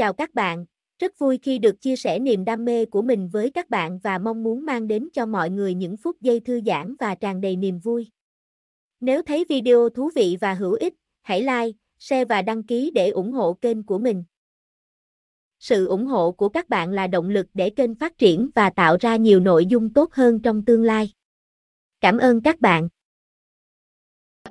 Chào các bạn, rất vui khi được chia sẻ niềm đam mê của mình với các bạn và mong muốn mang đến cho mọi người những phút giây thư giãn và tràn đầy niềm vui. Nếu thấy video thú vị và hữu ích, hãy like, share và đăng ký để ủng hộ kênh của mình. Sự ủng hộ của các bạn là động lực để kênh phát triển và tạo ra nhiều nội dung tốt hơn trong tương lai. Cảm ơn các bạn.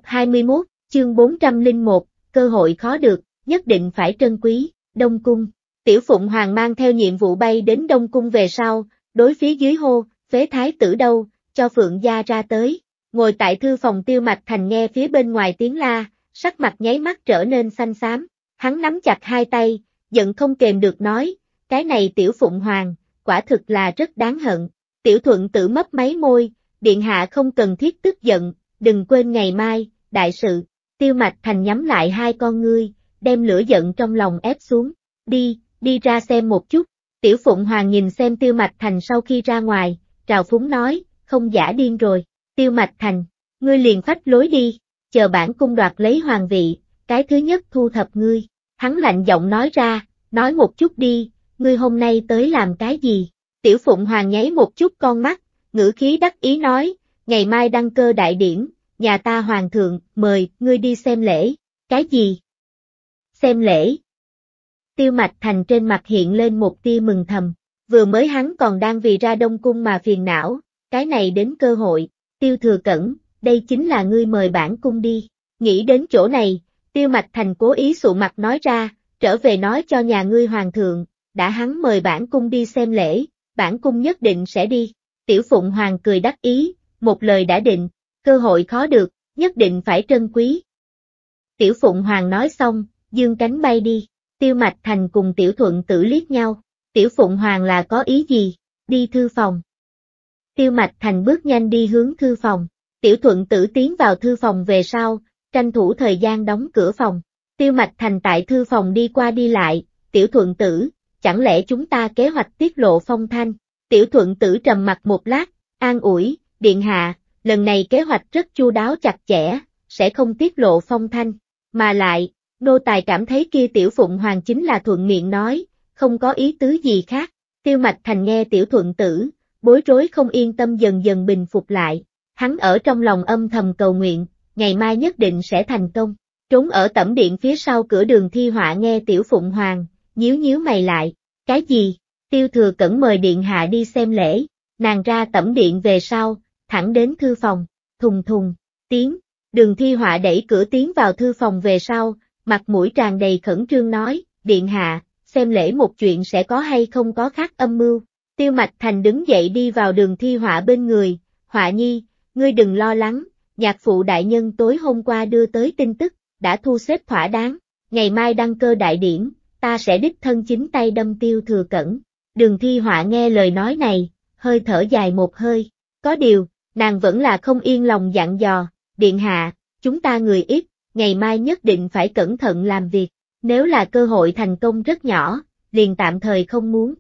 21, chương 401, cơ hội khó được, nhất định phải trân quý. Đông Cung. Tiểu Phụng Hoàng mang theo nhiệm vụ bay đến Đông Cung về sau, đối phía dưới hô, phế thái tử đâu, cho Phượng Gia ra tới. Ngồi tại thư phòng tiêu mạch thành nghe phía bên ngoài tiếng la, sắc mặt nháy mắt trở nên xanh xám, hắn nắm chặt hai tay, giận không kềm được nói, cái này tiểu Phụng Hoàng, quả thực là rất đáng hận. Tiểu Thuận tử mấp máy môi, điện hạ không cần thiết tức giận, đừng quên ngày mai, đại sự. Tiêu mạch thành nhắm lại hai con ngươi, đem lửa giận trong lòng ép xuống đi, đi ra xem một chút. Tiểu Phụng Hoàng nhìn xem Tiêu Mạch Thành sau khi ra ngoài, trào phúng nói, không giả điên rồi, Tiêu Mạch Thành, ngươi liền phách lối đi, chờ bản cung đoạt lấy hoàng vị, cái thứ nhất thu thập ngươi. Hắn lạnh giọng nói ra, nói một chút đi, ngươi hôm nay tới làm cái gì? Tiểu Phụng Hoàng nháy một chút con mắt, ngữ khí đắc ý nói, ngày mai đăng cơ đại điển, nhà ta hoàng thượng, mời, ngươi đi xem lễ. Cái gì? Xem lễ? Tiêu Mạch Thành trên mặt hiện lên một tia mừng thầm, vừa mới hắn còn đang vì ra đông cung mà phiền não, cái này đến cơ hội, tiêu thừa cẩn, đây chính là ngươi mời bản cung đi, nghĩ đến chỗ này, tiêu mạch thành cố ý sụ mặt nói ra, trở về nói cho nhà ngươi hoàng thượng, đã hắn mời bản cung đi xem lễ, bản cung nhất định sẽ đi, tiểu phụng hoàng cười đắc ý, một lời đã định, cơ hội khó được, nhất định phải trân quý. Tiểu phụng hoàng nói xong, dương cánh bay đi. Tiêu Mạch Thành cùng Tiểu Thuận Tử liếc nhau, Tiểu Phụng Hoàng là có ý gì, đi thư phòng. Tiêu Mạch Thành bước nhanh đi hướng thư phòng, Tiểu Thuận Tử tiến vào thư phòng về sau, tranh thủ thời gian đóng cửa phòng. Tiêu Mạch Thành tại thư phòng đi qua đi lại, Tiểu Thuận Tử, chẳng lẽ chúng ta kế hoạch tiết lộ phong thanh? Tiểu Thuận Tử trầm mặt một lát, an ủi, Điện Hạ, lần này kế hoạch rất chu đáo chặt chẽ, sẽ không tiết lộ phong thanh, mà lại, nô tài cảm thấy kia tiểu phụng hoàng chính là thuận miệng nói, không có ý tứ gì khác, tiêu mạch thành nghe tiểu thuận tử, bối rối không yên tâm dần dần bình phục lại, hắn ở trong lòng âm thầm cầu nguyện, ngày mai nhất định sẽ thành công, trốn ở tẩm điện phía sau cửa đường thi họa nghe tiểu phụng hoàng, nhíu nhíu mày lại, cái gì, tiêu thừa cẩn mời điện hạ đi xem lễ, nàng ra tẩm điện về sau, thẳng đến thư phòng, thùng thùng, tiếng, đường thi họa đẩy cửa tiến vào thư phòng về sau, mặt mũi tràn đầy khẩn trương nói, điện hạ, xem lễ một chuyện sẽ có hay không có khác âm mưu. Tiêu Mạch Thành đứng dậy đi vào đường thi họa bên người, họa nhi, ngươi đừng lo lắng, nhạc phụ đại nhân tối hôm qua đưa tới tin tức, đã thu xếp thỏa đáng, ngày mai đăng cơ đại điển, ta sẽ đích thân chính tay đâm tiêu thừa cẩn. Đường thi họa nghe lời nói này, hơi thở dài một hơi, có điều, nàng vẫn là không yên lòng dặn dò, điện hạ, chúng ta người ít, ngày mai nhất định phải cẩn thận làm việc, nếu là cơ hội thành công rất nhỏ, liền tạm thời không muốn.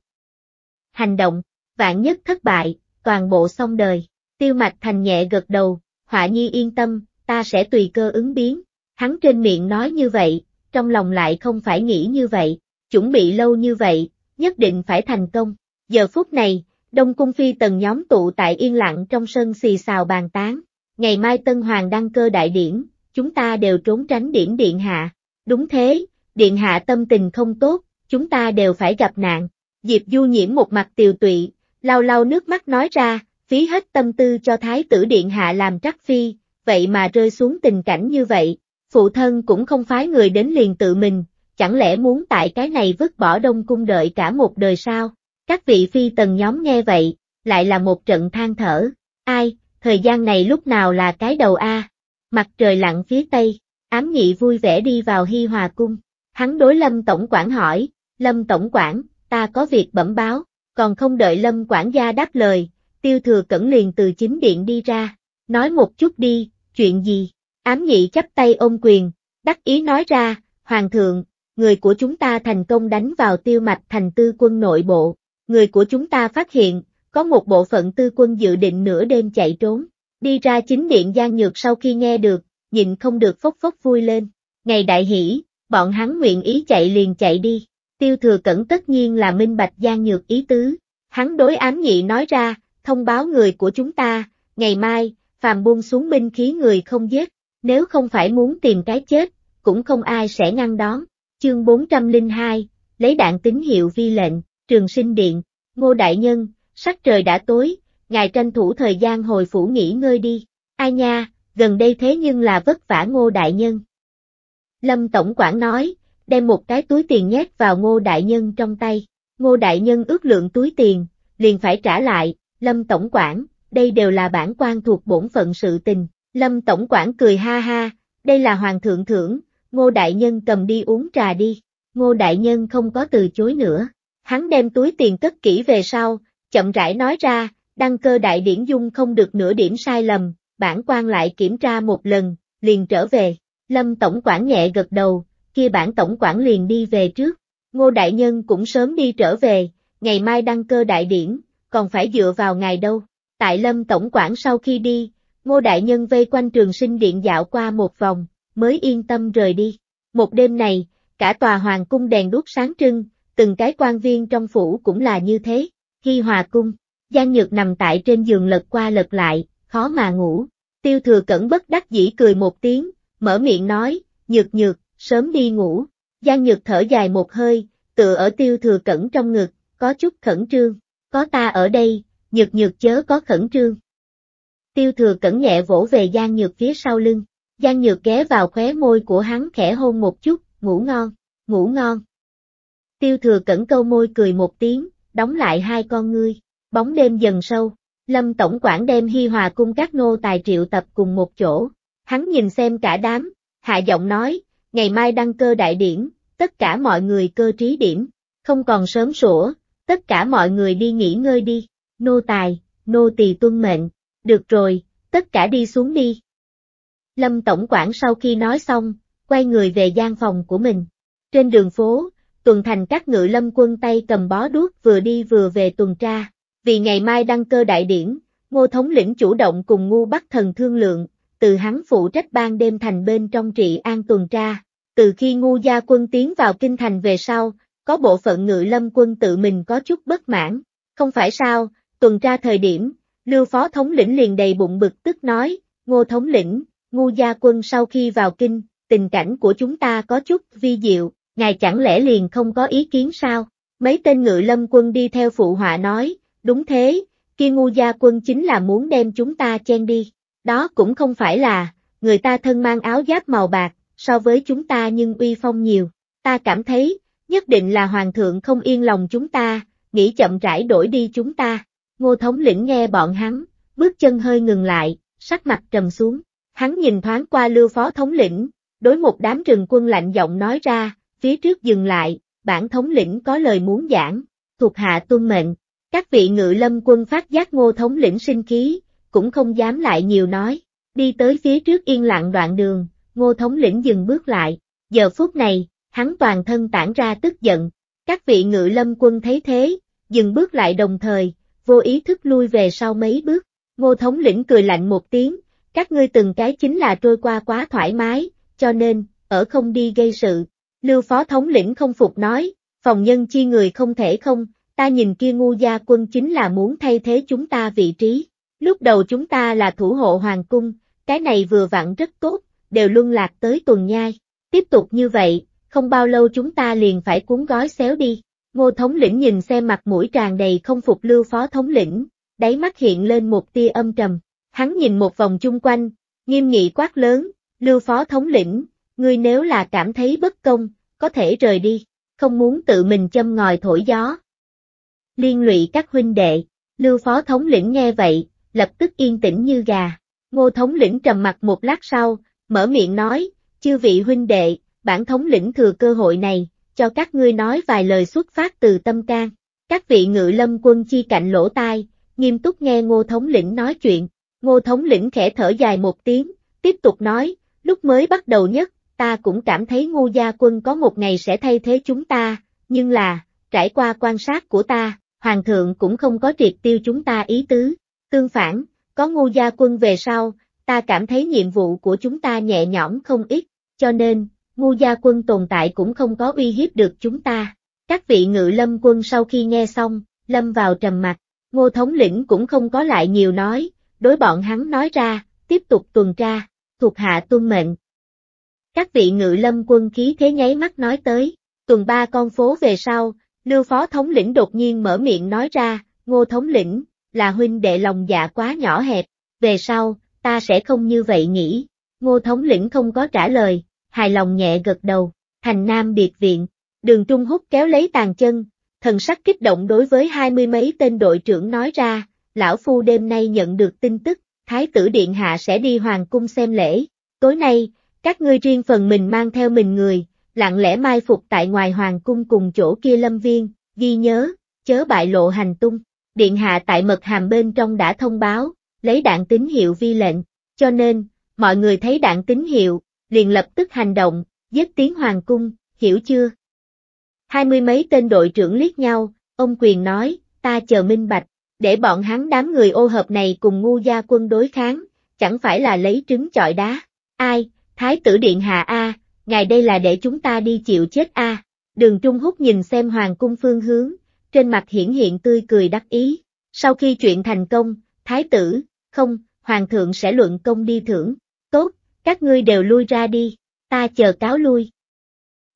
Hành động, vạn nhất thất bại, toàn bộ xong đời, tiêu mạch thành nhẹ gật đầu, họa nhi yên tâm, ta sẽ tùy cơ ứng biến, hắn trên miệng nói như vậy, trong lòng lại không phải nghĩ như vậy, chuẩn bị lâu như vậy, nhất định phải thành công, giờ phút này, Đông Cung Phi tần nhóm tụ tại yên lặng trong sân xì xào bàn tán, ngày mai Tân Hoàng đăng cơ đại điển, chúng ta đều trốn tránh điển điện hạ. Đúng thế, điện hạ tâm tình không tốt, chúng ta đều phải gặp nạn. Diệp Du nhiễm một mặt tiều tụy, lau lau nước mắt nói ra, phí hết tâm tư cho thái tử điện hạ làm trắc phi, vậy mà rơi xuống tình cảnh như vậy, phụ thân cũng không phái người đến liền tự mình, chẳng lẽ muốn tại cái này vứt bỏ đông cung đợi cả một đời sao? Các vị phi tần nhóm nghe vậy, lại là một trận than thở, ai, thời gian này lúc nào là cái đầu a? Mặt trời lặn phía tây, ám nhị vui vẻ đi vào Hi Hòa Cung. Hắn đối Lâm Tổng quản hỏi, Lâm Tổng quản, ta có việc bẩm báo, còn không đợi Lâm quản gia đáp lời, tiêu thừa cẩn liền từ chính điện đi ra. Nói một chút đi, chuyện gì? Ám nhị chấp tay ôm quyền, đắc ý nói ra, Hoàng thượng, người của chúng ta thành công đánh vào tiêu mạch thành tư quân nội bộ. Người của chúng ta phát hiện, có một bộ phận tư quân dự định nửa đêm chạy trốn. Đi ra chính điện Giang Nhược sau khi nghe được, nhìn không được phốc phốc vui lên. Ngày đại hỷ, bọn hắn nguyện ý chạy liền chạy đi. Tiêu thừa cẩn tất nhiên là minh bạch Giang Nhược ý tứ. Hắn đối ám nhị nói ra, thông báo người của chúng ta, ngày mai, phàm buông xuống binh khí người không giết, nếu không phải muốn tìm cái chết, cũng không ai sẽ ngăn đón. Chương 402, lấy đạn tín hiệu vi lệnh, trường sinh điện, ngô đại nhân, sắc trời đã tối, ngài tranh thủ thời gian hồi phủ nghỉ ngơi đi. Ai nha, gần đây thế nhưng là vất vả ngô đại nhân. Lâm Tổng quản nói, đem một cái túi tiền nhét vào ngô đại nhân trong tay. Ngô đại nhân ước lượng túi tiền, liền phải trả lại, Lâm Tổng quản, đây đều là bản quan thuộc bổn phận sự tình. Lâm Tổng quản cười ha ha, đây là hoàng thượng thưởng, ngô đại nhân cầm đi uống trà đi. Ngô đại nhân không có từ chối nữa. Hắn đem túi tiền cất kỹ về sau, chậm rãi nói ra, đăng cơ đại điển dung không được nửa điểm sai lầm, bản quan lại kiểm tra một lần, liền trở về. Lâm Tổng quản nhẹ gật đầu, kia bản Tổng quản liền đi về trước. Ngô Đại Nhân cũng sớm đi trở về, ngày mai đăng cơ đại điển, còn phải dựa vào ngài đâu. Tại Lâm Tổng quản sau khi đi, Ngô Đại Nhân vây quanh trường sinh điện dạo qua một vòng, mới yên tâm rời đi. Một đêm này, cả tòa hoàng cung đèn đuốc sáng trưng, từng cái quan viên trong phủ cũng là như thế. Hy Hòa Cung Giang Nhược nằm tại trên giường lật qua lật lại, khó mà ngủ. Tiêu thừa cẩn bất đắc dĩ cười một tiếng, mở miệng nói, nhược nhược, sớm đi ngủ. Giang Nhược thở dài một hơi, tựa ở tiêu thừa cẩn trong ngực, có chút khẩn trương, có ta ở đây, nhược nhược chớ có khẩn trương. Tiêu thừa cẩn nhẹ vỗ về Giang Nhược phía sau lưng, Giang Nhược ghé vào khóe môi của hắn khẽ hôn một chút, ngủ ngon, ngủ ngon. Tiêu thừa cẩn câu môi cười một tiếng, đóng lại hai con ngươi. Bóng đêm dần sâu, Lâm Tổng quản đem Hi Hòa cung các nô tài triệu tập cùng một chỗ. Hắn nhìn xem cả đám, hạ giọng nói, ngày mai đăng cơ đại điển, tất cả mọi người cơ trí điểm, không còn sớm sủa, tất cả mọi người đi nghỉ ngơi đi, nô tài, nô tỳ tuân mệnh, được rồi, tất cả đi xuống đi. Lâm Tổng quản sau khi nói xong, quay người về gian phòng của mình. Trên đường phố, tuần thành các ngự lâm quân tay cầm bó đuốc vừa đi vừa về tuần tra vì ngày mai đăng cơ đại điển, ngô thống lĩnh chủ động cùng ngu bắc thần thương lượng, từ hắn phụ trách ban đêm thành bên trong trị an tuần tra. Từ khi ngu gia quân tiến vào kinh thành về sau, có bộ phận ngự lâm quân tự mình có chút bất mãn, không phải sao, tuần tra thời điểm, lưu phó thống lĩnh liền đầy bụng bực tức nói, ngô thống lĩnh, ngu gia quân sau khi vào kinh, tình cảnh của chúng ta có chút vi diệu, ngài chẳng lẽ liền không có ý kiến sao? Mấy tên ngự lâm quân đi theo phụ họa nói, Đúng thế, kia ngu gia quân chính là muốn đem chúng ta chen đi. Đó cũng không phải là, người ta thân mang áo giáp màu bạc, so với chúng ta nhưng uy phong nhiều. Ta cảm thấy, nhất định là hoàng thượng không yên lòng chúng ta, nghĩ chậm rãi đổi đi chúng ta. Ngô thống lĩnh nghe bọn hắn, bước chân hơi ngừng lại, sắc mặt trầm xuống. Hắn nhìn thoáng qua lưu phó thống lĩnh, đối một đám rừng quân lạnh giọng nói ra, phía trước dừng lại, bản thống lĩnh có lời muốn giảng, thuộc hạ tuân mệnh. Các vị ngự lâm quân phát giác ngô thống lĩnh sinh khí, cũng không dám lại nhiều nói. Đi tới phía trước yên lặng đoạn đường, ngô thống lĩnh dừng bước lại. Giờ phút này, hắn toàn thân tản ra tức giận. Các vị ngự lâm quân thấy thế, dừng bước lại đồng thời, vô ý thức lui về sau mấy bước. Ngô thống lĩnh cười lạnh một tiếng, các ngươi từng cái chính là trôi qua quá thoải mái, cho nên, ở không đi gây sự. Lưu phó thống lĩnh không phục nói, phòng nhân chi người không thể không, ta nhìn kia ngu gia quân chính là muốn thay thế chúng ta vị trí. Lúc đầu chúng ta là thủ hộ hoàng cung, cái này vừa vặn rất tốt, đều luân lạc tới tuần nhai. Tiếp tục như vậy, không bao lâu chúng ta liền phải cuốn gói xéo đi. Ngô thống lĩnh nhìn xem mặt mũi tràn đầy không phục lưu phó thống lĩnh, đáy mắt hiện lên một tia âm trầm. Hắn nhìn một vòng chung quanh, nghiêm nghị quát lớn, lưu phó thống lĩnh, ngươi nếu là cảm thấy bất công, có thể rời đi, không muốn tự mình châm ngòi thổi gió, liên lụy các huynh đệ. Lưu phó thống lĩnh nghe vậy, lập tức yên tĩnh như gà. Ngô thống lĩnh trầm mặt một lát sau, mở miệng nói, chư vị huynh đệ, bản thống lĩnh thừa cơ hội này, cho các ngươi nói vài lời xuất phát từ tâm can. Các vị ngự lâm quân chi cạnh lỗ tai, nghiêm túc nghe ngô thống lĩnh nói chuyện. Ngô thống lĩnh khẽ thở dài một tiếng, tiếp tục nói, lúc mới bắt đầu nhất, ta cũng cảm thấy ngô gia quân có một ngày sẽ thay thế chúng ta, nhưng là, trải qua quan sát của ta, hoàng thượng cũng không có triệt tiêu chúng ta ý tứ, tương phản, có ngu gia quân về sau, ta cảm thấy nhiệm vụ của chúng ta nhẹ nhõm không ít, cho nên, ngu gia quân tồn tại cũng không có uy hiếp được chúng ta. Các vị ngự lâm quân sau khi nghe xong, lâm vào trầm mặt, ngô thống lĩnh cũng không có lại nhiều nói, đối bọn hắn nói ra, tiếp tục tuần tra, thuộc hạ tuân mệnh. Các vị ngự lâm quân khí thế nháy mắt nói tới, tuần ba con phố về sau, Lưu phó thống lĩnh đột nhiên mở miệng nói ra, ngô thống lĩnh, là huynh đệ lòng dạ quá nhỏ hẹp, về sau, ta sẽ không như vậy nghĩ. Ngô thống lĩnh không có trả lời, hài lòng nhẹ gật đầu, thành nam biệt viện, đường trung hút kéo lấy tàn chân, thần sắc kích động đối với hai mươi mấy tên đội trưởng nói ra, lão phu đêm nay nhận được tin tức, thái tử điện hạ sẽ đi hoàng cung xem lễ, tối nay, các ngươi riêng phần mình mang theo mình người, lặng lẽ mai phục tại ngoài hoàng cung cùng chỗ kia lâm viên, ghi nhớ, chớ bại lộ hành tung. Điện hạ tại mật hàm bên trong đã thông báo, lấy đạn tín hiệu vi lệnh, cho nên, mọi người thấy đạn tín hiệu, liền lập tức hành động, giết tiếng hoàng cung, hiểu chưa? Hai mươi mấy tên đội trưởng liếc nhau, ông quyền nói, ta chờ minh bạch, để bọn hắn đám người ô hợp này cùng ngu gia quân đối kháng, chẳng phải là lấy trứng chọi đá. Ai, thái tử điện hạ A, ngài đây là để chúng ta đi chịu chết a. À. Đường Trung Húc nhìn xem hoàng cung phương hướng, trên mặt hiển hiện tươi cười đắc ý. Sau khi chuyện thành công, thái tử, không, hoàng thượng sẽ luận công đi thưởng. Tốt, các ngươi đều lui ra đi, ta chờ cáo lui.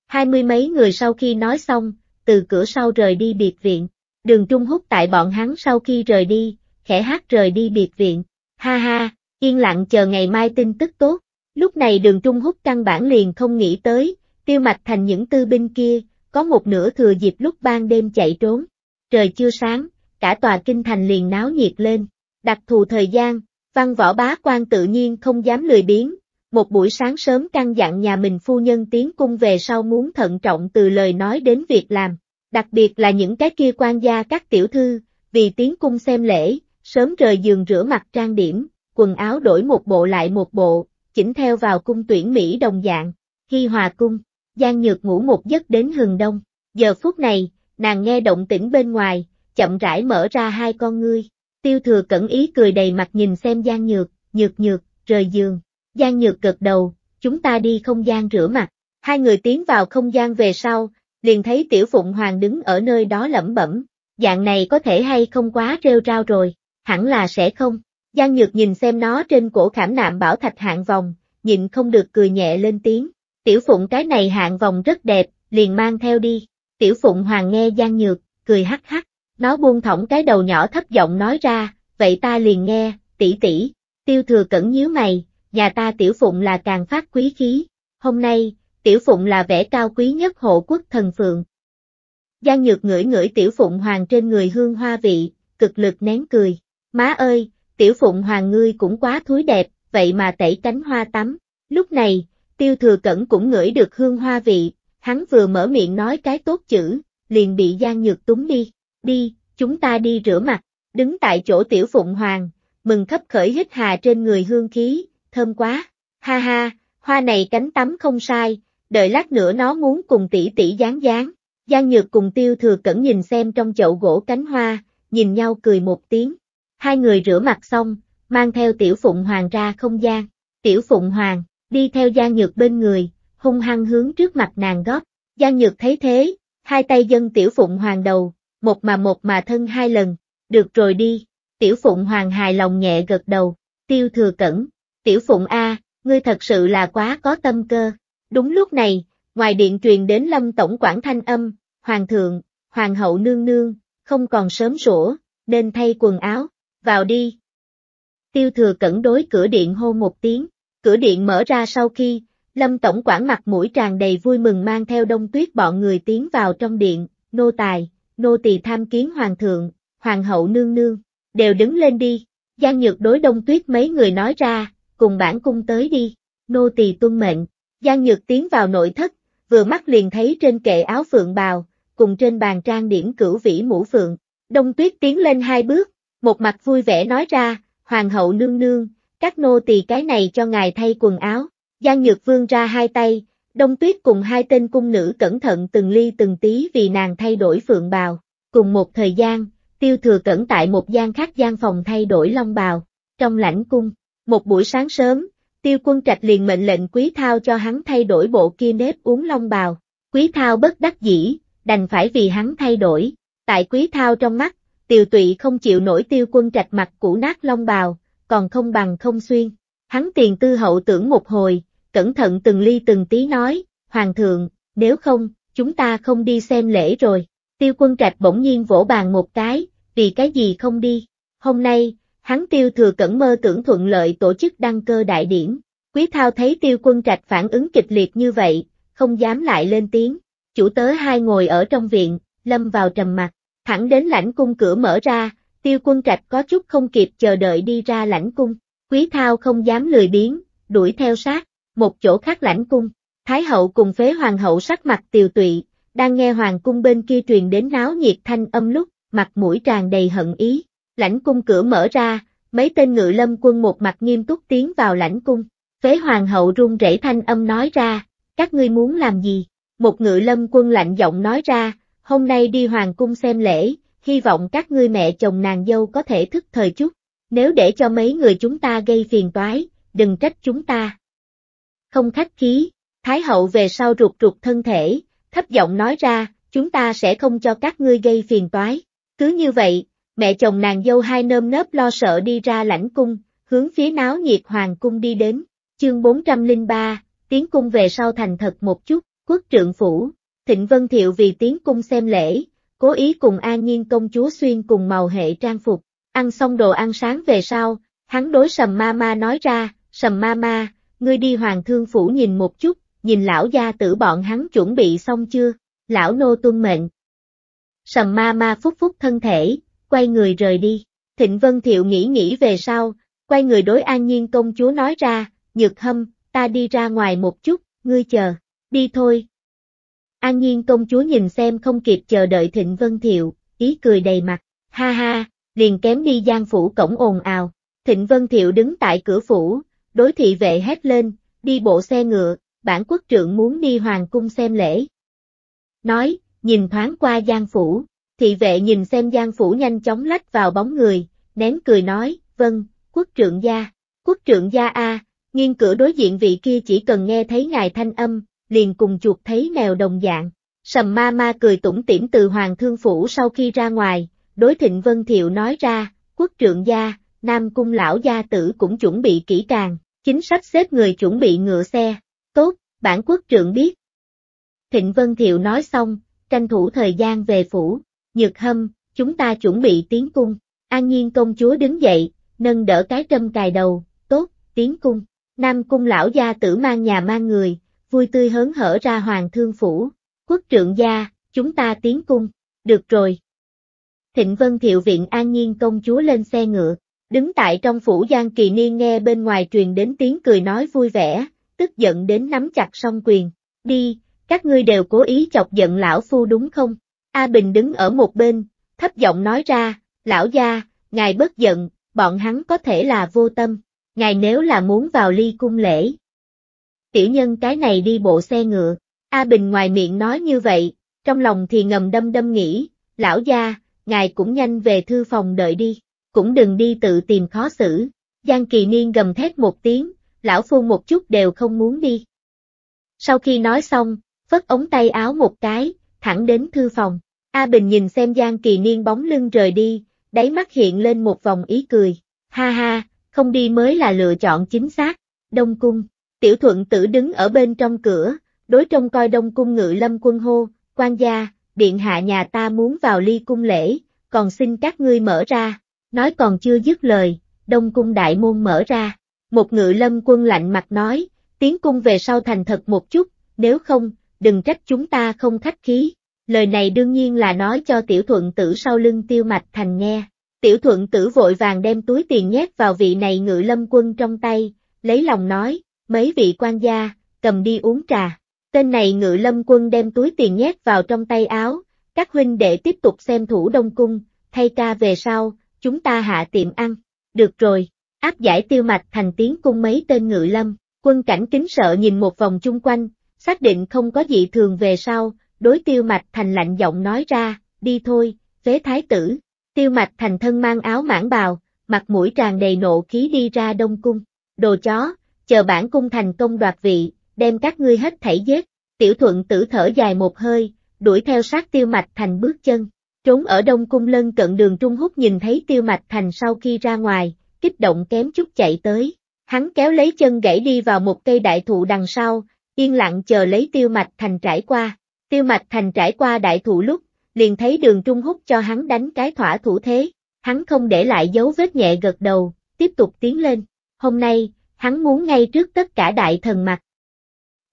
Hai mươi mấy người sau khi nói xong, từ cửa sau rời đi biệt viện. Đường Trung Húc tại bọn hắn sau khi rời đi, khẽ hát rời đi biệt viện. Ha ha, yên lặng chờ ngày mai tin tức tốt. Lúc này đường Trung Húc căn bản liền không nghĩ tới, tiêu mạch thành những tư binh kia, có một nửa thừa dịp lúc ban đêm chạy trốn. Trời chưa sáng, cả tòa kinh thành liền náo nhiệt lên. Đặc thù thời gian, văn võ bá quan tự nhiên không dám lười biếng. Một buổi sáng sớm căn dặn nhà mình phu nhân tiến cung về sau muốn thận trọng từ lời nói đến việc làm. Đặc biệt là những cái kia quan gia các tiểu thư, vì tiến cung xem lễ, sớm rời giường rửa mặt trang điểm, quần áo đổi một bộ lại một bộ, chỉnh theo vào cung tuyển Mỹ đồng dạng, khi Hòa Cung, Giang Nhược ngủ một giấc đến hừng đông, giờ phút này, nàng nghe động tĩnh bên ngoài, chậm rãi mở ra hai con ngươi, tiêu thừa cẩn ý cười đầy mặt nhìn xem Giang Nhược, Nhược Nhược, rời giường, Giang Nhược gật đầu, chúng ta đi không gian rửa mặt, hai người tiến vào không gian về sau, liền thấy Tiểu Phụng Hoàng đứng ở nơi đó lẩm bẩm, dạng này có thể hay không quá rêu rao rồi, hẳn là sẽ không. Giang Nhược nhìn xem nó trên cổ khảm nạm bảo thạch hạng vòng, nhịn không được cười nhẹ lên tiếng. Tiểu Phụng cái này hạng vòng rất đẹp, liền mang theo đi. Tiểu Phụng Hoàng nghe Giang Nhược, cười hắc hắc. Nó buông thõng cái đầu nhỏ thấp giọng nói ra, vậy ta liền nghe, tỷ tỷ. Tiêu thừa cẩn nhíu mày, nhà ta Tiểu Phụng là càng phát quý khí. Hôm nay, Tiểu Phụng là vẻ cao quý nhất hộ quốc thần phượng. Giang Nhược ngửi ngửi Tiểu Phụng Hoàng trên người hương hoa vị, cực lực nén cười. Má ơi, tiểu phụng hoàng ngươi cũng quá thúi đẹp, vậy mà tẩy cánh hoa tắm. Lúc này, tiêu thừa cẩn cũng ngửi được hương hoa vị, hắn vừa mở miệng nói cái tốt chữ, liền bị Giang Nhược túng đi, đi, chúng ta đi rửa mặt, đứng tại chỗ tiểu phụng hoàng, mừng khắp khởi hít hà trên người hương khí, thơm quá, ha ha, hoa này cánh tắm không sai, đợi lát nữa nó muốn cùng tỷ tỷ dáng dáng. Giang Nhược cùng Tiêu Thừa Cẩn nhìn xem trong chậu gỗ cánh hoa, nhìn nhau cười một tiếng. Hai người rửa mặt xong, mang theo Tiểu Phụng Hoàng ra không gian. Tiểu Phụng Hoàng, đi theo gian Nhược bên người, hung hăng hướng trước mặt nàng góp. gian Nhược thấy thế, hai tay dân Tiểu Phụng Hoàng đầu, một mà một mà thân hai lần. Được rồi đi, Tiểu Phụng Hoàng hài lòng nhẹ gật đầu, tiêu thừa cẩn. Tiểu Phụng A, ngươi thật sự là quá có tâm cơ. Đúng lúc này, ngoài điện truyền đến lâm tổng quản thanh âm, hoàng thượng, hoàng hậu nương nương, không còn sớm sủa, nên thay quần áo vào đi. Tiêu thừa cẩn đối cửa điện hô một tiếng, cửa điện mở ra sau khi, Lâm Tổng quản mặt mũi tràn đầy vui mừng mang theo đông tuyết bọn người tiến vào trong điện, nô tài, nô tỳ tham kiến hoàng thượng, hoàng hậu nương nương, đều đứng lên đi, gian Nhược đối đông tuyết mấy người nói ra, cùng bản cung tới đi, nô tỳ tuân mệnh, gian Nhược tiến vào nội thất, vừa mắt liền thấy trên kệ áo phượng bào, cùng trên bàn trang điểm cửu vĩ mũ phượng, đông tuyết tiến lên hai bước, một mặt vui vẻ nói ra, hoàng hậu nương nương, các nô tỳ cái này cho ngài thay quần áo. Giang Nhược Vương ra hai tay, Đông Tuyết cùng hai tên cung nữ cẩn thận từng ly từng tí vì nàng thay đổi phượng bào. Cùng một thời gian, tiêu thừa cẩn tại một gian khác gian phòng thay đổi long bào. Trong lãnh cung, một buổi sáng sớm, tiêu quân trạch liền mệnh lệnh Quý Thao cho hắn thay đổi bộ kia nếp uống long bào. Quý Thao bất đắc dĩ, đành phải vì hắn thay đổi. Tại Quý Thao trong mắt, tiều tụy không chịu nổi tiêu quân trạch mặt cũ nát long bào, còn không bằng không xuyên. Hắn tiền tư hậu tưởng một hồi, cẩn thận từng ly từng tí nói, Hoàng thượng, nếu không, chúng ta không đi xem lễ rồi. Tiêu quân trạch bỗng nhiên vỗ bàn một cái, vì cái gì không đi. Hôm nay, hắn tiêu thừa cẩn mơ tưởng thuận lợi tổ chức đăng cơ đại điển. Quý thao thấy tiêu quân trạch phản ứng kịch liệt như vậy, không dám lại lên tiếng. Chủ tớ hai ngồi ở trong viện, lâm vào trầm mặt. Thẳng đến lãnh cung cửa mở ra, tiêu quân trạch có chút không kịp chờ đợi đi ra lãnh cung. Quý thao không dám lười biếng, đuổi theo sát, một chỗ khác lãnh cung. Thái hậu cùng phế hoàng hậu sắc mặt tiều tụy, đang nghe hoàng cung bên kia truyền đến náo nhiệt thanh âm lúc, mặt mũi tràn đầy hận ý. Lãnh cung cửa mở ra, mấy tên ngự lâm quân một mặt nghiêm túc tiến vào lãnh cung. Phế hoàng hậu run rẩy thanh âm nói ra, các ngươi muốn làm gì? Một ngự lâm quân lạnh giọng nói ra, hôm nay đi hoàng cung xem lễ, hy vọng các ngươi mẹ chồng nàng dâu có thể thức thời chút, nếu để cho mấy người chúng ta gây phiền toái, đừng trách chúng ta. Không khách khí, Thái hậu về sau rụt rụt thân thể, thấp giọng nói ra, chúng ta sẽ không cho các ngươi gây phiền toái. Cứ như vậy, mẹ chồng nàng dâu hai nơm nớp lo sợ đi ra lãnh cung, hướng phía náo nhiệt hoàng cung đi đến, chương 403, tiến cung về sau thành thật một chút, quốc trượng phủ, Thịnh Vân Thiệu vì tiến cung xem lễ, cố ý cùng An Nhiên công chúa xuyên cùng màu hệ trang phục. Ăn xong đồ ăn sáng về sau, hắn đối sầm ma ma nói ra, sầm ma ma, ngươi đi hoàng thương phủ nhìn một chút, nhìn lão gia tử bọn hắn chuẩn bị xong chưa, lão nô tuân mệnh. Sầm ma ma phúc phúc thân thể, quay người rời đi, thịnh vân thiệu nghĩ nghĩ về sau, quay người đối an nhiên công chúa nói ra, nhược hâm, ta đi ra ngoài một chút, ngươi chờ, đi thôi, An Nhiên công chúa nhìn xem không kịp chờ đợi Thịnh Vân Thiệu, ý cười đầy mặt, ha ha, liền kém đi gian phủ cổng ồn ào. Thịnh Vân Thiệu đứng tại cửa phủ, đối thị vệ hét lên, đi bộ xe ngựa, bản quốc trưởng muốn đi hoàng cung xem lễ. Nói, nhìn thoáng qua Giang Phủ, thị vệ nhìn xem Giang Phủ nhanh chóng lách vào bóng người, nén cười nói, vâng, quốc trưởng gia, quốc trưởng gia A, nghiên cửa đối diện vị kia chỉ cần nghe thấy ngài thanh âm, liền cùng chuột thấy mèo đồng dạng. Sầm ma ma cười tủm tỉm từ Hoàng Thương Phủ sau khi ra ngoài, đối Thịnh Vân Thiệu nói ra, quốc trượng gia, Nam Cung lão gia tử cũng chuẩn bị kỹ càng, chính sách xếp người chuẩn bị ngựa xe, tốt, bản quốc trượng biết. Thịnh Vân Thiệu nói xong, tranh thủ thời gian về phủ, nhược hâm, chúng ta chuẩn bị tiến cung, an nhiên công chúa đứng dậy, nâng đỡ cái trâm cài đầu, tốt, tiến cung, Nam Cung lão gia tử mang nhà mang người, vui tươi hớn hở ra hoàng thương phủ. Quốc trượng gia, chúng ta tiến cung, được rồi. Thịnh Vân Thiệu Viện an nhiên công chúa lên xe ngựa, đứng tại trong phủ Giang Kỳ Niên nghe bên ngoài truyền đến tiếng cười nói vui vẻ, tức giận đến nắm chặt song quyền. Đi, các ngươi đều cố ý chọc giận lão phu đúng không? A Bình đứng ở một bên, thấp giọng nói ra, lão gia, ngài bất giận, bọn hắn có thể là vô tâm, ngài nếu là muốn vào ly cung lễ, tiểu nhân cái này đi bộ xe ngựa. A Bình ngoài miệng nói như vậy, trong lòng thì ngầm đâm đâm nghĩ, lão gia, ngài cũng nhanh về thư phòng đợi đi, cũng đừng đi tự tìm khó xử. Giang Kỳ Niên gầm thét một tiếng, lão phu một chút đều không muốn đi. Sau khi nói xong, phất ống tay áo một cái, thẳng đến thư phòng. A Bình nhìn xem Giang Kỳ Niên bóng lưng rời đi, đáy mắt hiện lên một vòng ý cười. Ha ha, không đi mới là lựa chọn chính xác. Đông Cung Tiểu thuận tử đứng ở bên trong cửa, đối trong coi đông cung ngự lâm quân hô, quan gia, điện hạ nhà ta muốn vào ly cung lễ, còn xin các ngươi mở ra, nói còn chưa dứt lời, đông cung đại môn mở ra, một ngự lâm quân lạnh mặt nói, tiến cung về sau thành thật một chút, nếu không, đừng trách chúng ta không khách khí, lời này đương nhiên là nói cho tiểu thuận tử sau lưng tiêu mạch thành nghe, tiểu thuận tử vội vàng đem túi tiền nhét vào vị này ngự lâm quân trong tay, lấy lòng nói, mấy vị quan gia, cầm đi uống trà. Tên này ngự lâm quân đem túi tiền nhét vào trong tay áo, các huynh đệ tiếp tục xem thủ đông cung, thay ca về sau, chúng ta hạ tiệm ăn. Được rồi, áp giải tiêu mạch thành tiếng cung mấy tên ngự lâm, quân cảnh kính sợ nhìn một vòng chung quanh, xác định không có gì thường về sau, đối tiêu mạch thành lạnh giọng nói ra, đi thôi, phế thái tử. Tiêu mạch thành thân mang áo mãn bào, mặt mũi tràn đầy nộ khí đi ra đông cung. Đồ chó, chờ bản cung thành công đoạt vị, đem các ngươi hết thảy giết. Tiểu thuận tử thở dài một hơi, đuổi theo sát tiêu mạch thành bước chân. Trốn ở đông cung lân cận đường Trung Húc nhìn thấy tiêu mạch thành sau khi ra ngoài, kích động kém chút chạy tới. Hắn kéo lấy chân gãy đi vào một cây đại thụ đằng sau, yên lặng chờ lấy tiêu mạch thành trải qua. Tiêu mạch thành trải qua đại thụ lúc, liền thấy đường Trung Húc cho hắn đánh cái thỏa thủ thế. Hắn không để lại dấu vết nhẹ gật đầu, tiếp tục tiến lên. Hôm nay, hắn muốn ngay trước tất cả đại thần mặt.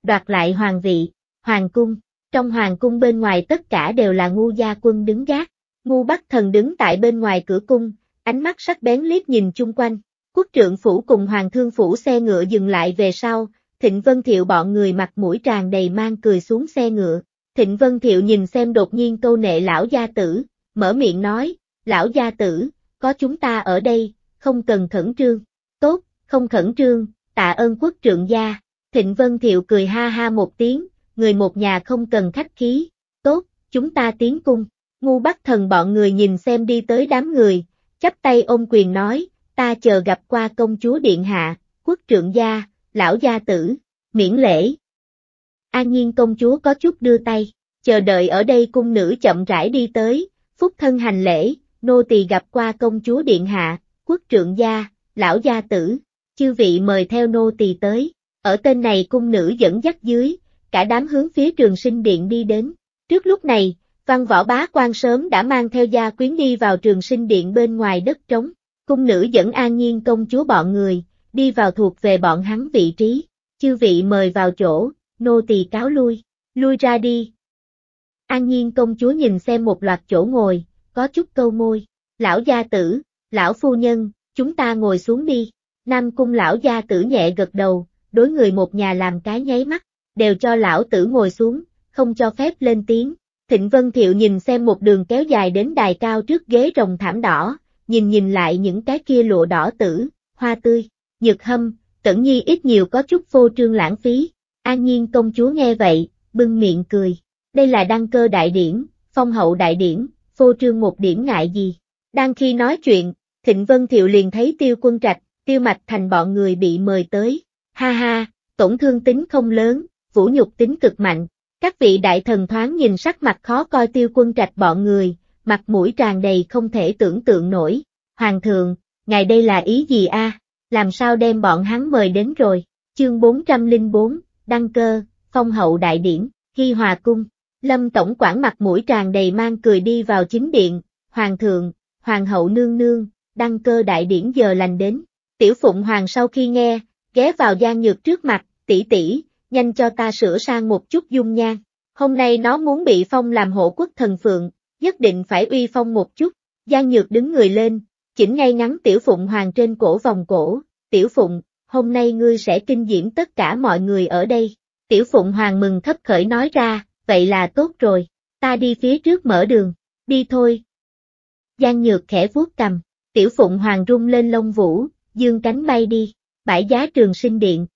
Đoạt lại hoàng vị, hoàng cung, trong hoàng cung bên ngoài tất cả đều là ngu gia quân đứng gác, ngu bắc thần đứng tại bên ngoài cửa cung, ánh mắt sắc bén liếc nhìn chung quanh, quốc trưởng phủ cùng hoàng thương phủ xe ngựa dừng lại về sau, thịnh vân thiệu bọn người mặt mũi tràn đầy mang cười xuống xe ngựa, thịnh vân thiệu nhìn xem đột nhiên câu nệ lão gia tử, mở miệng nói, lão gia tử, có chúng ta ở đây, không cần khẩn trương, tốt, không khẩn trương, tạ ơn quốc trượng gia. Thịnh Vân Thiệu cười ha ha một tiếng, người một nhà không cần khách khí, tốt, chúng ta tiến cung. Ngu Bắc Thần bọn người nhìn xem đi tới đám người, chắp tay ôm quyền nói, ta chờ gặp qua công chúa điện hạ, quốc trượng gia, lão gia tử, miễn lễ. An Nhiên công chúa có chút đưa tay, chờ đợi ở đây cung nữ chậm rãi đi tới, phúc thân hành lễ, nô tỳ gặp qua công chúa điện hạ, quốc trượng gia, lão gia tử chư vị mời theo nô tỳ tới. Ở tên này cung nữ dẫn dắt dưới, cả đám hướng phía trường sinh điện đi đến. Trước lúc này, văn võ bá quan sớm đã mang theo gia quyến đi vào trường sinh điện bên ngoài đất trống. Cung nữ dẫn an nhiên công chúa bọn người, đi vào thuộc về bọn hắn vị trí. Chư vị mời vào chỗ, nô tỳ cáo lui, lui ra đi. An nhiên công chúa nhìn xem một loạt chỗ ngồi, có chút câu môi. Lão gia tử, lão phu nhân, chúng ta ngồi xuống đi. Nam cung lão gia tử nhẹ gật đầu, đối người một nhà làm cái nháy mắt, đều cho lão tử ngồi xuống, không cho phép lên tiếng. Thịnh Vân Thiệu nhìn xem một đường kéo dài đến đài cao trước ghế rồng thảm đỏ, nhìn nhìn lại những cái kia lụa đỏ tử, hoa tươi, nhược hâm, tẩn nhi ít nhiều có chút phô trương lãng phí. An nhiên công chúa nghe vậy, bưng miệng cười. Đây là đăng cơ đại điển, phong hậu đại điển, phô trương một điểm ngại gì. Đang khi nói chuyện, Thịnh Vân Thiệu liền thấy tiêu quân trạch, tiêu mạch thành bọn người bị mời tới. Ha ha, tổn thương tính không lớn, vũ nhục tính cực mạnh. Các vị đại thần thoáng nhìn sắc mặt khó coi tiêu quân trạch bọn người, mặt mũi tràn đầy không thể tưởng tượng nổi. Hoàng thượng, ngài đây là ý gì a? À? Làm sao đem bọn hắn mời đến rồi? Chương 404, Đăng Cơ, Phong Hậu Đại Điển, Hy Hòa Cung. Lâm Tổng quản mặt mũi tràn đầy mang cười đi vào chính điện. Hoàng thượng, Hoàng hậu nương nương, Đăng Cơ Đại Điển giờ lành đến. Tiểu Phụng Hoàng sau khi nghe, ghé vào Giang Nhược trước mặt, tỷ tỷ, nhanh cho ta sửa sang một chút dung nhan. Hôm nay nó muốn bị phong làm hộ quốc thần phượng, nhất định phải uy phong một chút. Giang Nhược đứng người lên, chỉnh ngay ngắn Tiểu Phụng Hoàng trên cổ vòng cổ. Tiểu Phụng, hôm nay ngươi sẽ kinh diễm tất cả mọi người ở đây. Tiểu Phụng Hoàng mừng thấp khởi nói ra, vậy là tốt rồi, ta đi phía trước mở đường, đi thôi. Giang Nhược khẽ vuốt cầm, Tiểu Phụng Hoàng rung lên lông vũ, dương cánh bay đi, bãi giá trường sinh điện.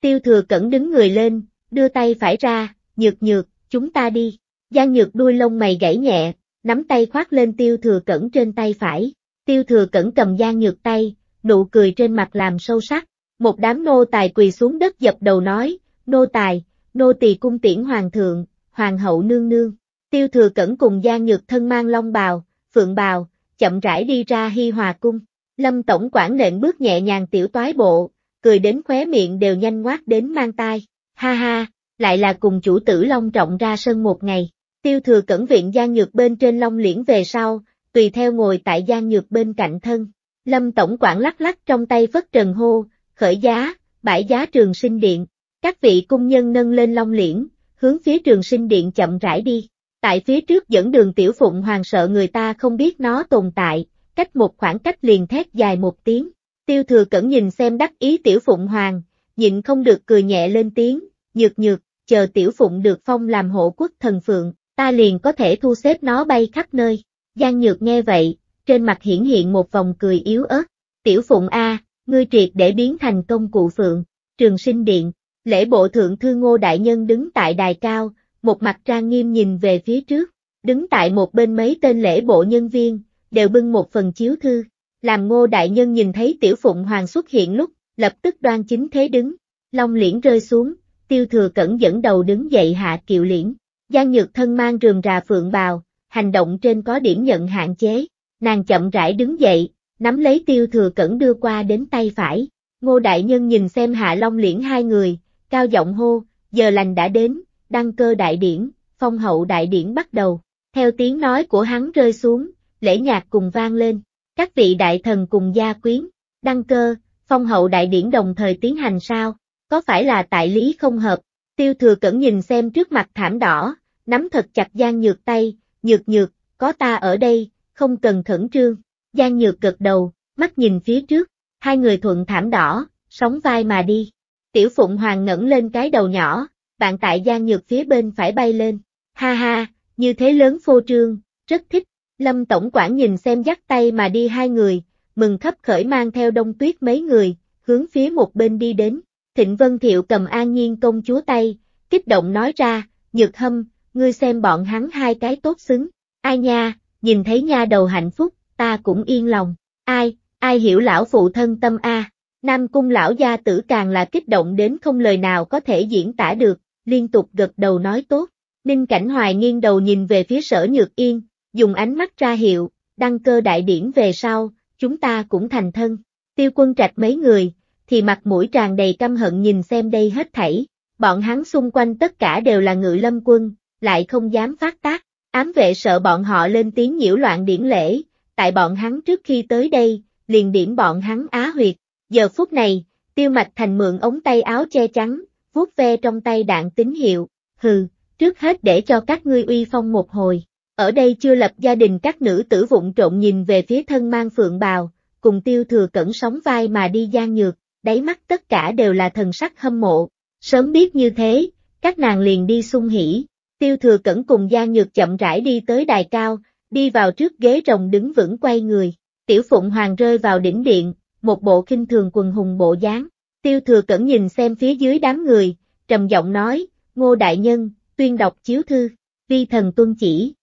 Tiêu thừa cẩn đứng người lên, đưa tay phải ra, nhược nhược, chúng ta đi. Giang nhược đuôi lông mày gãy nhẹ, nắm tay khoác lên tiêu thừa cẩn trên tay phải. Tiêu thừa cẩn cầm Giang nhược tay, nụ cười trên mặt làm sâu sắc. Một đám nô tài quỳ xuống đất dập đầu nói, nô tài, nô tỳ cung tiễn hoàng thượng, hoàng hậu nương nương. Tiêu thừa cẩn cùng Giang nhược thân mang long bào, phượng bào, chậm rãi đi ra hi hòa cung. Lâm Tổng quản nện bước nhẹ nhàng tiểu toái bộ, cười đến khóe miệng đều nhanh ngoát đến mang tai. Ha ha, lại là cùng chủ tử Long trọng ra sân một ngày. Tiêu thừa cẩn viện Giang Nhược bên trên Long liễn về sau, tùy theo ngồi tại Giang Nhược bên cạnh thân. Lâm Tổng quản lắc lắc trong tay vất trần hô, khởi giá, bãi giá trường sinh điện. Các vị cung nhân nâng lên Long liễn, hướng phía trường sinh điện chậm rãi đi. Tại phía trước dẫn đường tiểu phụng hoàng sợ người ta không biết nó tồn tại, cách một khoảng cách liền thét dài một tiếng. Tiêu thừa cẩn nhìn xem đắc ý tiểu phụng hoàng, nhịn không được cười nhẹ lên tiếng, nhược nhược, chờ tiểu phụng được phong làm hộ quốc thần phượng, ta liền có thể thu xếp nó bay khắp nơi. Giang nhược nghe vậy, trên mặt hiển hiện một vòng cười yếu ớt. Tiểu phụng A, ngươi triệt để biến thành công cụ phượng, trường sinh điện, lễ bộ thượng thư ngô đại nhân đứng tại đài cao, một mặt trang nghiêm nhìn về phía trước, đứng tại một bên mấy tên lễ bộ nhân viên, đều bưng một phần chiếu thư, làm ngô đại nhân nhìn thấy tiểu phụng hoàng xuất hiện lúc, lập tức đoan chính thế đứng, long liễn rơi xuống, tiêu thừa cẩn dẫn đầu đứng dậy hạ kiệu liễn, Giang Nhược thân mang rườm rà phượng bào, hành động trên có điểm nhận hạn chế, nàng chậm rãi đứng dậy, nắm lấy tiêu thừa cẩn đưa qua đến tay phải, ngô đại nhân nhìn xem hạ long liễn hai người, cao giọng hô, giờ lành đã đến, đăng cơ đại điển, phong hậu đại điển bắt đầu, theo tiếng nói của hắn rơi xuống, lễ nhạc cùng vang lên, các vị đại thần cùng gia quyến, đăng cơ, phong hậu đại điển đồng thời tiến hành sao, có phải là tại lý không hợp, tiêu thừa cẩn nhìn xem trước mặt thảm đỏ, nắm thật chặt Giang Nhược tay, Nhược Nhược, có ta ở đây, không cần khẩn trương, Giang Nhược gật đầu, mắt nhìn phía trước, hai người thuận thảm đỏ, sóng vai mà đi, tiểu phụng hoàng ngẩng lên cái đầu nhỏ, bạn tại Giang Nhược phía bên phải bay lên, ha ha, như thế lớn phô trương, rất thích Lâm Tổng quản nhìn xem dắt tay mà đi hai người, mừng khấp khởi mang theo đông tuyết mấy người, hướng phía một bên đi đến. Thịnh Vân Thiệu cầm an nhiên công chúa tay, kích động nói ra, nhược hâm, ngươi xem bọn hắn hai cái tốt xứng. Ai nha, nhìn thấy nha đầu hạnh phúc, ta cũng yên lòng. Ai, ai hiểu lão phụ thân tâm a Nam cung lão gia tử càng là kích động đến không lời nào có thể diễn tả được, liên tục gật đầu nói tốt. Ninh Cảnh Hoài nghiêng đầu nhìn về phía sở Nhược Yên, dùng ánh mắt ra hiệu, đăng cơ đại điển về sau, chúng ta cũng thành thân. Tiêu quân trạch mấy người, thì mặt mũi tràn đầy căm hận nhìn xem đây hết thảy, bọn hắn xung quanh tất cả đều là ngự lâm quân, lại không dám phát tác, ám vệ sợ bọn họ lên tiếng nhiễu loạn điển lễ, tại bọn hắn trước khi tới đây, liền điểm bọn hắn á huyệt, giờ phút này, tiêu mạch thành mượn ống tay áo che chắn, vuốt ve trong tay đạn tín hiệu, hừ, trước hết để cho các ngươi uy phong một hồi, ở đây chưa lập gia đình các nữ tử vụng trộn nhìn về phía thân mang phượng bào, cùng tiêu thừa cẩn sóng vai mà đi gian nhược, đáy mắt tất cả đều là thần sắc hâm mộ. Sớm biết như thế, các nàng liền đi sung hỉ. Tiêu thừa cẩn cùng gian nhược chậm rãi đi tới đài cao, đi vào trước ghế rồng đứng vững quay người. Tiểu Phụng Hoàng rơi vào đỉnh điện, một bộ kinh thường quần hùng bộ dáng. Tiêu thừa cẩn nhìn xem phía dưới đám người, trầm giọng nói, Ngô Đại Nhân, tuyên đọc chiếu thư, vi thần tuân chỉ.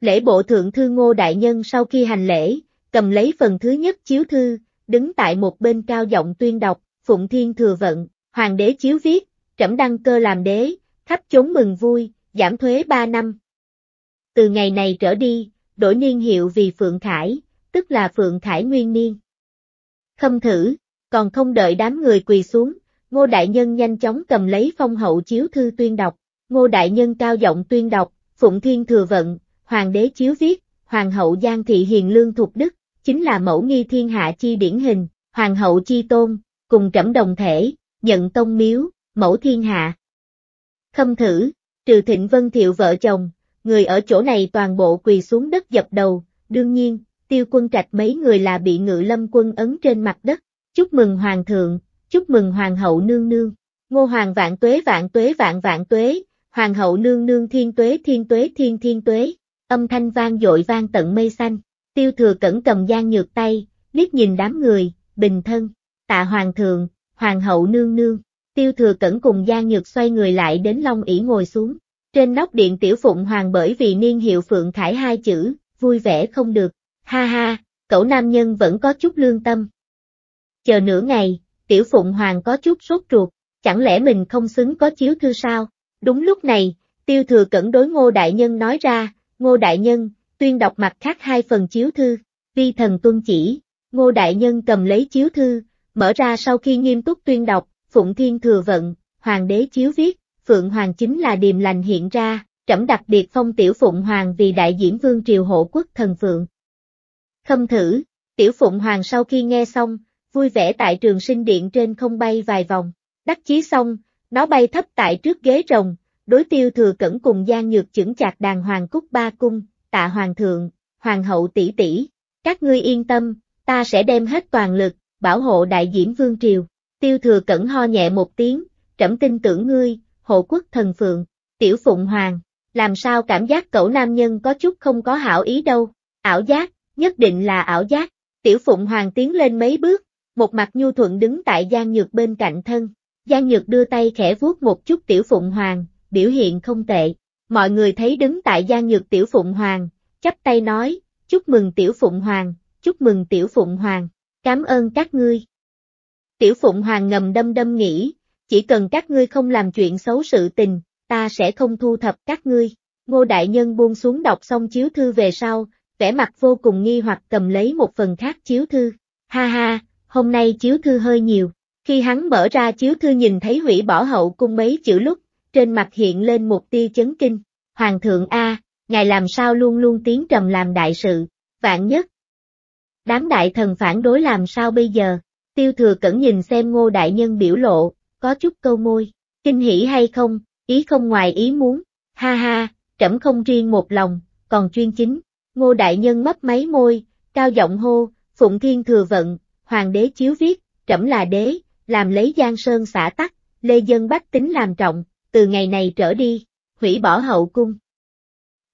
Lễ bộ thượng thư ngô đại nhân sau khi hành lễ, cầm lấy phần thứ nhất chiếu thư, đứng tại một bên cao giọng tuyên đọc, phụng thiên thừa vận, hoàng đế chiếu viết, trẫm đăng cơ làm đế, khắp chốn mừng vui, giảm thuế 3 năm. Từ ngày này trở đi, đổi niên hiệu vì Phượng Khải, tức là Phượng Khải Nguyên Niên. Khâm thử, còn không đợi đám người quỳ xuống, Ngô Đại Nhân nhanh chóng cầm lấy phong hậu chiếu thư tuyên đọc, Ngô Đại Nhân cao giọng tuyên đọc, Phụng Thiên Thừa Vận, Hoàng đế chiếu viết, Hoàng hậu Giang Thị Hiền Lương thuộc Đức, chính là mẫu nghi thiên hạ chi điển hình, Hoàng hậu chi tôn, cùng trẫm đồng thể, nhận tông miếu, mẫu thiên hạ. Khâm thử, trừ thịnh vân thiệu vợ chồng, người ở chỗ này toàn bộ quỳ xuống đất dập đầu, đương nhiên, tiêu quân trạch mấy người là bị ngự lâm quân ấn trên mặt đất, chúc mừng hoàng thượng, chúc mừng hoàng hậu nương nương, ngô hoàng vạn tuế vạn tuế vạn vạn tuế, hoàng hậu nương nương thiên tuế thiên tuế thiên thiên tuế âm thanh vang dội vang tận mây xanh, tiêu thừa cẩn cầm gian nhược tay, liếc nhìn đám người, bình thân, tạ hoàng thượng, hoàng hậu nương nương, tiêu thừa cẩn cùng gian nhược xoay người lại đến long ỷ ngồi xuống, trên nóc điện tiểu phụng hoàng bởi vì niên hiệu phượng khải hai chữ, vui vẻ không được, ha ha, cậu nam nhân vẫn có chút lương tâm. Chờ nửa ngày, tiểu phụng hoàng có chút sốt ruột, chẳng lẽ mình không xứng có chiếu thư sao? Đúng lúc này, tiêu thừa cẩn đối ngô đại nhân nói ra, Ngô Đại Nhân, tuyên đọc mặt khác hai phần chiếu thư, vi thần tuân chỉ, Ngô Đại Nhân cầm lấy chiếu thư, mở ra sau khi nghiêm túc tuyên đọc, Phụng Thiên Thừa Vận, Hoàng đế chiếu viết, Phượng Hoàng chính là điềm lành hiện ra, trẫm đặc biệt phong Tiểu Phụng Hoàng vì đại diễn vương triều hộ quốc thần Phượng. Khâm thử, Tiểu Phụng Hoàng sau khi nghe xong, vui vẻ tại trường sinh điện trên không bay vài vòng, đắc chí xong, nó bay thấp tại trước ghế rồng, đối tiêu thừa cẩn cùng gian nhược chững chạc đàng hoàng cúc ba cung, tạ hoàng thượng, hoàng hậu tỷ tỷ, các ngươi yên tâm, ta sẽ đem hết toàn lực, bảo hộ đại diễm vương triều. Tiêu thừa cẩn ho nhẹ một tiếng, trẫm tin tưởng ngươi, hộ quốc thần phượng, tiểu phụng hoàng, làm sao cảm giác cậu nam nhân có chút không có hảo ý đâu, ảo giác, nhất định là ảo giác, tiểu phụng hoàng tiến lên mấy bước, một mặt nhu thuận đứng tại Giang Nhược bên cạnh thân, Giang Nhược đưa tay khẽ vuốt một chút tiểu phụng hoàng, biểu hiện không tệ. Mọi người thấy đứng tại gia nhược tiểu Phụng Hoàng, chắp tay nói, chúc mừng tiểu Phụng Hoàng, chúc mừng tiểu Phụng Hoàng, cảm ơn các ngươi. Tiểu Phụng Hoàng ngầm đâm đâm nghĩ, chỉ cần các ngươi không làm chuyện xấu sự tình, ta sẽ không thu thập các ngươi. Ngô Đại Nhân buông xuống đọc xong chiếu thư về sau, vẻ mặt vô cùng nghi hoặc cầm lấy một phần khác chiếu thư. Ha ha, hôm nay chiếu thư hơi nhiều. Khi hắn mở ra chiếu thư nhìn thấy hủy bỏ hậu cung mấy chữ lúc, trên mặt hiện lên một tia chấn kinh. Hoàng thượng A, ngài làm sao luôn luôn tiến trầm làm đại sự, vạn nhất. Đám đại thần phản đối làm sao bây giờ, tiêu thừa cẩn nhìn xem ngô đại nhân biểu lộ, có chút câu môi, kinh hỉ hay không, ý không ngoài ý muốn, ha ha, trẫm không riêng một lòng, còn chuyên chính, ngô đại nhân mấp máy môi, cao giọng hô, phụng thiên thừa vận, hoàng đế chiếu viết, trẫm là đế, làm lấy giang sơn xả tắc, lê dân bách tính làm trọng, từ ngày này trở đi, hủy bỏ hậu cung.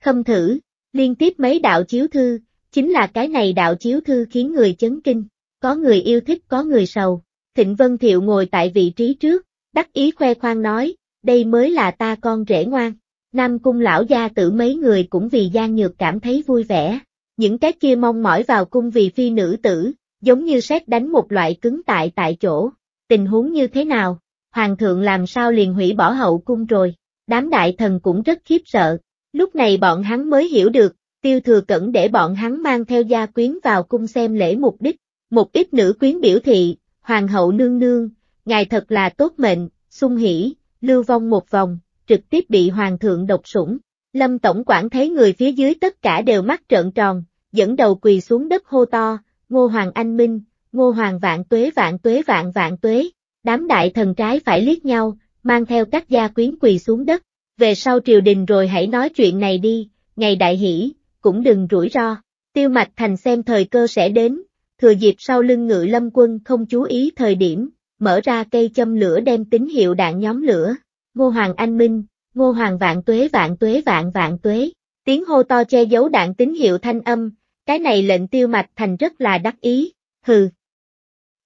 Khâm thử, liên tiếp mấy đạo chiếu thư, chính là cái này đạo chiếu thư khiến người chấn kinh, có người yêu thích có người sầu. Thịnh Vân Thiệu ngồi tại vị trí trước, đắc ý khoe khoang nói, đây mới là ta con rể ngoan. Nam cung lão gia tử mấy người cũng vì gian nhược cảm thấy vui vẻ. Những cái kia mong mỏi vào cung vì phi nữ tử, giống như xét đánh một loại cứng tại tại chỗ. Tình huống như thế nào? hoàng thượng làm sao liền hủy bỏ hậu cung rồi, đám đại thần cũng rất khiếp sợ, lúc này bọn hắn mới hiểu được, tiêu thừa cẩn để bọn hắn mang theo gia quyến vào cung xem lễ mục đích, một ít nữ quyến biểu thị, hoàng hậu nương nương, ngài thật là tốt mệnh, sung hỉ, lưu vong một vòng, trực tiếp bị hoàng thượng độc sủng. Lâm Tổng quản thấy người phía dưới tất cả đều mắt trợn tròn, dẫn đầu quỳ xuống đất hô to, Ngô Hoàng Anh Minh, Ngô Hoàng Vạn Tuế Vạn Tuế Vạn Vạn Tuế đám đại thần trái phải liếc nhau, mang theo các gia quyến quỳ xuống đất, về sau triều đình rồi hãy nói chuyện này đi, ngày đại hỷ, cũng đừng rủi ro, tiêu mạch thành xem thời cơ sẽ đến, thừa dịp sau lưng ngự lâm quân không chú ý thời điểm, mở ra cây châm lửa đem tín hiệu đạn nhóm lửa, ngô hoàng anh minh, ngô hoàng vạn tuế vạn tuế vạn vạn tuế, tiếng hô to che giấu đạn tín hiệu thanh âm, cái này lệnh tiêu mạch thành rất là đắc ý, hừ,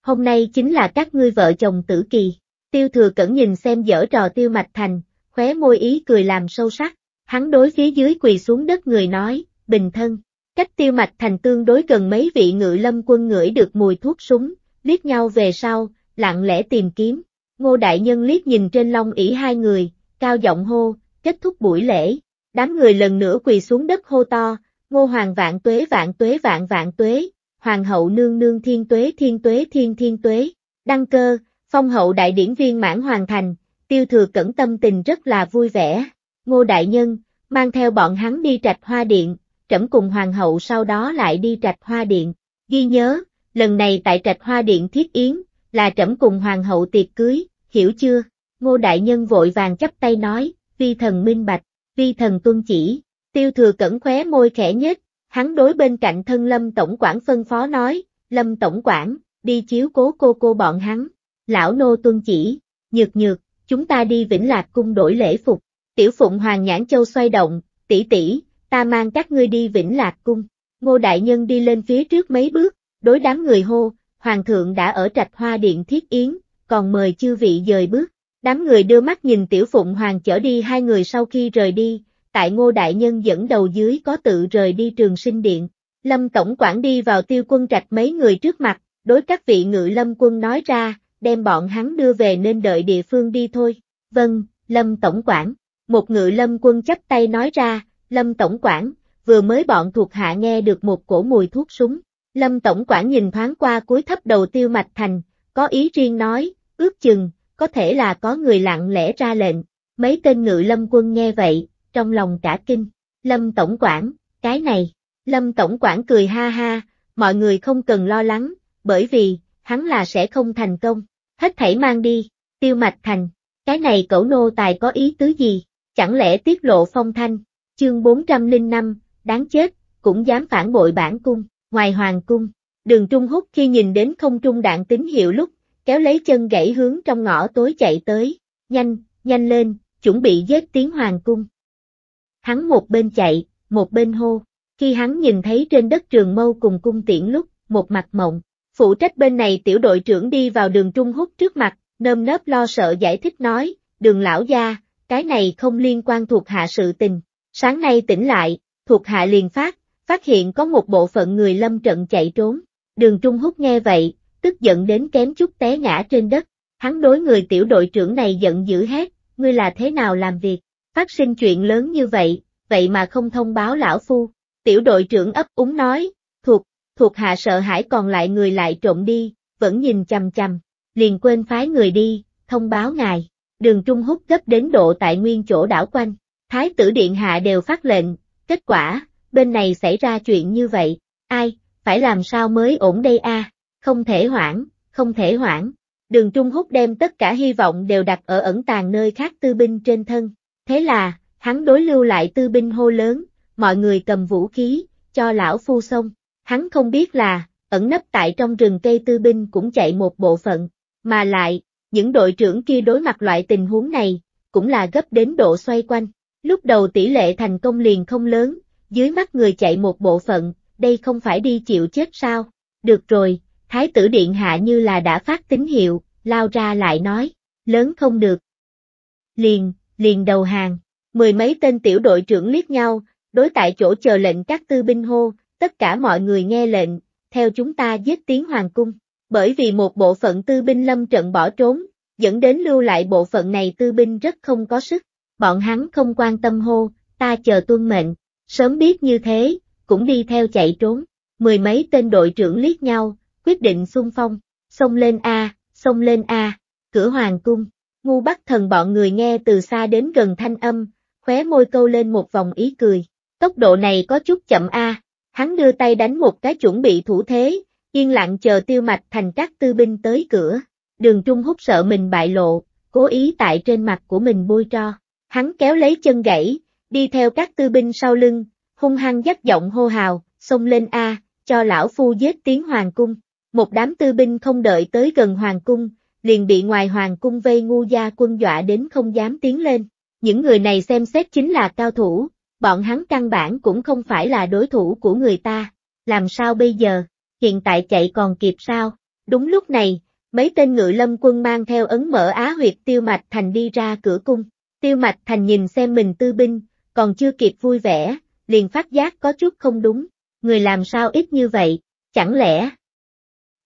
hôm nay chính là các ngươi vợ chồng tử kỳ. Tiêu thừa cẩn nhìn xem dở trò tiêu mạch thành, khóe môi ý cười làm sâu sắc, hắn đối phía dưới quỳ xuống đất người nói, bình thân. Cách tiêu mạch thành tương đối gần mấy vị ngự lâm quân ngửi được mùi thuốc súng, liếc nhau về sau, lặng lẽ tìm kiếm. Ngô Đại Nhân liếc nhìn trên long ỷ hai người, cao giọng hô, kết thúc buổi lễ. Đám người lần nữa quỳ xuống đất hô to, ngô hoàng vạn tuế vạn tuế vạn vạn tuế, hoàng hậu nương nương thiên tuế thiên tuế thiên thiên tuế, đăng cơ, phong hậu đại điển viên mãn hoàn thành, tiêu thừa cẩn tâm tình rất là vui vẻ, ngô đại nhân, mang theo bọn hắn đi trạch hoa điện, trẫm cùng hoàng hậu sau đó lại đi trạch hoa điện, ghi nhớ, lần này tại trạch hoa điện thiết yến, là trẫm cùng hoàng hậu tiệc cưới, hiểu chưa? Ngô đại nhân vội vàng chắp tay nói, vi thần minh bạch, vi thần tuân chỉ, tiêu thừa cẩn khóe môi khẽ nhếch, Hắn đối bên cạnh thân Lâm Tổng quản phân phó nói, Lâm Tổng quản, đi chiếu cố cô cô bọn hắn. Lão nô tuân chỉ, nhược nhược, chúng ta đi Vĩnh Lạc cung đổi lễ phục. Tiểu Phụng Hoàng Nhãn Châu xoay động, tỷ tỷ, ta mang các ngươi đi Vĩnh Lạc cung. Ngô Đại Nhân đi lên phía trước mấy bước, đối đám người hô, Hoàng thượng đã ở trạch hoa điện thiết yến, còn mời chư vị dời bước. Đám người đưa mắt nhìn Tiểu Phụng Hoàng chở đi hai người sau khi rời đi, tại ngô đại nhân dẫn đầu dưới có tự rời đi trường sinh điện. Lâm Tổng quản đi vào tiêu quân trạch mấy người trước mặt, đối các vị ngự lâm quân nói ra, đem bọn hắn đưa về nên đợi địa phương đi thôi. Vâng, Lâm Tổng quản. Một ngự lâm quân chấp tay nói ra, Lâm Tổng quản, vừa mới bọn thuộc hạ nghe được một cổ mùi thuốc súng. Lâm Tổng quản nhìn thoáng qua cuối thấp đầu tiêu mạch thành, có ý riêng nói, ước chừng, có thể là có người lặng lẽ ra lệnh. Mấy tên ngự lâm quân nghe vậy, trong lòng cả kinh. Lâm Tổng quản, cái này, Lâm Tổng quản cười ha ha, mọi người không cần lo lắng, bởi vì, hắn là sẽ không thành công, hết thảy mang đi, tiêu mạch thành, cái này cẩu nô tài có ý tứ gì, chẳng lẽ tiết lộ phong thanh, chương 405, đáng chết, cũng dám phản bội bản cung, ngoài hoàng cung, đường trung hút khi nhìn đến không trung đạn tín hiệu lúc, kéo lấy chân gãy hướng trong ngõ tối chạy tới, nhanh, nhanh lên, chuẩn bị giết tiếng hoàng cung, Hắn một bên chạy, một bên hô. Khi hắn nhìn thấy trên đất trường mâu cùng cung tiễn lúc, một mặt mộng, phụ trách bên này tiểu đội trưởng đi vào đường Trung Hút trước mặt, nơm nớp lo sợ giải thích nói, đường lão gia, cái này không liên quan thuộc hạ sự tình. Sáng nay tỉnh lại, thuộc hạ liền phát, phát hiện có một bộ phận người lâm trận chạy trốn. Đường Trung Hút nghe vậy, tức giận đến kém chút té ngã trên đất. Hắn đối người tiểu đội trưởng này giận dữ hết, ngươi là thế nào làm việc? phát sinh chuyện lớn như vậy, vậy mà không thông báo lão phu. Tiểu đội trưởng ấp úng nói, thuộc, thuộc hạ sợ hãi còn lại người lại trộm đi, vẫn nhìn chằm chằm, liền quên phái người đi, thông báo ngài. Đường Trung hút gấp đến độ tại nguyên chỗ đảo quanh, thái tử điện hạ đều phát lệnh, kết quả, bên này xảy ra chuyện như vậy, ai, phải làm sao mới ổn đây a? không thể hoãn, không thể hoãn. Đường Trung hút đem tất cả hy vọng đều đặt ở ẩn tàng nơi khác tư binh trên thân, Thế là, hắn đối lưu lại tư binh hô lớn, mọi người cầm vũ khí, cho lão phu xong. Hắn không biết là, ẩn nấp tại trong rừng cây tư binh cũng chạy một bộ phận, mà lại, những đội trưởng kia đối mặt loại tình huống này, cũng là gấp đến độ xoay quanh. Lúc đầu tỷ lệ thành công liền không lớn, dưới mắt người chạy một bộ phận, đây không phải đi chịu chết sao? Được rồi, Thái tử Điện Hạ như là đã phát tín hiệu, lao ra lại nói, lớn không được. Liền, liền đầu hàng. Mười mấy tên tiểu đội trưởng liếc nhau, đối tại chỗ chờ lệnh các tư binh hô, tất cả mọi người nghe lệnh, theo chúng ta giết tiếng hoàng cung. Bởi vì một bộ phận tư binh lâm trận bỏ trốn, dẫn đến lưu lại bộ phận này tư binh rất không có sức. Bọn hắn không quan tâm hô, ta chờ tuân mệnh, sớm biết như thế, cũng đi theo chạy trốn. Mười mấy tên đội trưởng liếc nhau, quyết định xung phong, xông lên A, xông lên A, cửa hoàng cung. Ngu Bắc Thần bọn người nghe từ xa đến gần thanh âm, khóe môi câu lên một vòng ý cười. Tốc độ này có chút chậm a. Hắn đưa tay đánh một cái chuẩn bị thủ thế, yên lặng chờ tiêu mạch thành các tư binh tới cửa. Đường Trung hút sợ mình bại lộ, cố ý tại trên mặt của mình bôi cho. Hắn kéo lấy chân gãy, đi theo các tư binh sau lưng, hung hăng dắt giọng hô hào, xông lên a, cho lão phu giết tiếng hoàng cung. Một đám tư binh không đợi tới gần hoàng cung, liền bị ngoài hoàng cung vây ngu gia quân dọa đến không dám tiến lên. Những người này xem xét chính là cao thủ, bọn hắn căn bản cũng không phải là đối thủ của người ta. Làm sao bây giờ, hiện tại chạy còn kịp sao? Đúng lúc này, mấy tên ngự lâm quân mang theo ấn mở á huyệt tiêu mạch thành đi ra cửa cung. Tiêu mạch thành nhìn xem mình tư binh, còn chưa kịp vui vẻ, liền phát giác có chút không đúng. Người làm sao ít như vậy, chẳng lẽ?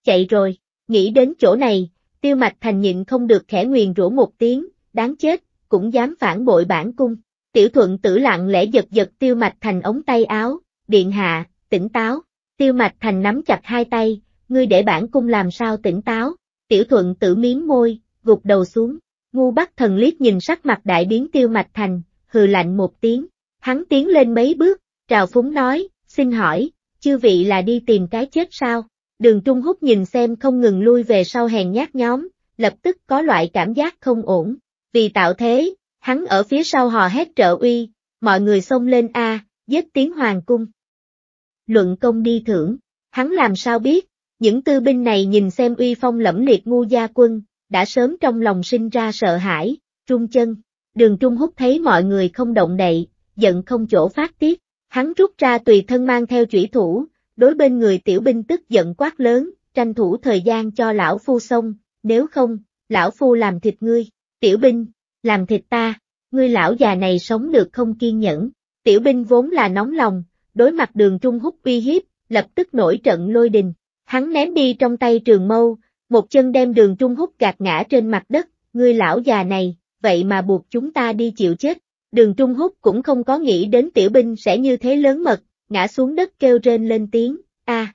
Chạy rồi, nghĩ đến chỗ này, Tiêu Mạch Thành nhịn không được khẽ nguyền rủa một tiếng, đáng chết, cũng dám phản bội bản cung. Tiểu thuận tử lặng lẽ giật giật Tiêu Mạch Thành ống tay áo, điện hạ, tỉnh táo. Tiêu Mạch Thành nắm chặt hai tay, ngươi để bản cung làm sao tỉnh táo. Tiểu thuận tử miếm môi, gục đầu xuống. Ngu Bắc Thần liếc nhìn sắc mặt đại biến Tiêu Mạch Thành, hừ lạnh một tiếng. Hắn tiến lên mấy bước, trào phúng nói, xin hỏi, chư vị là đi tìm cái chết sao? Đường Trung Húc nhìn xem không ngừng lui về sau hèn nhát nhóm, lập tức có loại cảm giác không ổn. Vì tạo thế, hắn ở phía sau hò hét trợ uy, mọi người xông lên A, giết tiếng hoàng cung. Luận công đi thưởng, hắn làm sao biết, những tư binh này nhìn xem uy phong lẫm liệt ngu gia quân, đã sớm trong lòng sinh ra sợ hãi, trung chân. Đường Trung Húc thấy mọi người không động đậy, giận không chỗ phát tiết, hắn rút ra tùy thân mang theo chủy thủ, đối bên người tiểu binh tức giận quát lớn, tranh thủ thời gian cho lão phu xong, nếu không, lão phu làm thịt ngươi, tiểu binh, làm thịt ta, ngươi lão già này sống được không kiên nhẫn, tiểu binh vốn là nóng lòng, đối mặt đường trung hút uy hiếp, lập tức nổi trận lôi đình, hắn ném đi trong tay trường mâu, một chân đem đường trung hút gạt ngã trên mặt đất, ngươi lão già này, vậy mà buộc chúng ta đi chịu chết, đường trung Húc cũng không có nghĩ đến tiểu binh sẽ như thế lớn mật, ngã xuống đất kêu rên lên tiếng, a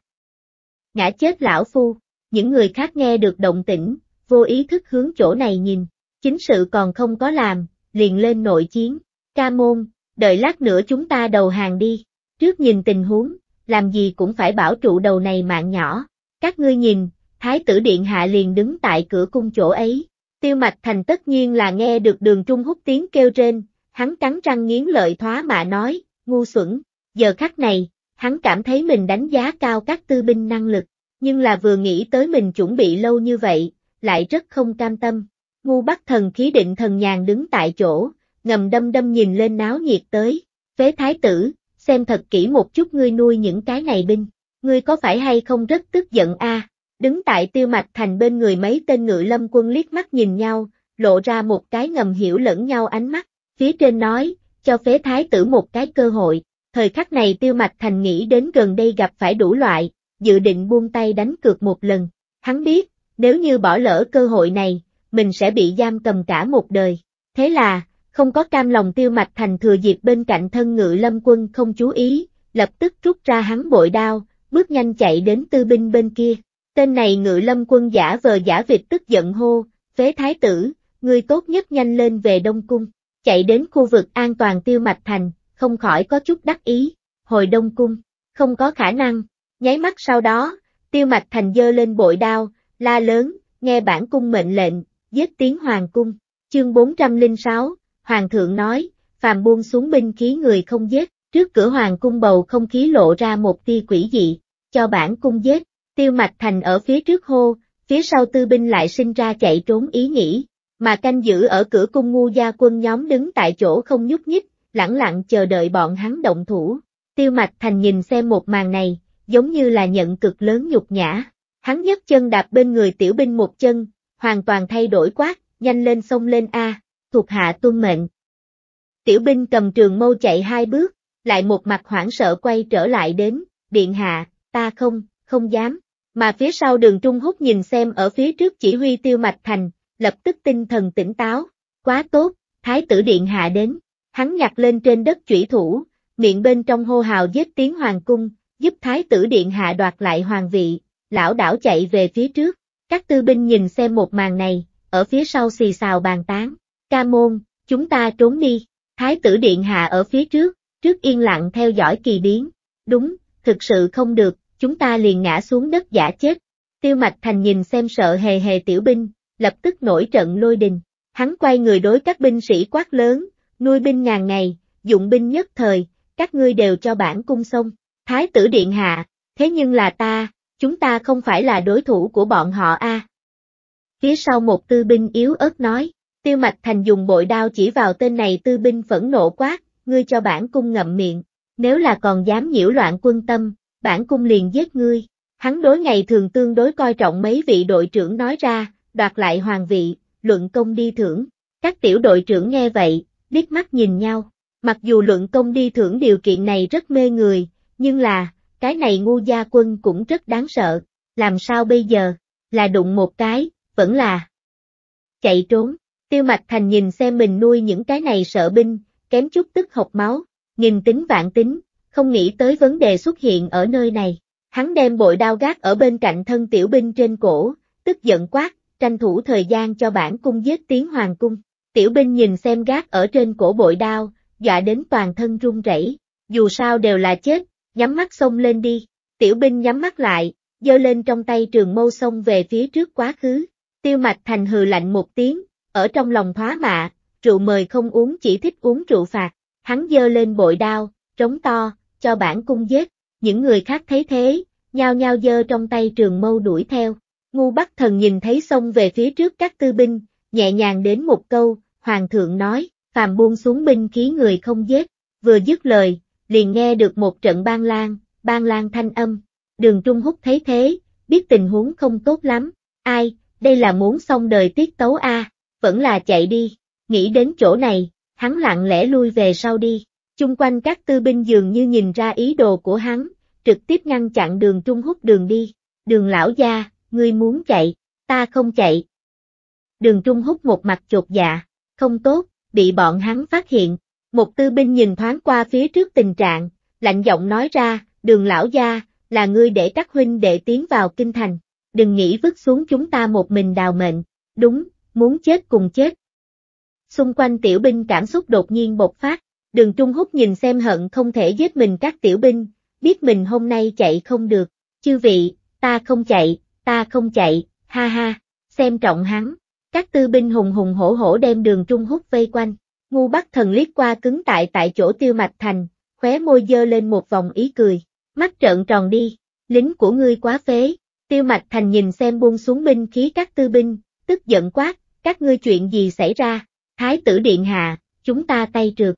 Ngã chết lão phu, những người khác nghe được động tĩnh, vô ý thức hướng chỗ này nhìn, chính sự còn không có làm, liền lên nội chiến, ca môn, đợi lát nữa chúng ta đầu hàng đi, trước nhìn tình huống, làm gì cũng phải bảo trụ đầu này mạng nhỏ, các ngươi nhìn, thái tử điện hạ liền đứng tại cửa cung chỗ ấy, tiêu mạch thành tất nhiên là nghe được đường trung hút tiếng kêu trên, hắn cắn răng nghiến lợi thoá mạ nói, ngu xuẩn, Giờ khắc này, hắn cảm thấy mình đánh giá cao các tư binh năng lực, nhưng là vừa nghĩ tới mình chuẩn bị lâu như vậy, lại rất không cam tâm. Ngu Bắc thần khí định thần nhàn đứng tại chỗ, ngầm đâm đâm nhìn lên náo nhiệt tới, phế thái tử, xem thật kỹ một chút ngươi nuôi những cái này binh, ngươi có phải hay không rất tức giận a? Đứng tại tiêu mạch thành bên người mấy tên ngự lâm quân liếc mắt nhìn nhau, lộ ra một cái ngầm hiểu lẫn nhau ánh mắt, phía trên nói, cho phế thái tử một cái cơ hội, Thời khắc này tiêu mạch thành nghĩ đến gần đây gặp phải đủ loại, dự định buông tay đánh cược một lần. Hắn biết, nếu như bỏ lỡ cơ hội này, mình sẽ bị giam cầm cả một đời. Thế là, không có cam lòng tiêu mạch thành thừa dịp bên cạnh thân ngự lâm quân không chú ý, lập tức rút ra hắn bội đao, bước nhanh chạy đến tư binh bên kia. Tên này ngự lâm quân giả vờ giả vịt tức giận hô, phế thái tử, ngươi tốt nhất nhanh lên về Đông Cung, chạy đến khu vực an toàn tiêu mạch thành, không khỏi có chút đắc ý, hồi đông cung, không có khả năng, nháy mắt sau đó, tiêu mạch thành dơ lên bội đao, la lớn, nghe bản cung mệnh lệnh, giết tiếng hoàng cung, chương 406, hoàng thượng nói, phàm buông xuống binh khí người không giết, trước cửa hoàng cung bầu không khí lộ ra một tia quỷ dị, cho bản cung giết, tiêu mạch thành ở phía trước hô, phía sau tư binh lại sinh ra chạy trốn ý nghĩ, mà canh giữ ở cửa cung ngu gia quân nhóm đứng tại chỗ không nhúc nhích, lẳng lặng chờ đợi bọn hắn động thủ. Tiêu Mạch Thành nhìn xem một màn này, giống như là nhận cực lớn nhục nhã. Hắn nhấc chân đạp bên người tiểu binh một chân, hoàn toàn thay đổi quát, nhanh lên sông lên A, thuộc hạ tuân mệnh. Tiểu binh cầm trường mâu chạy hai bước, lại một mặt hoảng sợ quay trở lại đến, điện hạ, ta không, không dám. Mà phía sau đường Trung Húc nhìn xem ở phía trước chỉ huy tiêu mạch thành, lập tức tinh thần tỉnh táo, quá tốt, thái tử điện hạ đến hắn nhặt lên trên đất chủy thủ, miệng bên trong hô hào giết tiếng hoàng cung, giúp thái tử điện hạ đoạt lại hoàng vị, lão đảo chạy về phía trước, các tư binh nhìn xem một màn này, ở phía sau xì xào bàn tán, ca môn, chúng ta trốn đi, thái tử điện hạ ở phía trước, trước yên lặng theo dõi kỳ biến, đúng, thực sự không được, chúng ta liền ngã xuống đất giả chết, tiêu mạch thành nhìn xem sợ hề hề tiểu binh, lập tức nổi trận lôi đình, hắn quay người đối các binh sĩ quát lớn, nuôi binh ngàn ngày, dụng binh nhất thời, các ngươi đều cho bản cung xong. Thái tử điện hạ, thế nhưng là ta, chúng ta không phải là đối thủ của bọn họ a. À? Phía sau một tư binh yếu ớt nói, tiêu mạch thành dùng bội đao chỉ vào tên này tư binh phẫn nộ quá, ngươi cho bản cung ngậm miệng, nếu là còn dám nhiễu loạn quân tâm, bản cung liền giết ngươi. Hắn đối ngày thường tương đối coi trọng mấy vị đội trưởng nói ra, đoạt lại hoàng vị, luận công đi thưởng. Các tiểu đội trưởng nghe vậy, liếc mắt nhìn nhau. Mặc dù luận công đi thưởng điều kiện này rất mê người, nhưng là, cái này ngu gia quân cũng rất đáng sợ. Làm sao bây giờ? Là đụng một cái, vẫn là chạy trốn. Tiêu Mạch Thành nhìn xem mình nuôi những cái này sợ binh, kém chút tức hộc máu, nhìn tính vạn tính, không nghĩ tới vấn đề xuất hiện ở nơi này. Hắn đem bội đao gác ở bên cạnh thân tiểu binh trên cổ, tức giận quát, tranh thủ thời gian cho bản cung giết tiếng hoàng cung. Tiểu binh nhìn xem gác ở trên cổ bội đao, dọa đến toàn thân run rẩy. Dù sao đều là chết, nhắm mắt xông lên đi. Tiểu binh nhắm mắt lại, giơ lên trong tay trường mâu xông về phía trước quá khứ. Tiêu mạch thành hừ lạnh một tiếng, ở trong lòng thoá mạ, rượu mời không uống chỉ thích uống rượu phạt. Hắn giơ lên bội đao, trống to, cho bản cung giết. Những người khác thấy thế, nhao nhao giơ trong tay trường mâu đuổi theo. Ngu Bắc Thần nhìn thấy xông về phía trước các tư binh, nhẹ nhàng đến một câu, hoàng thượng nói, phàm buông xuống binh khí người không giết, vừa dứt lời, liền nghe được một trận ban lan, ban lan thanh âm, đường trung hút thấy thế, biết tình huống không tốt lắm, ai, đây là muốn xong đời tiết tấu a vẫn là chạy đi, nghĩ đến chỗ này, hắn lặng lẽ lui về sau đi, chung quanh các tư binh dường như nhìn ra ý đồ của hắn, trực tiếp ngăn chặn đường trung hút đường đi, đường lão gia, ngươi muốn chạy, ta không chạy, đường trung hút một mặt chột dạ, không tốt, bị bọn hắn phát hiện. Một tư binh nhìn thoáng qua phía trước tình trạng, lạnh giọng nói ra, đường lão gia, là ngươi để các huynh đệ tiến vào kinh thành, đừng nghĩ vứt xuống chúng ta một mình đào mệnh, đúng, muốn chết cùng chết. Xung quanh tiểu binh cảm xúc đột nhiên bộc phát, đường trung hút nhìn xem hận không thể giết mình các tiểu binh, biết mình hôm nay chạy không được, chư vị, ta không chạy, ta không chạy, ha ha, xem trọng hắn. Các tư binh hùng hùng hổ hổ đem đường Trung hút vây quanh, ngu bắt thần liếc qua cứng tại tại chỗ tiêu mạch thành, khóe môi dơ lên một vòng ý cười, mắt trợn tròn đi, lính của ngươi quá phế, tiêu mạch thành nhìn xem buông xuống binh khí các tư binh, tức giận quát, các ngươi chuyện gì xảy ra, thái tử điện hạ, chúng ta tay trượt.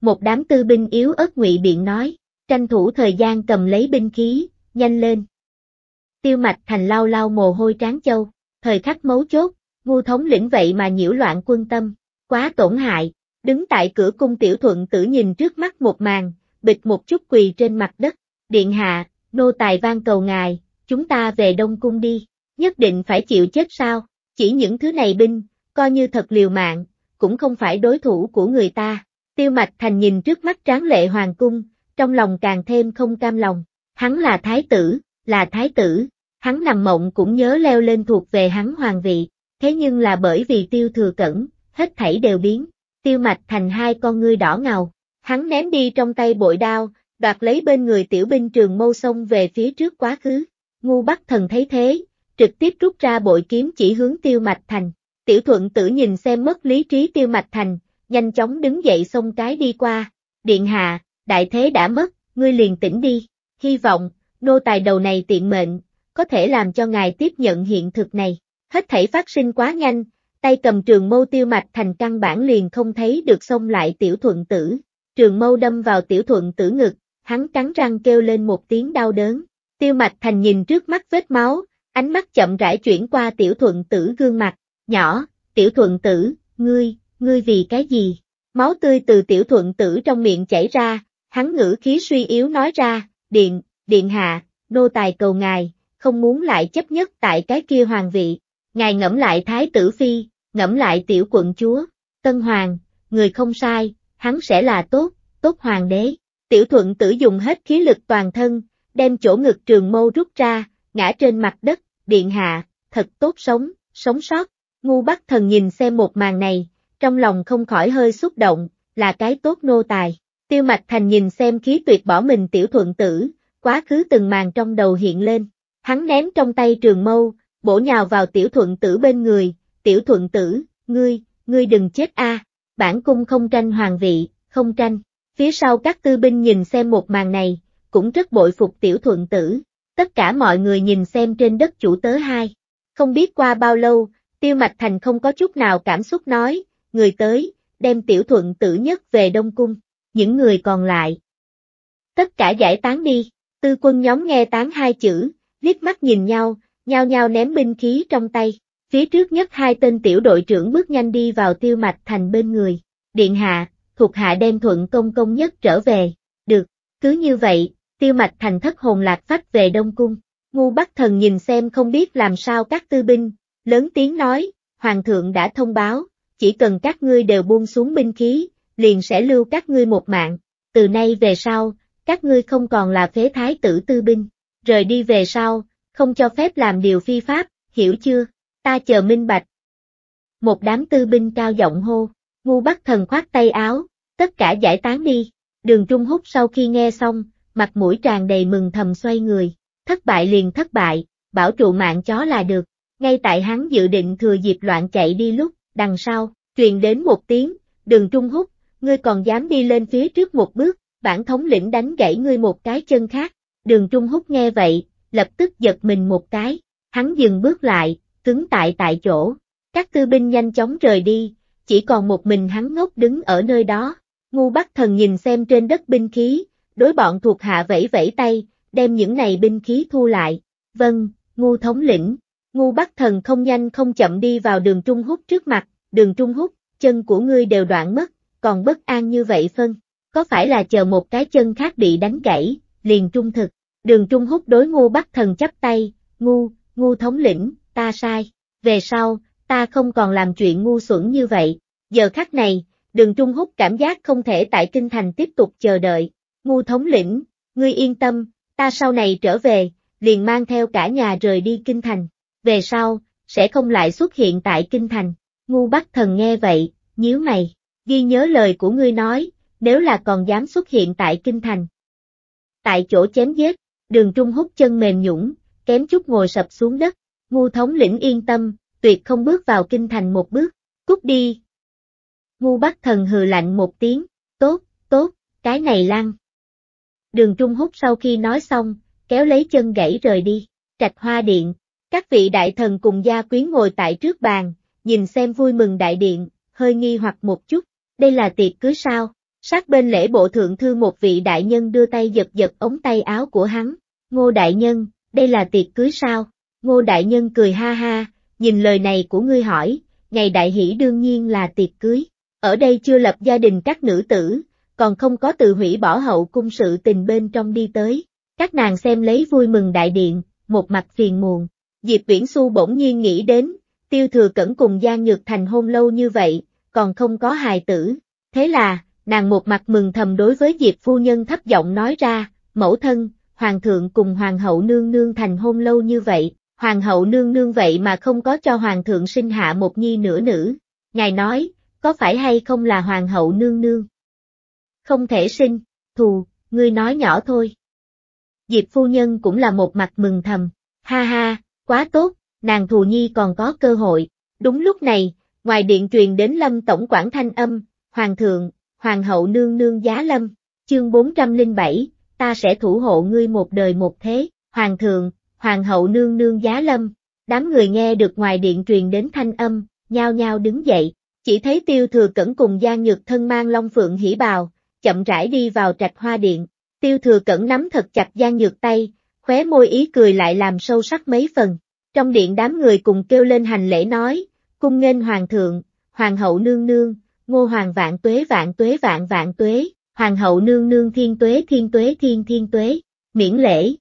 Một đám tư binh yếu ớt ngụy biện nói, tranh thủ thời gian cầm lấy binh khí, nhanh lên. Tiêu mạch thành lau lau mồ hôi trán châu, thời khắc mấu chốt, ngu thống lĩnh vậy mà nhiễu loạn quân tâm, quá tổn hại, đứng tại cửa cung tiểu thuận tử nhìn trước mắt một màn, bịch một chút quỳ trên mặt đất, điện hạ, nô tài van cầu ngài, chúng ta về đông cung đi, nhất định phải chịu chết sao, chỉ những thứ này binh, coi như thật liều mạng, cũng không phải đối thủ của người ta, tiêu mạch thành nhìn trước mắt tráng lệ hoàng cung, trong lòng càng thêm không cam lòng, hắn là thái tử, là thái tử, hắn nằm mộng cũng nhớ leo lên thuộc về hắn hoàng vị, Thế nhưng là bởi vì tiêu thừa cẩn, hết thảy đều biến, tiêu mạch thành hai con ngươi đỏ ngầu. Hắn ném đi trong tay bội đao, đoạt lấy bên người tiểu binh trường mâu sông về phía trước quá khứ. Ngu Bắc Thần thấy thế, trực tiếp rút ra bội kiếm chỉ hướng tiêu mạch thành. Tiểu thuận tử nhìn xem mất lý trí tiêu mạch thành, nhanh chóng đứng dậy xông cái đi qua. Điện hạ, đại thế đã mất, ngươi liền tỉnh đi. Hy vọng, nô tài đầu này tiện mệnh, có thể làm cho ngài tiếp nhận hiện thực này hết thảy phát sinh quá nhanh, tay cầm trường mâu tiêu mạch thành căn bản liền không thấy được xông lại tiểu thuận tử. Trường mâu đâm vào tiểu thuận tử ngực, hắn cắn răng kêu lên một tiếng đau đớn. Tiêu mạch thành nhìn trước mắt vết máu, ánh mắt chậm rãi chuyển qua tiểu thuận tử gương mặt, nhỏ, tiểu thuận tử, ngươi, ngươi vì cái gì? Máu tươi từ tiểu thuận tử trong miệng chảy ra, hắn ngữ khí suy yếu nói ra, điện, điện hạ, nô tài cầu ngài, không muốn lại chấp nhất tại cái kia hoàng vị. Ngài ngẫm lại Thái tử Phi, ngẫm lại tiểu quận chúa, Tân Hoàng, người không sai, hắn sẽ là tốt, tốt hoàng đế. Tiểu thuận tử dùng hết khí lực toàn thân, đem chỗ ngực trường mâu rút ra, ngã trên mặt đất, điện hạ, thật tốt sống, sống sót. Ngu Bắc Thần nhìn xem một màn này, trong lòng không khỏi hơi xúc động, là cái tốt nô tài. Tiêu Mạch Thành nhìn xem khí tuyệt bỏ mình tiểu thuận tử, quá khứ từng màn trong đầu hiện lên. Hắn ném trong tay trường mâu, bổ nhào vào tiểu thuận tử bên người, tiểu thuận tử, ngươi, ngươi đừng chết a à. bản cung không tranh hoàng vị, không tranh. Phía sau các tư binh nhìn xem một màn này, cũng rất bội phục tiểu thuận tử, tất cả mọi người nhìn xem trên đất chủ tớ hai. Không biết qua bao lâu, tiêu mạch thành không có chút nào cảm xúc nói, người tới, đem tiểu thuận tử nhất về Đông Cung, những người còn lại. Tất cả giải tán đi, tư quân nhóm nghe tán hai chữ, liếc mắt nhìn nhau, nhao nhao ném binh khí trong tay. Phía trước nhất hai tên tiểu đội trưởng bước nhanh đi vào tiêu mạch thành bên người. Điện hạ, thuộc hạ đem thuận công công nhất trở về. Được, cứ như vậy, tiêu mạch thành thất hồn lạc phách về Đông Cung. Ngu Bắc Thần nhìn xem không biết làm sao các tư binh, lớn tiếng nói, Hoàng thượng đã thông báo, chỉ cần các ngươi đều buông xuống binh khí, liền sẽ lưu các ngươi một mạng. Từ nay về sau, các ngươi không còn là phế thái tử tư binh. Rời đi về sau, không cho phép làm điều phi pháp, hiểu chưa? Ta chờ minh bạch. Một đám tư binh cao giọng hô, ngu bắc thần khoát tay áo, tất cả giải tán đi. Đường Trung Húc sau khi nghe xong, mặt mũi tràn đầy mừng thầm xoay người, thất bại liền thất bại, bảo trụ mạng chó là được. Ngay tại hắn dự định thừa dịp loạn chạy đi lúc, đằng sau, truyền đến một tiếng, đường Trung Húc, ngươi còn dám đi lên phía trước một bước, bản thống lĩnh đánh gãy ngươi một cái chân khác. Đường Trung Húc nghe vậy, lập tức giật mình một cái, hắn dừng bước lại, cứng tại tại chỗ. Các tư binh nhanh chóng rời đi, chỉ còn một mình hắn ngốc đứng ở nơi đó. Ngu Bắc Thần nhìn xem trên đất binh khí, đối bọn thuộc hạ vẫy vẫy tay, đem những này binh khí thu lại. Vâng, ngu thống lĩnh. Ngu Bắc Thần không nhanh không chậm đi vào đường Trung Hút trước mặt, đường Trung Hút, chân của ngươi đều đoạn mất, còn bất an như vậy phân. Có phải là chờ một cái chân khác bị đánh gãy, liền trung thực. Đường Trung Húc đối ngu bắc thần chắp tay, ngu, ngu thống lĩnh, ta sai, về sau, ta không còn làm chuyện ngu xuẩn như vậy. Giờ khắc này, đường Trung Húc cảm giác không thể tại kinh thành tiếp tục chờ đợi. Ngu thống lĩnh, ngươi yên tâm, ta sau này trở về, liền mang theo cả nhà rời đi kinh thành. Về sau, sẽ không lại xuất hiện tại kinh thành. Ngu bắc thần nghe vậy, nhíu mày, ghi nhớ lời của ngươi nói, nếu là còn dám xuất hiện tại kinh thành. Tại chỗ chém giết. Đường Trung hút chân mềm nhũng, kém chút ngồi sập xuống đất. Ngu thống lĩnh yên tâm, tuyệt không bước vào kinh thành một bước. Cút đi. Ngu Bắc thần hừ lạnh một tiếng. Tốt, tốt, cái này lăng. Đường Trung hút sau khi nói xong, kéo lấy chân gãy rời đi. Trạch hoa điện. Các vị đại thần cùng gia quyến ngồi tại trước bàn, nhìn xem vui mừng đại điện, hơi nghi hoặc một chút. Đây là tiệc cưới sao? Sát bên lễ bộ thượng thư một vị đại nhân đưa tay giật giật ống tay áo của hắn. Ngô đại nhân, đây là tiệc cưới sao? Ngô đại nhân cười ha ha, nhìn lời này của ngươi hỏi, ngày đại hỷ đương nhiên là tiệc cưới. Ở đây chưa lập gia đình các nữ tử, còn không có từ hủy bỏ hậu cung sự tình bên trong đi tới. Các nàng xem lấy vui mừng đại điện, một mặt phiền muộn. Diệp Viễn Xu bỗng nhiên nghĩ đến, tiêu thừa cẩn cùng Giang Nhược Thành hôn lâu như vậy, còn không có hài tử. Thế là, nàng một mặt mừng thầm đối với Diệp phu nhân thấp giọng nói ra, mẫu thân, hoàng thượng cùng hoàng hậu nương nương thành hôn lâu như vậy, hoàng hậu nương nương vậy mà không có cho hoàng thượng sinh hạ một nhi nửa nữ. Ngài nói, có phải hay không là hoàng hậu nương nương? Không thể sinh, thù, ngươi nói nhỏ thôi. Diệp phu nhân cũng là một mặt mừng thầm, ha ha, quá tốt, nàng thù nhi còn có cơ hội. Đúng lúc này, ngoài điện truyền đến lâm tổng quản thanh âm, hoàng thượng, Hoàng hậu nương nương giá lâm, chương 407, ta sẽ thủ hộ ngươi một đời một thế, hoàng thượng, hoàng hậu nương nương giá lâm. Đám người nghe được ngoài điện truyền đến thanh âm, nhao nhao đứng dậy, chỉ thấy tiêu thừa cẩn cùng Giang Nhược thân mang Long Phượng hỉ bào, chậm rãi đi vào trạch hoa điện. Tiêu thừa cẩn nắm thật chặt Giang Nhược tay, khóe môi ý cười lại làm sâu sắc mấy phần. Trong điện đám người cùng kêu lên hành lễ nói, cung nghênh hoàng thượng, hoàng hậu nương nương, ngô hoàng vạn tuế vạn tuế vạn vạn tuế, hoàng hậu nương nương thiên tuế thiên tuế thiên thiên tuế, miễn lễ.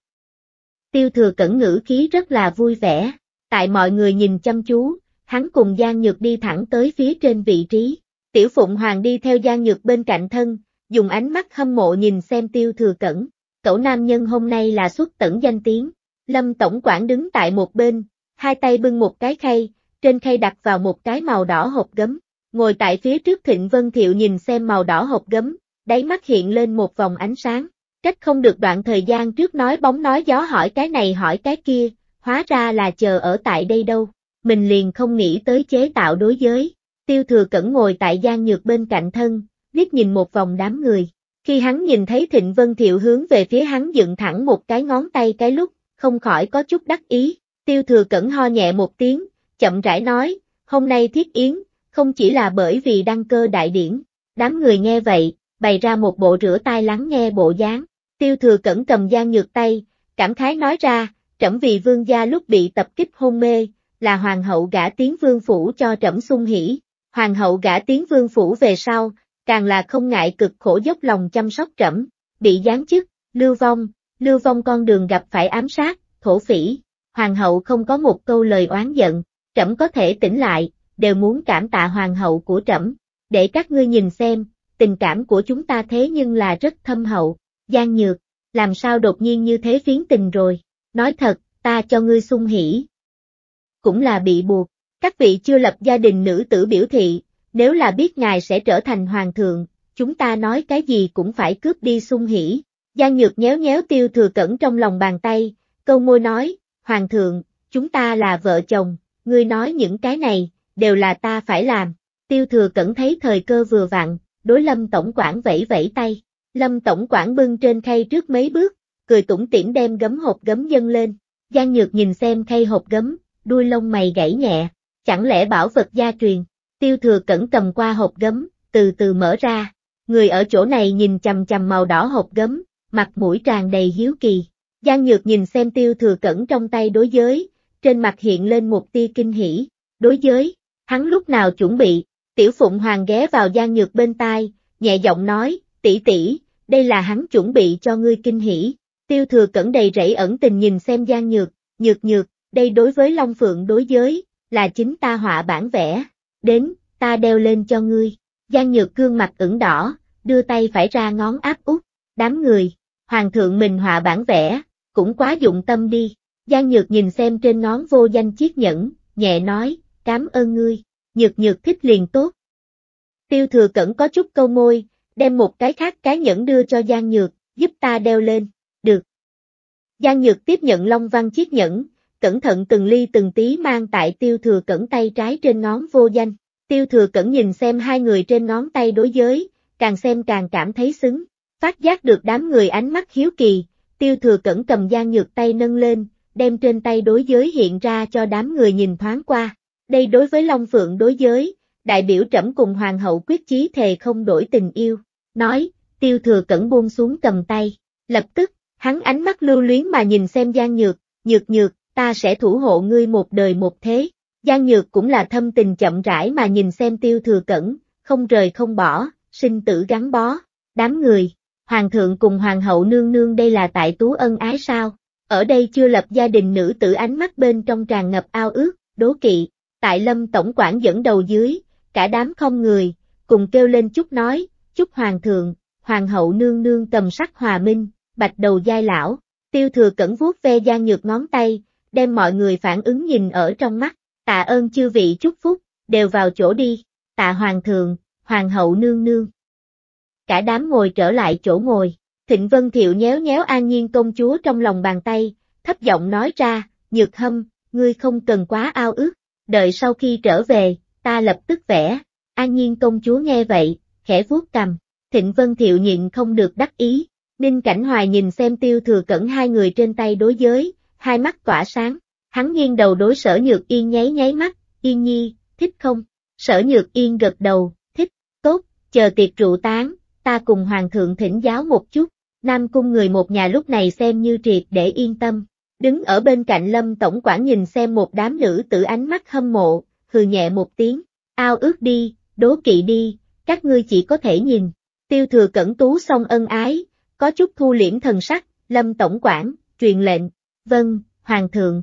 Tiêu thừa cẩn ngữ khí rất là vui vẻ, tại mọi người nhìn chăm chú, hắn cùng Giang Nhược đi thẳng tới phía trên vị trí, tiểu phụng hoàng đi theo Giang Nhược bên cạnh thân, dùng ánh mắt hâm mộ nhìn xem tiêu thừa cẩn, cậu nam nhân hôm nay là xuất tẩn danh tiếng, lâm tổng quản đứng tại một bên, hai tay bưng một cái khay, trên khay đặt vào một cái màu đỏ hộp gấm, ngồi tại phía trước Thịnh Vân Thiệu nhìn xem màu đỏ hộp gấm, đáy mắt hiện lên một vòng ánh sáng, cách không được đoạn thời gian trước nói bóng nói gió hỏi cái này hỏi cái kia, hóa ra là chờ ở tại đây đâu, mình liền không nghĩ tới chế tạo đối giới, tiêu thừa cẩn ngồi tại gian nhược bên cạnh thân, liếc nhìn một vòng đám người, khi hắn nhìn thấy Thịnh Vân Thiệu hướng về phía hắn dựng thẳng một cái ngón tay cái lúc, không khỏi có chút đắc ý, tiêu thừa cẩn ho nhẹ một tiếng, chậm rãi nói, hôm nay thiết yến, không chỉ là bởi vì đăng cơ đại điển, đám người nghe vậy, bày ra một bộ rửa tai lắng nghe bộ dáng, tiêu thừa cẩn cầm gian nhược tay, cảm khái nói ra, trẫm vì vương gia lúc bị tập kích hôn mê, là hoàng hậu gã tiến vương phủ cho trẫm sung hỉ, hoàng hậu gã tiến vương phủ về sau, càng là không ngại cực khổ dốc lòng chăm sóc trẫm, bị giáng chức, lưu vong, lưu vong con đường gặp phải ám sát, thổ phỉ, hoàng hậu không có một câu lời oán giận, trẫm có thể tỉnh lại, đều muốn cảm tạ hoàng hậu của trẫm, để các ngươi nhìn xem, tình cảm của chúng ta thế nhưng là rất thâm hậu, gian nhược, làm sao đột nhiên như thế phiến tình rồi, nói thật, ta cho ngươi sung hỉ. Cũng là bị buộc, các vị chưa lập gia đình nữ tử biểu thị, nếu là biết ngài sẽ trở thành hoàng thượng, chúng ta nói cái gì cũng phải cướp đi sung hỉ. Giang Nhược nhéo nhéo tiêu thừa cẩn trong lòng bàn tay, câu môi nói, Hoàng thượng, chúng ta là vợ chồng, ngươi nói những cái này, đều là ta phải làm. Tiêu thừa cẩn thấy thời cơ vừa vặn, đối lâm tổng quản vẫy vẫy tay. Lâm tổng quản bưng trên khay trước mấy bước, cười tủng tỉm đem gấm hộp gấm dâng lên. Giang Nhược nhìn xem khay hộp gấm, đuôi lông mày gãy nhẹ, chẳng lẽ bảo vật gia truyền. Tiêu thừa cẩn cầm qua hộp gấm, từ từ mở ra. Người ở chỗ này nhìn chầm chầm màu đỏ hộp gấm, mặt mũi tràn đầy hiếu kỳ. Giang Nhược nhìn xem tiêu thừa cẩn trong tay đối giới, trên mặt hiện lên một tia kinh hỉ. Đối giới, Hắn lúc nào chuẩn bị, tiểu phụng hoàng ghé vào gian Nhược bên tai, nhẹ giọng nói, tỷ tỷ, đây là hắn chuẩn bị cho ngươi kinh hỉ. Tiêu thừa cẩn đầy rẫy ẩn tình nhìn xem gian Nhược, Nhược Nhược, đây đối với Long Phượng đối giới, là chính ta họa bản vẽ. Đến, ta đeo lên cho ngươi. gian Nhược gương mặt ửng đỏ, đưa tay phải ra ngón áp út. Đám người, hoàng thượng mình họa bản vẽ, cũng quá dụng tâm đi. Giang Nhược nhìn xem trên nón vô danh chiếc nhẫn, nhẹ nói, cám ơn ngươi, nhược nhược thích liền tốt. Tiêu thừa cẩn có chút câu môi, đem một cái khác cái nhẫn đưa cho Giang Nhược, giúp ta đeo lên, được. Giang Nhược tiếp nhận Long Văn chiếc nhẫn, cẩn thận từng ly từng tí mang tại tiêu thừa cẩn tay trái trên ngón vô danh. Tiêu thừa cẩn nhìn xem hai người trên ngón tay đối giới, càng xem càng cảm thấy xứng, phát giác được đám người ánh mắt hiếu kỳ, tiêu thừa cẩn cầm Giang Nhược tay nâng lên, đem trên tay đối giới hiện ra cho đám người nhìn thoáng qua, đây đối với Long Phượng đối giới, đại biểu trẫm cùng hoàng hậu quyết chí thề không đổi tình yêu. Nói, tiêu thừa cẩn buông xuống cầm tay. Lập tức, hắn ánh mắt lưu luyến mà nhìn xem Giang Nhược, Nhược Nhược, ta sẽ thủ hộ ngươi một đời một thế. Giang Nhược cũng là thâm tình chậm rãi mà nhìn xem tiêu thừa cẩn, không rời không bỏ, sinh tử gắn bó. Đám người, hoàng thượng cùng hoàng hậu nương nương đây là tại tú ân ái sao? Ở đây chưa lập gia đình nữ tử ánh mắt bên trong tràn ngập ao ước, đố kỵ, Tại lâm tổng quản dẫn đầu dưới, cả đám không người, cùng kêu lên chút nói, chúc hoàng thượng, hoàng hậu nương nương tầm sắc hòa minh, bạch đầu giai lão, tiêu thừa cẩn vuốt ve gian nhược ngón tay, đem mọi người phản ứng nhìn ở trong mắt, tạ ơn chư vị chúc phúc, đều vào chỗ đi, tạ hoàng thượng, hoàng hậu nương nương. Cả đám ngồi trở lại chỗ ngồi, thịnh vân thiệu nhéo nhéo an nhiên công chúa trong lòng bàn tay, thấp giọng nói ra, nhược hâm, ngươi không cần quá ao ước, đợi sau khi trở về, ta lập tức vẽ. An Nhiên công chúa nghe vậy, khẽ vuốt cầm, Thịnh Vân Thiệu nhịn không được đắc ý. Ninh Cảnh Hoài nhìn xem tiêu thừa cẩn hai người trên tay đối giới, hai mắt tỏa sáng, hắn nghiêng đầu đối sở nhược yên nháy nháy mắt, yên nhi, thích không? Sở nhược yên gật đầu, thích, tốt, chờ tiệc rượu tán, ta cùng hoàng thượng thỉnh giáo một chút, nam cung người một nhà lúc này xem như triệt để yên tâm, Đứng ở bên cạnh Lâm Tổng quản nhìn xem một đám nữ tử ánh mắt hâm mộ, hừ nhẹ một tiếng, ao ước đi, đố kỵ đi, các ngươi chỉ có thể nhìn. Tiêu thừa cẩn tú xong ân ái, có chút thu liễm thần sắc, Lâm Tổng quản, truyền lệnh, vâng, Hoàng thượng.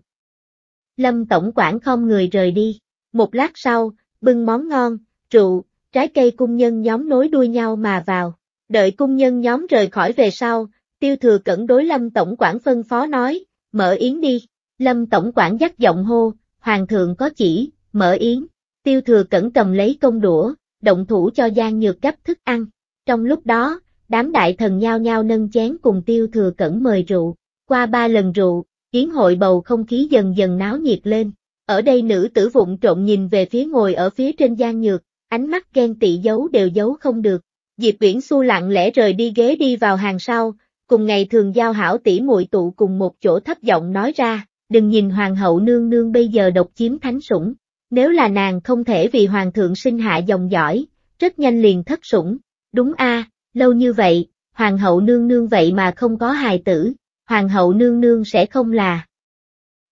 Lâm Tổng quản không người rời đi, một lát sau, bưng món ngon, rượu, trái cây cung nhân nhóm nối đuôi nhau mà vào, đợi cung nhân nhóm rời khỏi về sau, tiêu thừa cẩn đối Lâm Tổng quản phân phó nói, mở yến đi. Lâm Tổng quản dắt giọng hô, Hoàng thượng có chỉ, mở yến. Tiêu thừa cẩn cầm lấy công đũa, động thủ cho Giang Nhược gấp thức ăn. Trong lúc đó, đám đại thần nhao nhao nâng chén cùng tiêu thừa cẩn mời rượu. Qua ba lần rượu, kiến hội bầu không khí dần dần náo nhiệt lên. Ở đây nữ tử vụng trộm nhìn về phía ngồi ở phía trên Giang Nhược, ánh mắt ghen tị giấu đều giấu không được. Diệp Viễn Xu lặng lẽ rời đi ghế đi vào hàng sau, cùng ngày thường giao hảo tỷ muội tụ cùng một chỗ thấp giọng nói ra, đừng nhìn hoàng hậu nương nương bây giờ độc chiếm thánh sủng, nếu là nàng không thể vì hoàng thượng sinh hạ dòng dõi, rất nhanh liền thất sủng, đúng a, lâu như vậy, hoàng hậu nương nương vậy mà không có hài tử, hoàng hậu nương nương sẽ không là.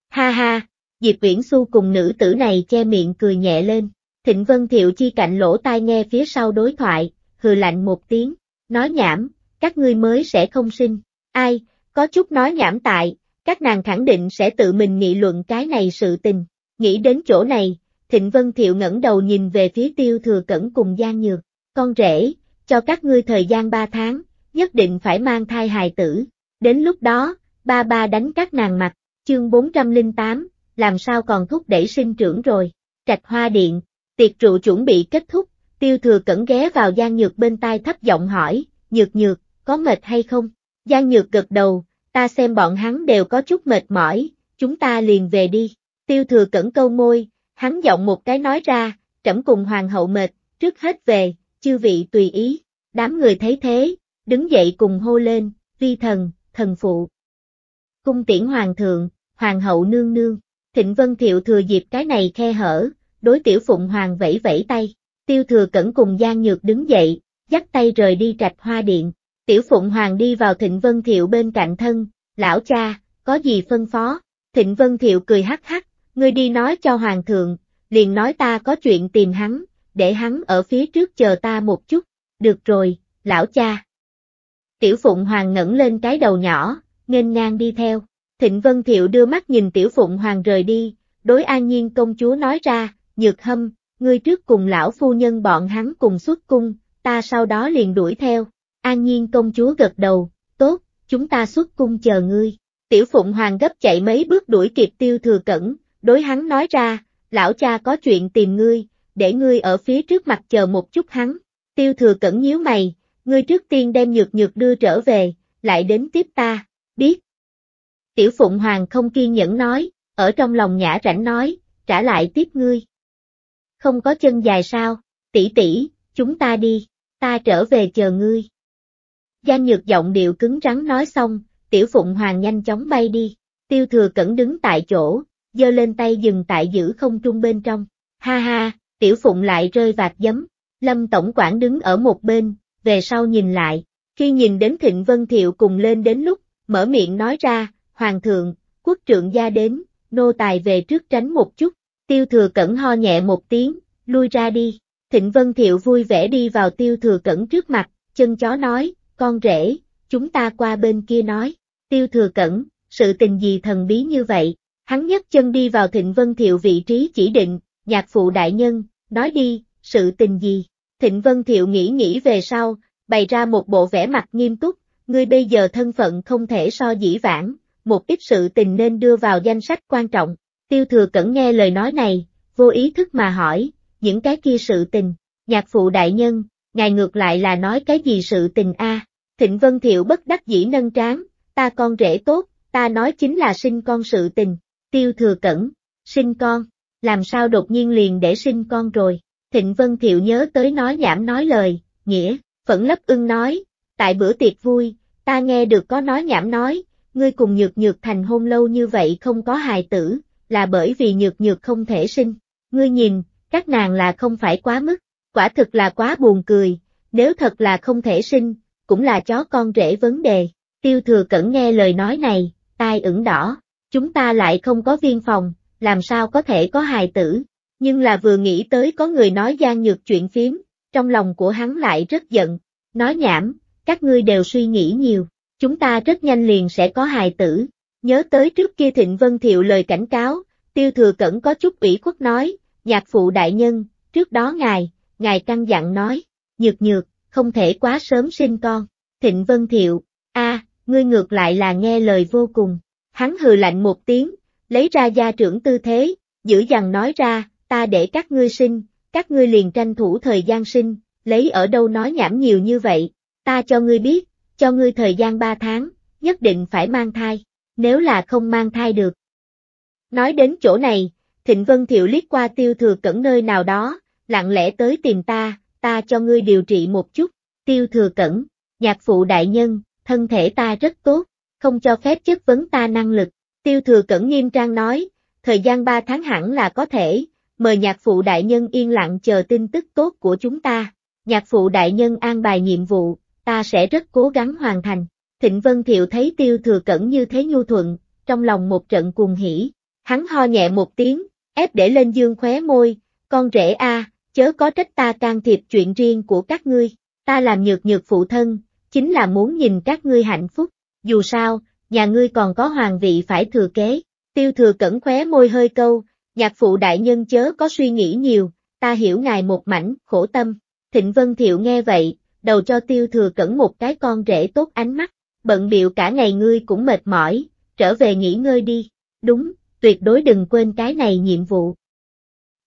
Ha ha, Diệp Viễn Xu cùng nữ tử này che miệng cười nhẹ lên, Thịnh Vân Thiệu chi cạnh lỗ tai nghe phía sau đối thoại, hừ lạnh một tiếng, nói nhảm, các ngươi mới sẽ không sinh. Ai, có chút nói nhảm tại, các nàng khẳng định sẽ tự mình nghị luận cái này sự tình. Nghĩ đến chỗ này, Thịnh Vân Thiệu ngẩng đầu nhìn về phía tiêu thừa cẩn cùng Giang Nhược, con rể, cho các ngươi thời gian ba tháng, nhất định phải mang thai hài tử. Đến lúc đó, ba ba đánh các nàng mặt, chương 408, làm sao còn thúc đẩy sinh trưởng rồi. Trạch hoa điện, tiệc rượu chuẩn bị kết thúc, tiêu thừa cẩn ghé vào Giang Nhược bên tai thấp giọng hỏi, Nhược Nhược, có mệt hay không? Giang Nhược gật đầu, ta xem bọn hắn đều có chút mệt mỏi, chúng ta liền về đi. Tiêu thừa cẩn câu môi, hắn giọng một cái nói ra, trẫm cùng hoàng hậu mệt, trước hết về, chư vị tùy ý. Đám người thấy thế, đứng dậy cùng hô lên, vi thần, thần phụ. Cung tiễn hoàng thượng, hoàng hậu nương nương, thịnh vân thiệu thừa dịp cái này khe hở, đối tiểu phụng hoàng vẫy vẫy tay, tiêu thừa cẩn cùng Giang Nhược đứng dậy, dắt tay rời đi trạch hoa điện. Tiểu Phụng Hoàng đi vào Thịnh Vân Thiệu bên cạnh thân, lão cha, có gì phân phó? Thịnh Vân Thiệu cười hắc hắc, ngươi đi nói cho Hoàng thượng, liền nói ta có chuyện tìm hắn, để hắn ở phía trước chờ ta một chút. Được rồi, lão cha. Tiểu Phụng Hoàng ngẩng lên cái đầu nhỏ, nghênh ngang đi theo. Thịnh Vân Thiệu đưa mắt nhìn Tiểu Phụng Hoàng rời đi, đối An Nhiên công chúa nói ra, nhược hâm, ngươi trước cùng lão phu nhân bọn hắn cùng xuất cung, ta sau đó liền đuổi theo. An Nhiên công chúa gật đầu, tốt, chúng ta xuất cung chờ ngươi. Tiểu Phụng Hoàng gấp chạy mấy bước đuổi kịp tiêu thừa cẩn, đối hắn nói ra, lão cha có chuyện tìm ngươi, để ngươi ở phía trước mặt chờ một chút hắn. Tiêu thừa cẩn nhíu mày, ngươi trước tiên đem nhược nhược đưa trở về, lại đến tiếp ta, biết. Tiểu Phụng Hoàng không kiên nhẫn nói, ở trong lòng nhã rảnh nói, trả lại tiếp ngươi. Không có chân dài sao, tỷ tỷ, chúng ta đi, ta trở về chờ ngươi. Giang Nhược giọng điệu cứng rắn nói xong, tiểu phụng hoàng nhanh chóng bay đi, tiêu thừa cẩn đứng tại chỗ, giơ lên tay dừng tại giữ không trung bên trong, ha ha, tiểu phụng lại rơi vạt giấm, lâm tổng quản đứng ở một bên, về sau nhìn lại, khi nhìn đến Thịnh Vân Thiệu cùng lên đến lúc, mở miệng nói ra, Hoàng thượng, quốc trượng gia đến, nô tài về trước tránh một chút, tiêu thừa cẩn ho nhẹ một tiếng, lui ra đi, Thịnh Vân Thiệu vui vẻ đi vào tiêu thừa cẩn trước mặt, chân chó nói, con rể, chúng ta qua bên kia nói, tiêu thừa cẩn, sự tình gì thần bí như vậy, hắn nhấc chân đi vào thịnh vân thiệu vị trí chỉ định, nhạc phụ đại nhân, nói đi, sự tình gì, thịnh vân thiệu nghĩ nghĩ về sau, bày ra một bộ vẻ mặt nghiêm túc, ngươi bây giờ thân phận không thể so dĩ vãng, một ít sự tình nên đưa vào danh sách quan trọng, tiêu thừa cẩn nghe lời nói này, vô ý thức mà hỏi, những cái kia sự tình, nhạc phụ đại nhân, ngài ngược lại là nói cái gì sự tình a? Thịnh Vân Thiệu bất đắc dĩ nâng trán, ta con rể tốt, ta nói chính là sinh con sự tình, tiêu thừa cẩn, sinh con, làm sao đột nhiên liền để sinh con rồi, Thịnh Vân Thiệu nhớ tới nói nhảm nói lời, nghĩa, phẫn lấp ưng nói, tại bữa tiệc vui, ta nghe được có nói nhảm nói, ngươi cùng nhược nhược thành hôn lâu như vậy không có hài tử, là bởi vì nhược nhược không thể sinh, ngươi nhìn, các nàng là không phải quá mức, quả thực là quá buồn cười, nếu thật là không thể sinh, cũng là chó con rể vấn đề. Tiêu thừa cẩn nghe lời nói này, tai ửng đỏ, chúng ta lại không có viên phòng, làm sao có thể có hài tử, nhưng là vừa nghĩ tới có người nói gian nhược chuyện phím, trong lòng của hắn lại rất giận, nói nhảm, các ngươi đều suy nghĩ nhiều, chúng ta rất nhanh liền sẽ có hài tử, nhớ tới trước kia Thịnh Vân Thiệu lời cảnh cáo, tiêu thừa cẩn có chút ủy khuất nói, nhạc phụ đại nhân, trước đó ngài, ngài căn dặn nói, nhược nhược, không thể quá sớm sinh con, thịnh vân thiệu, a, ngươi ngược lại là nghe lời vô cùng, hắn hừ lạnh một tiếng, lấy ra gia trưởng tư thế, giữ dằn nói ra, ta để các ngươi sinh, các ngươi liền tranh thủ thời gian sinh, lấy ở đâu nói nhảm nhiều như vậy, ta cho ngươi biết, cho ngươi thời gian ba tháng, nhất định phải mang thai, nếu là không mang thai được. Nói đến chỗ này, Thịnh Vân Thiệu liếc qua tiêu thừa cẩn nơi nào đó, lặng lẽ tới tìm ta, ta cho ngươi điều trị một chút, tiêu thừa cẩn, nhạc phụ đại nhân, thân thể ta rất tốt, không cho phép chất vấn ta năng lực, tiêu thừa cẩn nghiêm trang nói, thời gian 3 tháng hẳn là có thể, mời nhạc phụ đại nhân yên lặng chờ tin tức tốt của chúng ta, nhạc phụ đại nhân an bài nhiệm vụ, ta sẽ rất cố gắng hoàn thành, thịnh vân thiệu thấy tiêu thừa cẩn như thế nhu thuận, trong lòng một trận cuồng hỉ, hắn ho nhẹ một tiếng, ép để lên dương khóe môi, con rể a, à, chớ có trách ta can thiệp chuyện riêng của các ngươi, ta làm nhược nhược phụ thân, chính là muốn nhìn các ngươi hạnh phúc, dù sao, nhà ngươi còn có hoàng vị phải thừa kế, tiêu thừa cẩn khóe môi hơi câu, nhạc phụ đại nhân chớ có suy nghĩ nhiều, ta hiểu ngài một mảnh, khổ tâm, thịnh vân thiệu nghe vậy, đầu cho tiêu thừa cẩn một cái con rể tốt ánh mắt, bận biệu cả ngày ngươi cũng mệt mỏi, trở về nghỉ ngơi đi, đúng, tuyệt đối đừng quên cái này nhiệm vụ.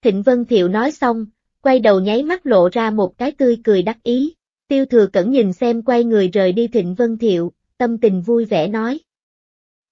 Thịnh Vân Thiệu nói xong, quay đầu nháy mắt lộ ra một cái tươi cười đắc ý. Tiêu thừa cẩn nhìn xem quay người rời đi Thịnh Vân Thiệu, tâm tình vui vẻ nói.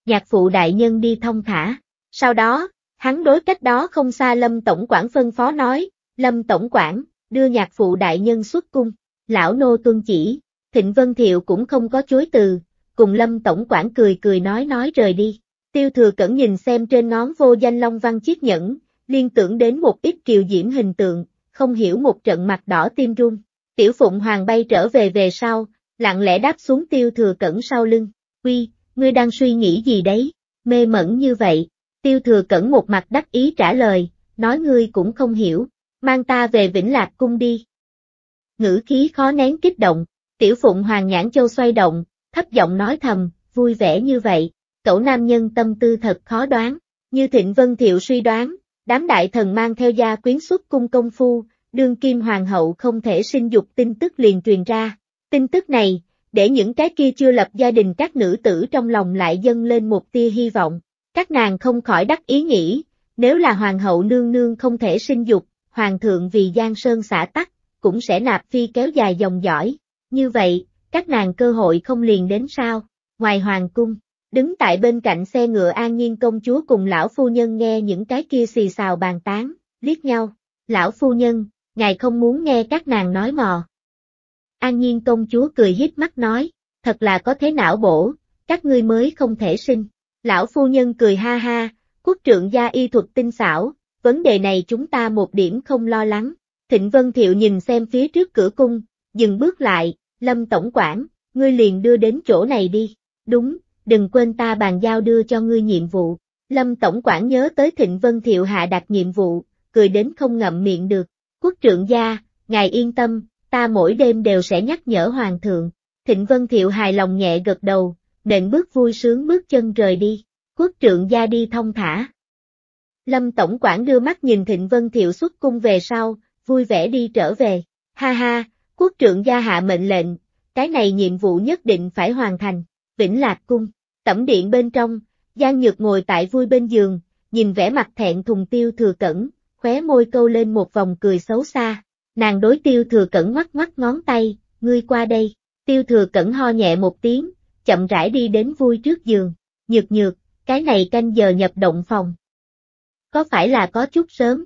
Nhạc phụ đại nhân đi thông thả. Sau đó, hắn đối cách đó không xa Lâm Tổng quản phân phó nói, Lâm Tổng quản, đưa nhạc phụ đại nhân xuất cung. Lão nô tuân chỉ, Thịnh Vân Thiệu cũng không có chối từ, cùng Lâm Tổng quản cười cười nói nói rời đi. Tiêu thừa cẩn nhìn xem trên nón vô danh long văn chiếc nhẫn, liên tưởng đến một ít kiều diễm hình tượng, không hiểu một trận mặt đỏ tim run. Tiểu Phụng Hoàng bay trở về về sau, lặng lẽ đáp xuống tiêu thừa cẩn sau lưng. Quy, ngươi đang suy nghĩ gì đấy? Mê mẩn như vậy. Tiêu thừa cẩn một mặt đắc ý trả lời, nói ngươi cũng không hiểu, mang ta về Vĩnh Lạc Cung đi. Ngữ khí khó nén kích động, tiểu phụng hoàng nhãn châu xoay động, thấp giọng nói thầm, vui vẻ như vậy, cậu nam nhân tâm tư thật khó đoán, như Thịnh Vân Thiệu suy đoán, Đám đại thần mang theo gia quyến xuất cung công phu, đương kim hoàng hậu không thể sinh dục tin tức liền truyền ra. Tin tức này, để những cái kia chưa lập gia đình các nữ tử trong lòng lại dâng lên một tia hy vọng. Các nàng không khỏi đắc ý nghĩ, nếu là hoàng hậu nương nương không thể sinh dục, hoàng thượng vì Giang Sơn xả tắc, cũng sẽ nạp phi kéo dài dòng dõi. Như vậy, các nàng cơ hội không liền đến sao, ngoài hoàng cung, Đứng tại bên cạnh xe ngựa an nhiên công chúa cùng lão phu nhân nghe những cái kia xì xào bàn tán, liếc nhau. Lão phu nhân, ngài không muốn nghe các nàng nói mò. An nhiên công chúa cười híp mắt nói, thật là có thế não bổ, các ngươi mới không thể sinh. Lão phu nhân cười ha ha, quốc trưởng gia y thuật tinh xảo, vấn đề này chúng ta một điểm không lo lắng. Thịnh Vân Thiệu nhìn xem phía trước cửa cung, dừng bước lại, Lâm Tổng quản, ngươi liền đưa đến chỗ này đi. Đúng, đừng quên ta bàn giao đưa cho ngươi nhiệm vụ. Lâm Tổng quản nhớ tới Thịnh Vân Thiệu hạ đặt nhiệm vụ, cười đến không ngậm miệng được. Quốc trưởng gia, ngài yên tâm, ta mỗi đêm đều sẽ nhắc nhở Hoàng thượng. Thịnh Vân Thiệu hài lòng nhẹ gật đầu, nện bước vui sướng bước chân rời đi. Quốc trưởng gia đi thông thả. Lâm Tổng quản đưa mắt nhìn Thịnh Vân Thiệu xuất cung về sau, vui vẻ đi trở về. Ha ha, quốc trưởng gia hạ mệnh lệnh, cái này nhiệm vụ nhất định phải hoàn thành. Vĩnh Lạc Cung, tẩm điện bên trong, Giang Nhược ngồi tại vui bên giường, nhìn vẻ mặt thẹn thùng tiêu thừa cẩn, khóe môi câu lên một vòng cười xấu xa. Nàng đối tiêu thừa cẩn ngoắt ngoắt ngón tay, ngươi qua đây, tiêu thừa cẩn ho nhẹ một tiếng, chậm rãi đi đến vui trước giường, nhược nhược, cái này canh giờ nhập động phòng. Có phải là có chút sớm?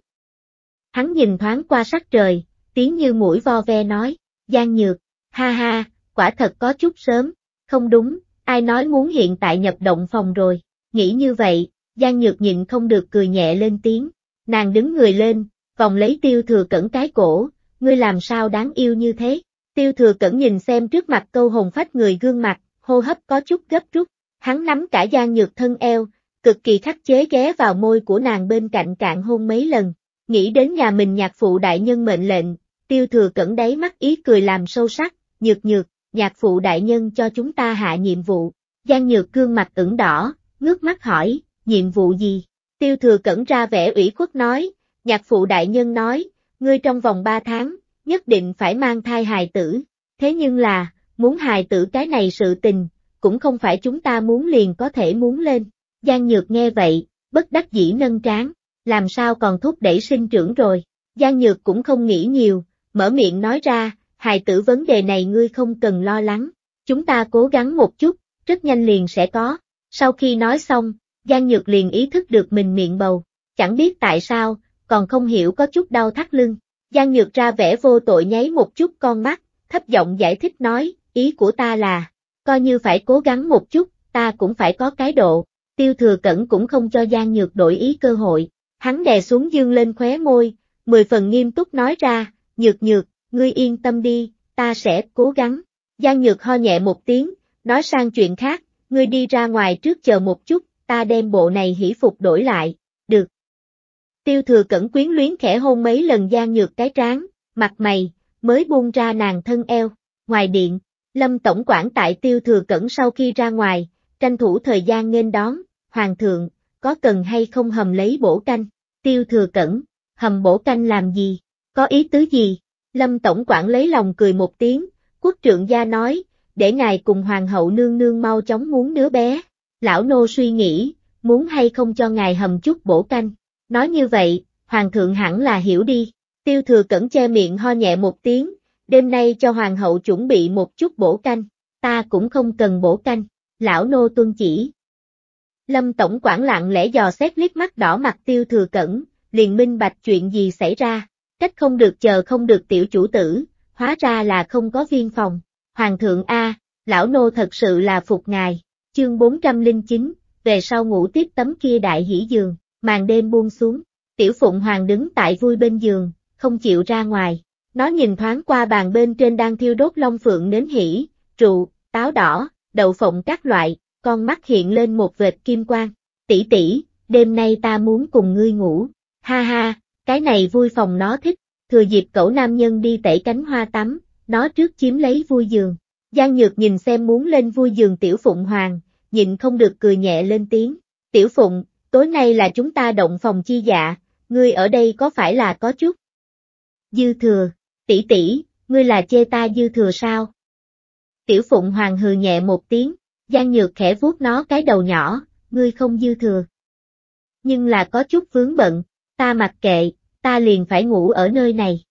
Hắn nhìn thoáng qua sắc trời, tiếng như mũi vo ve nói, Giang Nhược, ha ha, quả thật có chút sớm, không đúng, ai nói muốn hiện tại nhập động phòng rồi, nghĩ như vậy, Giang Nhược nhịn không được cười nhẹ lên tiếng, nàng đứng người lên, vòng lấy tiêu thừa cẩn cái cổ, ngươi làm sao đáng yêu như thế, tiêu thừa cẩn nhìn xem trước mặt câu hồn phách người gương mặt, hô hấp có chút gấp rút, hắn nắm cả Giang Nhược thân eo, cực kỳ khắc chế ghé vào môi của nàng bên cạnh cạn hôn mấy lần, nghĩ đến nhà mình nhạc phụ đại nhân mệnh lệnh, tiêu thừa cẩn đáy mắt ý cười làm sâu sắc, nhược nhược, nhạc phụ đại nhân cho chúng ta hạ nhiệm vụ. Giang Nhược Cương mặt ửng đỏ, ngước mắt hỏi, nhiệm vụ gì? Tiêu thừa cẩn ra vẻ ủy khuất nói, nhạc phụ đại nhân nói, ngươi trong vòng ba tháng, nhất định phải mang thai hài tử. Thế nhưng là, muốn hài tử cái này sự tình, cũng không phải chúng ta muốn liền có thể muốn lên. Giang Nhược nghe vậy, bất đắc dĩ nâng trán, làm sao còn thúc đẩy sinh trưởng rồi. Giang Nhược cũng không nghĩ nhiều, mở miệng nói ra, hài tử vấn đề này ngươi không cần lo lắng, chúng ta cố gắng một chút, rất nhanh liền sẽ có. Sau khi nói xong, Giang Nhược liền ý thức được mình miệng bầu, chẳng biết tại sao, còn không hiểu có chút đau thắt lưng. Giang Nhược ra vẻ vô tội nháy một chút con mắt, thấp giọng giải thích nói, ý của ta là, coi như phải cố gắng một chút, ta cũng phải có cái độ. Tiêu thừa cẩn cũng không cho Giang Nhược đổi ý cơ hội, hắn đè xuống dương lên khóe môi, mười phần nghiêm túc nói ra, nhược nhược, ngươi yên tâm đi, ta sẽ cố gắng. Giang Nhược ho nhẹ một tiếng, nói sang chuyện khác, ngươi đi ra ngoài trước chờ một chút, ta đem bộ này hỉ phục đổi lại, được. Tiêu thừa cẩn quyến luyến khẽ hôn mấy lần Giang Nhược cái trán, mặt mày, mới buông ra nàng thân eo, ngoài điện, Lâm Tổng quản tại tiêu thừa cẩn sau khi ra ngoài, tranh thủ thời gian nên đón, Hoàng thượng, có cần hay không hầm lấy bổ canh, tiêu thừa cẩn, hầm bổ canh làm gì, có ý tứ gì? Lâm Tổng quản lấy lòng cười một tiếng, quốc trượng gia nói, để ngài cùng hoàng hậu nương nương mau chóng muốn đứa bé. Lão nô suy nghĩ, muốn hay không cho ngài hầm chút bổ canh. Nói như vậy, hoàng thượng hẳn là hiểu đi. Tiêu thừa cẩn che miệng ho nhẹ một tiếng, đêm nay cho hoàng hậu chuẩn bị một chút bổ canh. Ta cũng không cần bổ canh, lão nô tuân chỉ. Lâm Tổng quản lặng lẽ dò xét liếc mắt đỏ mặt tiêu thừa cẩn, liền minh bạch chuyện gì xảy ra trách không được chờ không được tiểu chủ tử, hóa ra là không có viên phòng. Hoàng thượng A, lão nô thật sự là phục ngài, chương 409, về sau ngủ tiếp tấm kia đại hỉ giường, màn đêm buông xuống, tiểu phụng hoàng đứng tại vui bên giường, không chịu ra ngoài, nó nhìn thoáng qua bàn bên trên đang thiêu đốt long phượng nến hỉ, trụ, táo đỏ, đậu phộng các loại, con mắt hiện lên một vệt kim quang, tỷ tỷ, đêm nay ta muốn cùng ngươi ngủ, ha ha, cái này vui phòng nó thích, thừa dịp cậu nam nhân đi tẩy cánh hoa tắm, nó trước chiếm lấy vui giường. Giang Nhược nhìn xem muốn lên vui giường Tiểu Phụng Hoàng, nhịn không được cười nhẹ lên tiếng. Tiểu Phụng, tối nay là chúng ta động phòng chi dạ, ngươi ở đây có phải là có chút? Dư thừa, tỷ tỷ, ngươi là chê ta dư thừa sao? Tiểu Phụng Hoàng hừ nhẹ một tiếng, Giang Nhược khẽ vuốt nó cái đầu nhỏ, ngươi không dư thừa. Nhưng là có chút vướng bận, ta mặc kệ, ta liền phải ngủ ở nơi này.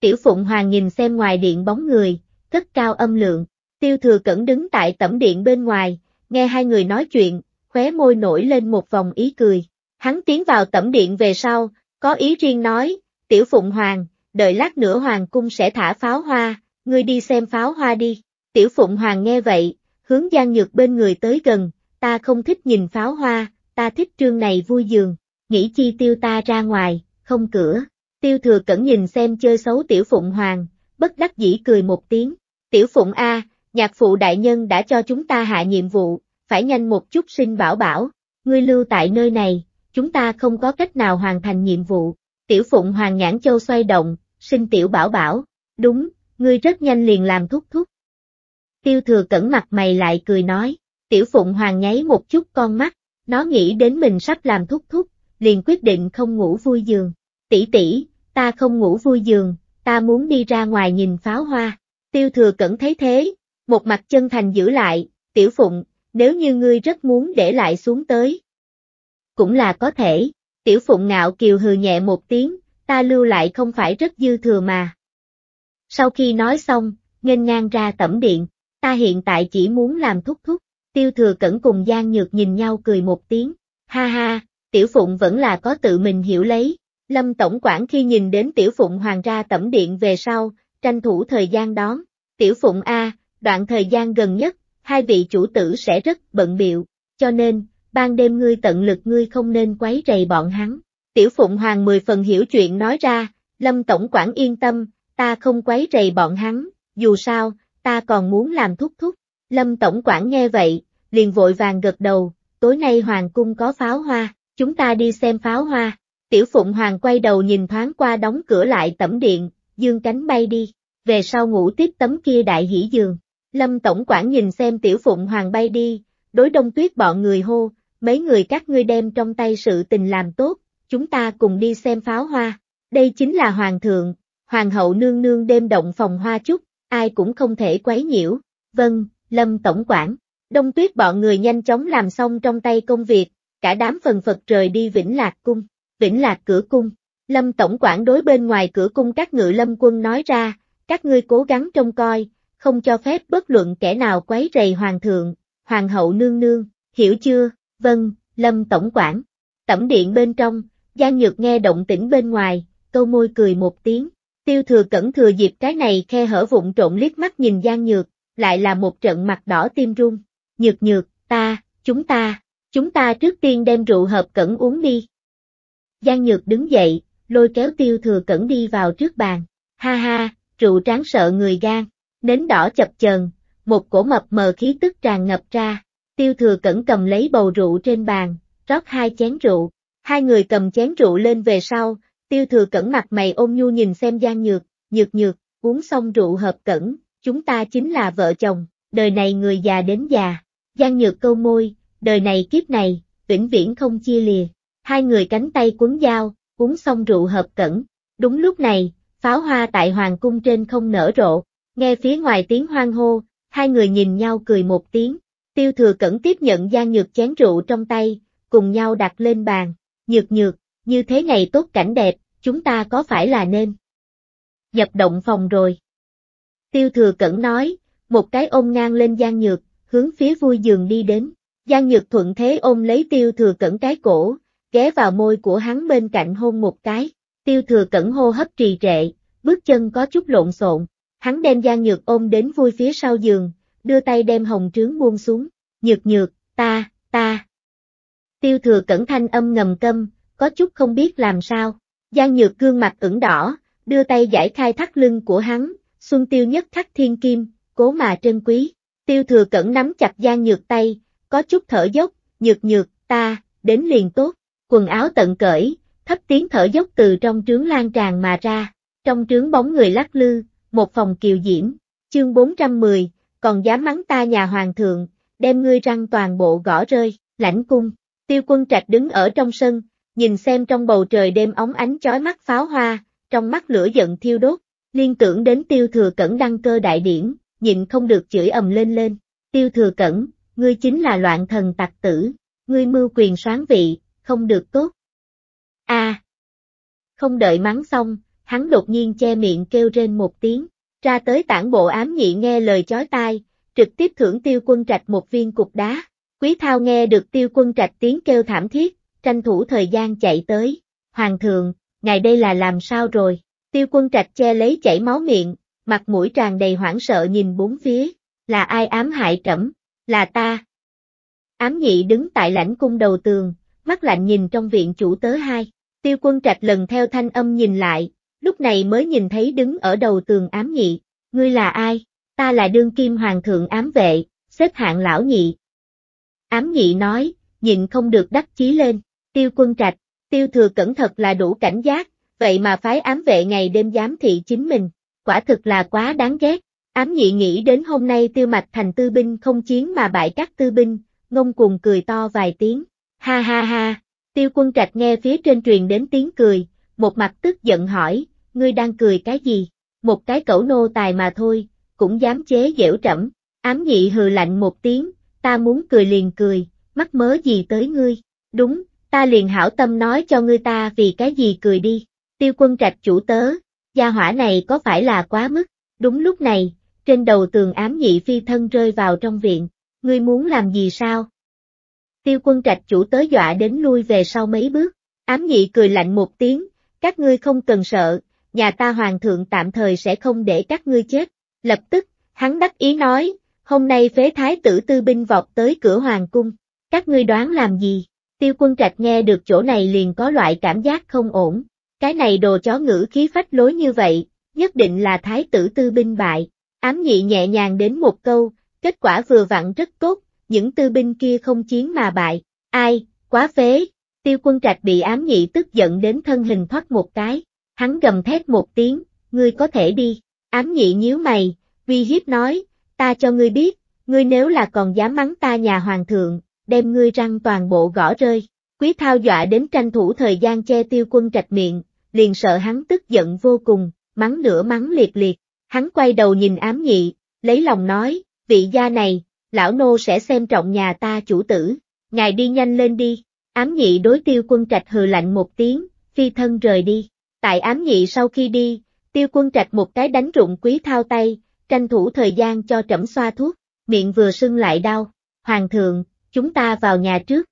Tiểu Phụng Hoàng nhìn xem ngoài điện bóng người, cất cao âm lượng, tiêu thừa cẩn đứng tại tẩm điện bên ngoài, nghe hai người nói chuyện, khóe môi nổi lên một vòng ý cười. Hắn tiến vào tẩm điện về sau, có ý riêng nói, Tiểu Phụng Hoàng, đợi lát nữa Hoàng cung sẽ thả pháo hoa, ngươi đi xem pháo hoa đi. Tiểu Phụng Hoàng nghe vậy, hướng Giang Nhược bên người tới gần, ta không thích nhìn pháo hoa, ta thích trương này vui giường, nghĩ chi tiêu ta ra ngoài, không cửa. Tiêu thừa cẩn nhìn xem chơi xấu tiểu phụng hoàng, bất đắc dĩ cười một tiếng. Tiểu phụng A, nhạc phụ đại nhân đã cho chúng ta hạ nhiệm vụ, phải nhanh một chút sinh bảo bảo, ngươi lưu tại nơi này, chúng ta không có cách nào hoàn thành nhiệm vụ. Tiểu phụng hoàng nhãn châu xoay động, sinh tiểu bảo bảo, đúng, ngươi rất nhanh liền làm thúc thúc. Tiêu thừa cẩn mặt mày lại cười nói, tiểu phụng hoàng nháy một chút con mắt, nó nghĩ đến mình sắp làm thúc thúc, liền quyết định không ngủ vui giường tỷ tỷ, ta không ngủ vui giường, ta muốn đi ra ngoài nhìn pháo hoa. Tiêu thừa cẩn thấy thế, một mặt chân thành giữ lại, tiểu phụng, nếu như ngươi rất muốn để lại xuống tới. Cũng là có thể, tiểu phụng ngạo kiều hừ nhẹ một tiếng, ta lưu lại không phải rất dư thừa mà. Sau khi nói xong, nghênh ngang ra tẩm điện, ta hiện tại chỉ muốn làm thúc thúc, tiêu thừa cẩn cùng Giang Nhược nhìn nhau cười một tiếng, ha ha, tiểu phụng vẫn là có tự mình hiểu lấy, Lâm Tổng quản khi nhìn đến Tiểu Phụng Hoàng ra tẩm điện về sau, tranh thủ thời gian đón. Tiểu Phụng A, đoạn thời gian gần nhất, hai vị chủ tử sẽ rất bận biệu, cho nên, ban đêm ngươi tận lực ngươi không nên quấy rầy bọn hắn. Tiểu Phụng Hoàng mười phần hiểu chuyện nói ra, Lâm Tổng quản yên tâm, ta không quấy rầy bọn hắn, dù sao, ta còn muốn làm thúc thúc. Lâm Tổng quản nghe vậy, liền vội vàng gật đầu, tối nay Hoàng cung có pháo hoa, chúng ta đi xem pháo hoa. Tiểu Phụng Hoàng quay đầu nhìn thoáng qua đóng cửa lại tẩm điện, dương cánh bay đi, về sau ngủ tiếp tấm kia đại hỉ giường. Lâm Tổng quản nhìn xem Tiểu Phụng Hoàng bay đi, đối đông tuyết bọn người hô, mấy người các ngươi đem trong tay sự tình làm tốt, chúng ta cùng đi xem pháo hoa. Đây chính là Hoàng thượng, Hoàng hậu nương nương đêm động phòng hoa chút, ai cũng không thể quấy nhiễu. Vâng, Lâm Tổng quản. Đông tuyết bọn người nhanh chóng làm xong trong tay công việc, cả đám phần phật rời đi Vĩnh Lạc Cung vĩnh lạc cửa cung. Lâm Tổng quản đối bên ngoài cửa cung các ngự lâm quân nói ra, các ngươi cố gắng trông coi, không cho phép bất luận kẻ nào quấy rầy hoàng thượng, hoàng hậu nương nương, hiểu chưa, vâng, Lâm Tổng quản. Tẩm điện bên trong, Giang Nhược nghe động tĩnh bên ngoài, câu môi cười một tiếng, tiêu thừa cẩn thừa dịp cái này khe hở vụng trộn liếc mắt nhìn Giang Nhược, lại là một trận mặt đỏ tim rung, nhược nhược, ta, chúng ta, chúng ta trước tiên đem rượu hợp cẩn uống đi. Giang Nhược đứng dậy, lôi kéo tiêu thừa cẩn đi vào trước bàn. Ha ha, rượu tráng sợ người gan, nến đỏ chập chờn, một cổ mập mờ khí tức tràn ngập ra. Tiêu thừa cẩn cầm lấy bầu rượu trên bàn, rót hai chén rượu. Hai người cầm chén rượu lên về sau, tiêu thừa cẩn mặt mày ôm nhu nhìn xem Giang Nhược, nhược nhược, uống xong rượu hợp cẩn, chúng ta chính là vợ chồng, đời này người già đến già. Giang Nhược câu môi, đời này kiếp này, vĩnh viễn không chia lìa hai người cánh tay cuốn dao, uống xong rượu hợp cẩn. Đúng lúc này, pháo hoa tại hoàng cung trên không nở rộ, nghe phía ngoài tiếng hoang hô, hai người nhìn nhau cười một tiếng. Tiêu thừa cẩn tiếp nhận gian nhược chén rượu trong tay, cùng nhau đặt lên bàn, nhược nhược, như thế này tốt cảnh đẹp, chúng ta có phải là nên dập động phòng rồi. Tiêu thừa cẩn nói, một cái ôm ngang lên gian nhược, hướng phía vui giường đi đến. Gian nhược thuận thế ôm lấy tiêu thừa cẩn cái cổ, ghé vào môi của hắn bên cạnh hôn một cái, tiêu thừa cẩn hô hấp trì trệ, bước chân có chút lộn xộn, hắn đem Giang Nhược ôm đến vui phía sau giường, đưa tay đem hồng trướng buông xuống, nhược nhược, ta, ta. Tiêu thừa cẩn thanh âm ngầm câm, có chút không biết làm sao, Giang Nhược gương mặt ửng đỏ, đưa tay giải khai thắt lưng của hắn, xuân tiêu nhất thắt thiên kim, cố mà trân quý, tiêu thừa cẩn nắm chặt Giang Nhược tay, có chút thở dốc, nhược nhược, ta, đến liền tốt quần áo tận cởi, thấp tiếng thở dốc từ trong trướng lan tràn mà ra, trong trướng bóng người lắc lư, một phòng kiều diễm, chương 410, còn dám mắng ta nhà hoàng thượng, đem ngươi răng toàn bộ gõ rơi, lãnh cung, tiêu quân trạch đứng ở trong sân, nhìn xem trong bầu trời đêm óng ánh chói mắt pháo hoa, trong mắt lửa giận thiêu đốt, liên tưởng đến tiêu thừa cẩn đăng cơ đại điển, nhịn không được chửi ầm lên lên, tiêu thừa cẩn, ngươi chính là loạn thần tặc tử, ngươi mưu quyền soán vị, không được tốt. A. À. Không đợi mắng xong, hắn đột nhiên che miệng kêu rên một tiếng, ra tới tảng bộ ám nhị nghe lời chói tai, trực tiếp thưởng tiêu quân trạch một viên cục đá. Quý thao nghe được tiêu quân trạch tiếng kêu thảm thiết, tranh thủ thời gian chạy tới. Hoàng thượng, ngài đây là làm sao rồi? Tiêu quân trạch che lấy chảy máu miệng, mặt mũi tràn đầy hoảng sợ nhìn bốn phía, là ai ám hại trẫm? Là ta. Ám nhị đứng tại lãnh cung đầu tường, mắt lạnh nhìn trong viện chủ tớ hai. Tiêu quân trạch lần theo thanh âm nhìn lại, lúc này mới nhìn thấy đứng ở đầu tường ám nhị. Ngươi là ai? Ta là đương kim hoàng thượng ám vệ, xếp hạng lão nhị. Ám nhị nói, nhìn không được đắc chí lên. Tiêu quân trạch, tiêu thừa cẩn thật là đủ cảnh giác, vậy mà phái ám vệ ngày đêm giám thị chính mình. Quả thực là quá đáng ghét. Ám nhị nghĩ đến hôm nay tiêu mạch thành tư binh không chiến mà bại các tư binh, ngông cuồng cười to vài tiếng. Ha ha ha, tiêu quân trạch nghe phía trên truyền đến tiếng cười, một mặt tức giận hỏi, ngươi đang cười cái gì? Một cái cẩu nô tài mà thôi, cũng dám chế giễu trẫm. Ám nhị hừ lạnh một tiếng, ta muốn cười liền cười, mắc mớ gì tới ngươi? Đúng, ta liền hảo tâm nói cho ngươi ta vì cái gì cười đi. Tiêu quân trạch chủ tớ, gia hỏa này có phải là quá mức? Đúng lúc này, trên đầu tường ám nhị phi thân rơi vào trong viện. Ngươi muốn làm gì sao? Tiêu quân trạch chủ tới dọa đến lui về sau mấy bước, ám nhị cười lạnh một tiếng, các ngươi không cần sợ, nhà ta hoàng thượng tạm thời sẽ không để các ngươi chết. Lập tức, hắn đắc ý nói, hôm nay phế thái tử tư binh vọt tới cửa hoàng cung, các ngươi đoán làm gì? Tiêu quân trạch nghe được chỗ này liền có loại cảm giác không ổn, cái này đồ chó ngữ khí phách lối như vậy, nhất định là thái tử tư binh bại, ám nhị nhẹ nhàng đến một câu, kết quả vừa vặn rất tốt, những tư binh kia không chiến mà bại, ai, quá phế, tiêu quân trạch bị ám nhị tức giận đến thân hình thoát một cái, hắn gầm thét một tiếng, ngươi có thể đi, ám nhị nhíu mày, vi hiếp nói, ta cho ngươi biết, ngươi nếu là còn dám mắng ta nhà hoàng thượng, đem ngươi răng toàn bộ gõ rơi, quý thao dọa đến tranh thủ thời gian che tiêu quân trạch miệng, liền sợ hắn tức giận vô cùng, mắng nửa mắng liệt liệt, hắn quay đầu nhìn ám nhị, lấy lòng nói, vị gia này, lão nô sẽ xem trọng nhà ta chủ tử, ngài đi nhanh lên đi, ám nhị đối tiêu quân trạch hừ lạnh một tiếng, phi thân rời đi, tại ám nhị sau khi đi, tiêu quân trạch một cái đánh rụng quý thao tay, tranh thủ thời gian cho trẫm xoa thuốc, miệng vừa sưng lại đau, hoàng thượng, chúng ta vào nhà trước.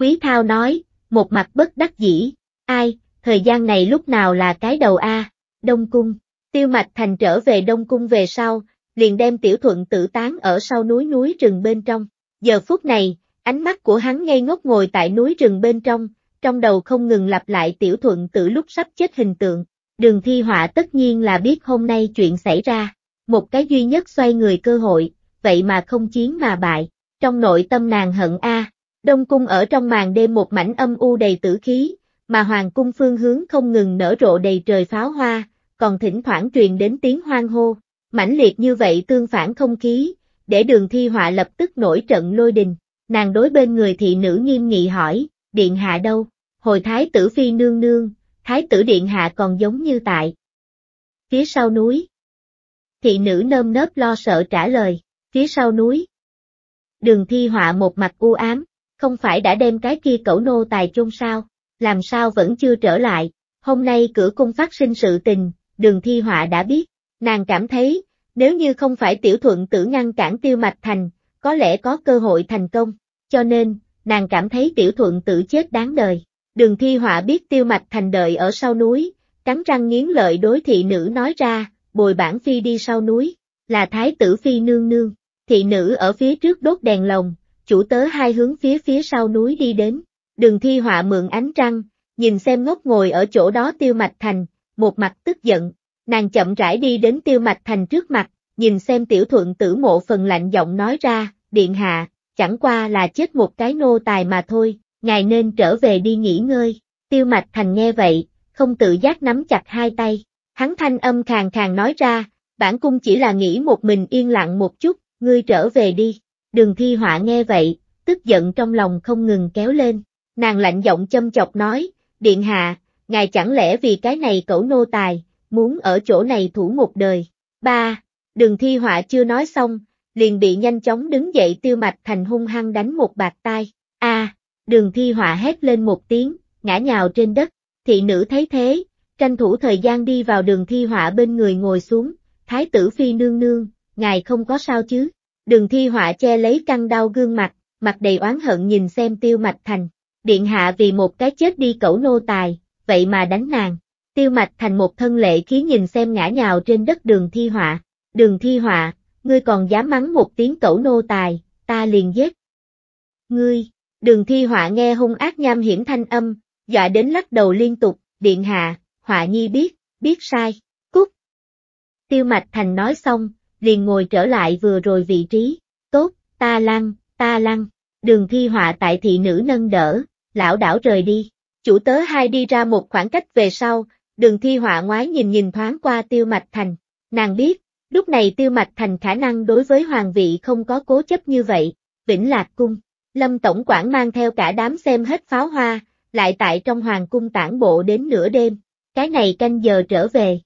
Quý thao nói, một mặt bất đắc dĩ, ai, thời gian này lúc nào là cái đầu a Đông Cung, tiêu mạch thành trở về Đông Cung về sau, liền đem tiểu thuận tử tán ở sau núi núi rừng bên trong. Giờ phút này, ánh mắt của hắn ngây ngốc ngồi tại núi rừng bên trong, trong đầu không ngừng lặp lại tiểu thuận tử lúc sắp chết hình tượng. Đường thi họa tất nhiên là biết hôm nay chuyện xảy ra, một cái duy nhất xoay người cơ hội, vậy mà không chiến mà bại, trong nội tâm nàng hận a. Đông cung ở trong màn đêm một mảnh âm u đầy tử khí, mà hoàng cung phương hướng không ngừng nở rộ đầy trời pháo hoa, còn thỉnh thoảng truyền đến tiếng hoang hô mãnh liệt như vậy tương phản không khí, để đường thi họa lập tức nổi trận lôi đình, nàng đối bên người thị nữ nghiêm nghị hỏi, điện hạ đâu, hồi thái tử phi nương nương, thái tử điện hạ còn giống như tại. Phía sau núi. Thị nữ nơm nớp lo sợ trả lời, phía sau núi. Đường thi họa một mặt u ám, không phải đã đem cái kia cẩu nô tài chôn sao, làm sao vẫn chưa trở lại, hôm nay cửa cung phát sinh sự tình, đường thi họa đã biết. Nàng cảm thấy, nếu như không phải tiểu thuận tử ngăn cản tiêu mạch thành, có lẽ có cơ hội thành công, cho nên, nàng cảm thấy tiểu thuận tử chết đáng đời. Đường thi họa biết tiêu mạch thành đợi ở sau núi, cắn răng nghiến lợi đối thị nữ nói ra, bồi bản phi đi sau núi, là thái tử phi nương nương, thị nữ ở phía trước đốt đèn lồng, chủ tớ hai hướng phía phía sau núi đi đến, đường thi họa mượn ánh trăng, nhìn xem ngốc ngồi ở chỗ đó tiêu mạch thành, một mặt tức giận, Nàng chậm rãi đi đến tiêu mạch thành trước mặt, nhìn xem tiểu thuận tử mộ phần lạnh giọng nói ra, điện hạ, chẳng qua là chết một cái nô tài mà thôi, ngài nên trở về đi nghỉ ngơi. Tiêu mạch thành nghe vậy, không tự giác nắm chặt hai tay, hắn thanh âm khàn khàn nói ra, bản cung chỉ là nghĩ một mình yên lặng một chút, ngươi trở về đi. Đường thi họa nghe vậy, tức giận trong lòng không ngừng kéo lên, nàng lạnh giọng châm chọc nói, điện hạ, ngài chẳng lẽ vì cái này cẩu nô tài, muốn ở chỗ này thủ một đời. Ba, đường thi họa chưa nói xong, liền bị nhanh chóng đứng dậy tiêu mạch thành hung hăng đánh một bạt tai. A, đường thi họa hét lên một tiếng, ngã nhào trên đất, thị nữ thấy thế, tranh thủ thời gian đi vào đường thi họa bên người ngồi xuống, thái tử phi nương nương, ngài không có sao chứ. Đường thi họa che lấy căng đau gương mặt, mặt đầy oán hận nhìn xem tiêu mạch thành. Điện hạ vì một cái chết đi cẩu nô tài, vậy mà đánh nàng. Tiêu mạch thành một thân lệ khí nhìn xem ngã nhào trên đất đường thi họa. Đường thi họa, ngươi còn dám mắng một tiếng cẩu nô tài, ta liền giết. Ngươi, đường thi họa nghe hung ác nham hiểm thanh âm, dọa đến lắc đầu liên tục, điện hạ, họa nhi biết, biết sai, cút. Tiêu mạch thành nói xong, liền ngồi trở lại vừa rồi vị trí, tốt, ta lăng, ta lăng. đường thi họa tại thị nữ nâng đỡ, lão đảo rời đi, chủ tớ hai đi ra một khoảng cách về sau, đường thi họa ngoái nhìn nhìn thoáng qua tiêu mạch thành, nàng biết, lúc này tiêu mạch thành khả năng đối với hoàng vị không có cố chấp như vậy, vĩnh lạc cung, lâm tổng quản mang theo cả đám xem hết pháo hoa, lại tại trong hoàng cung tản bộ đến nửa đêm, cái này canh giờ trở về.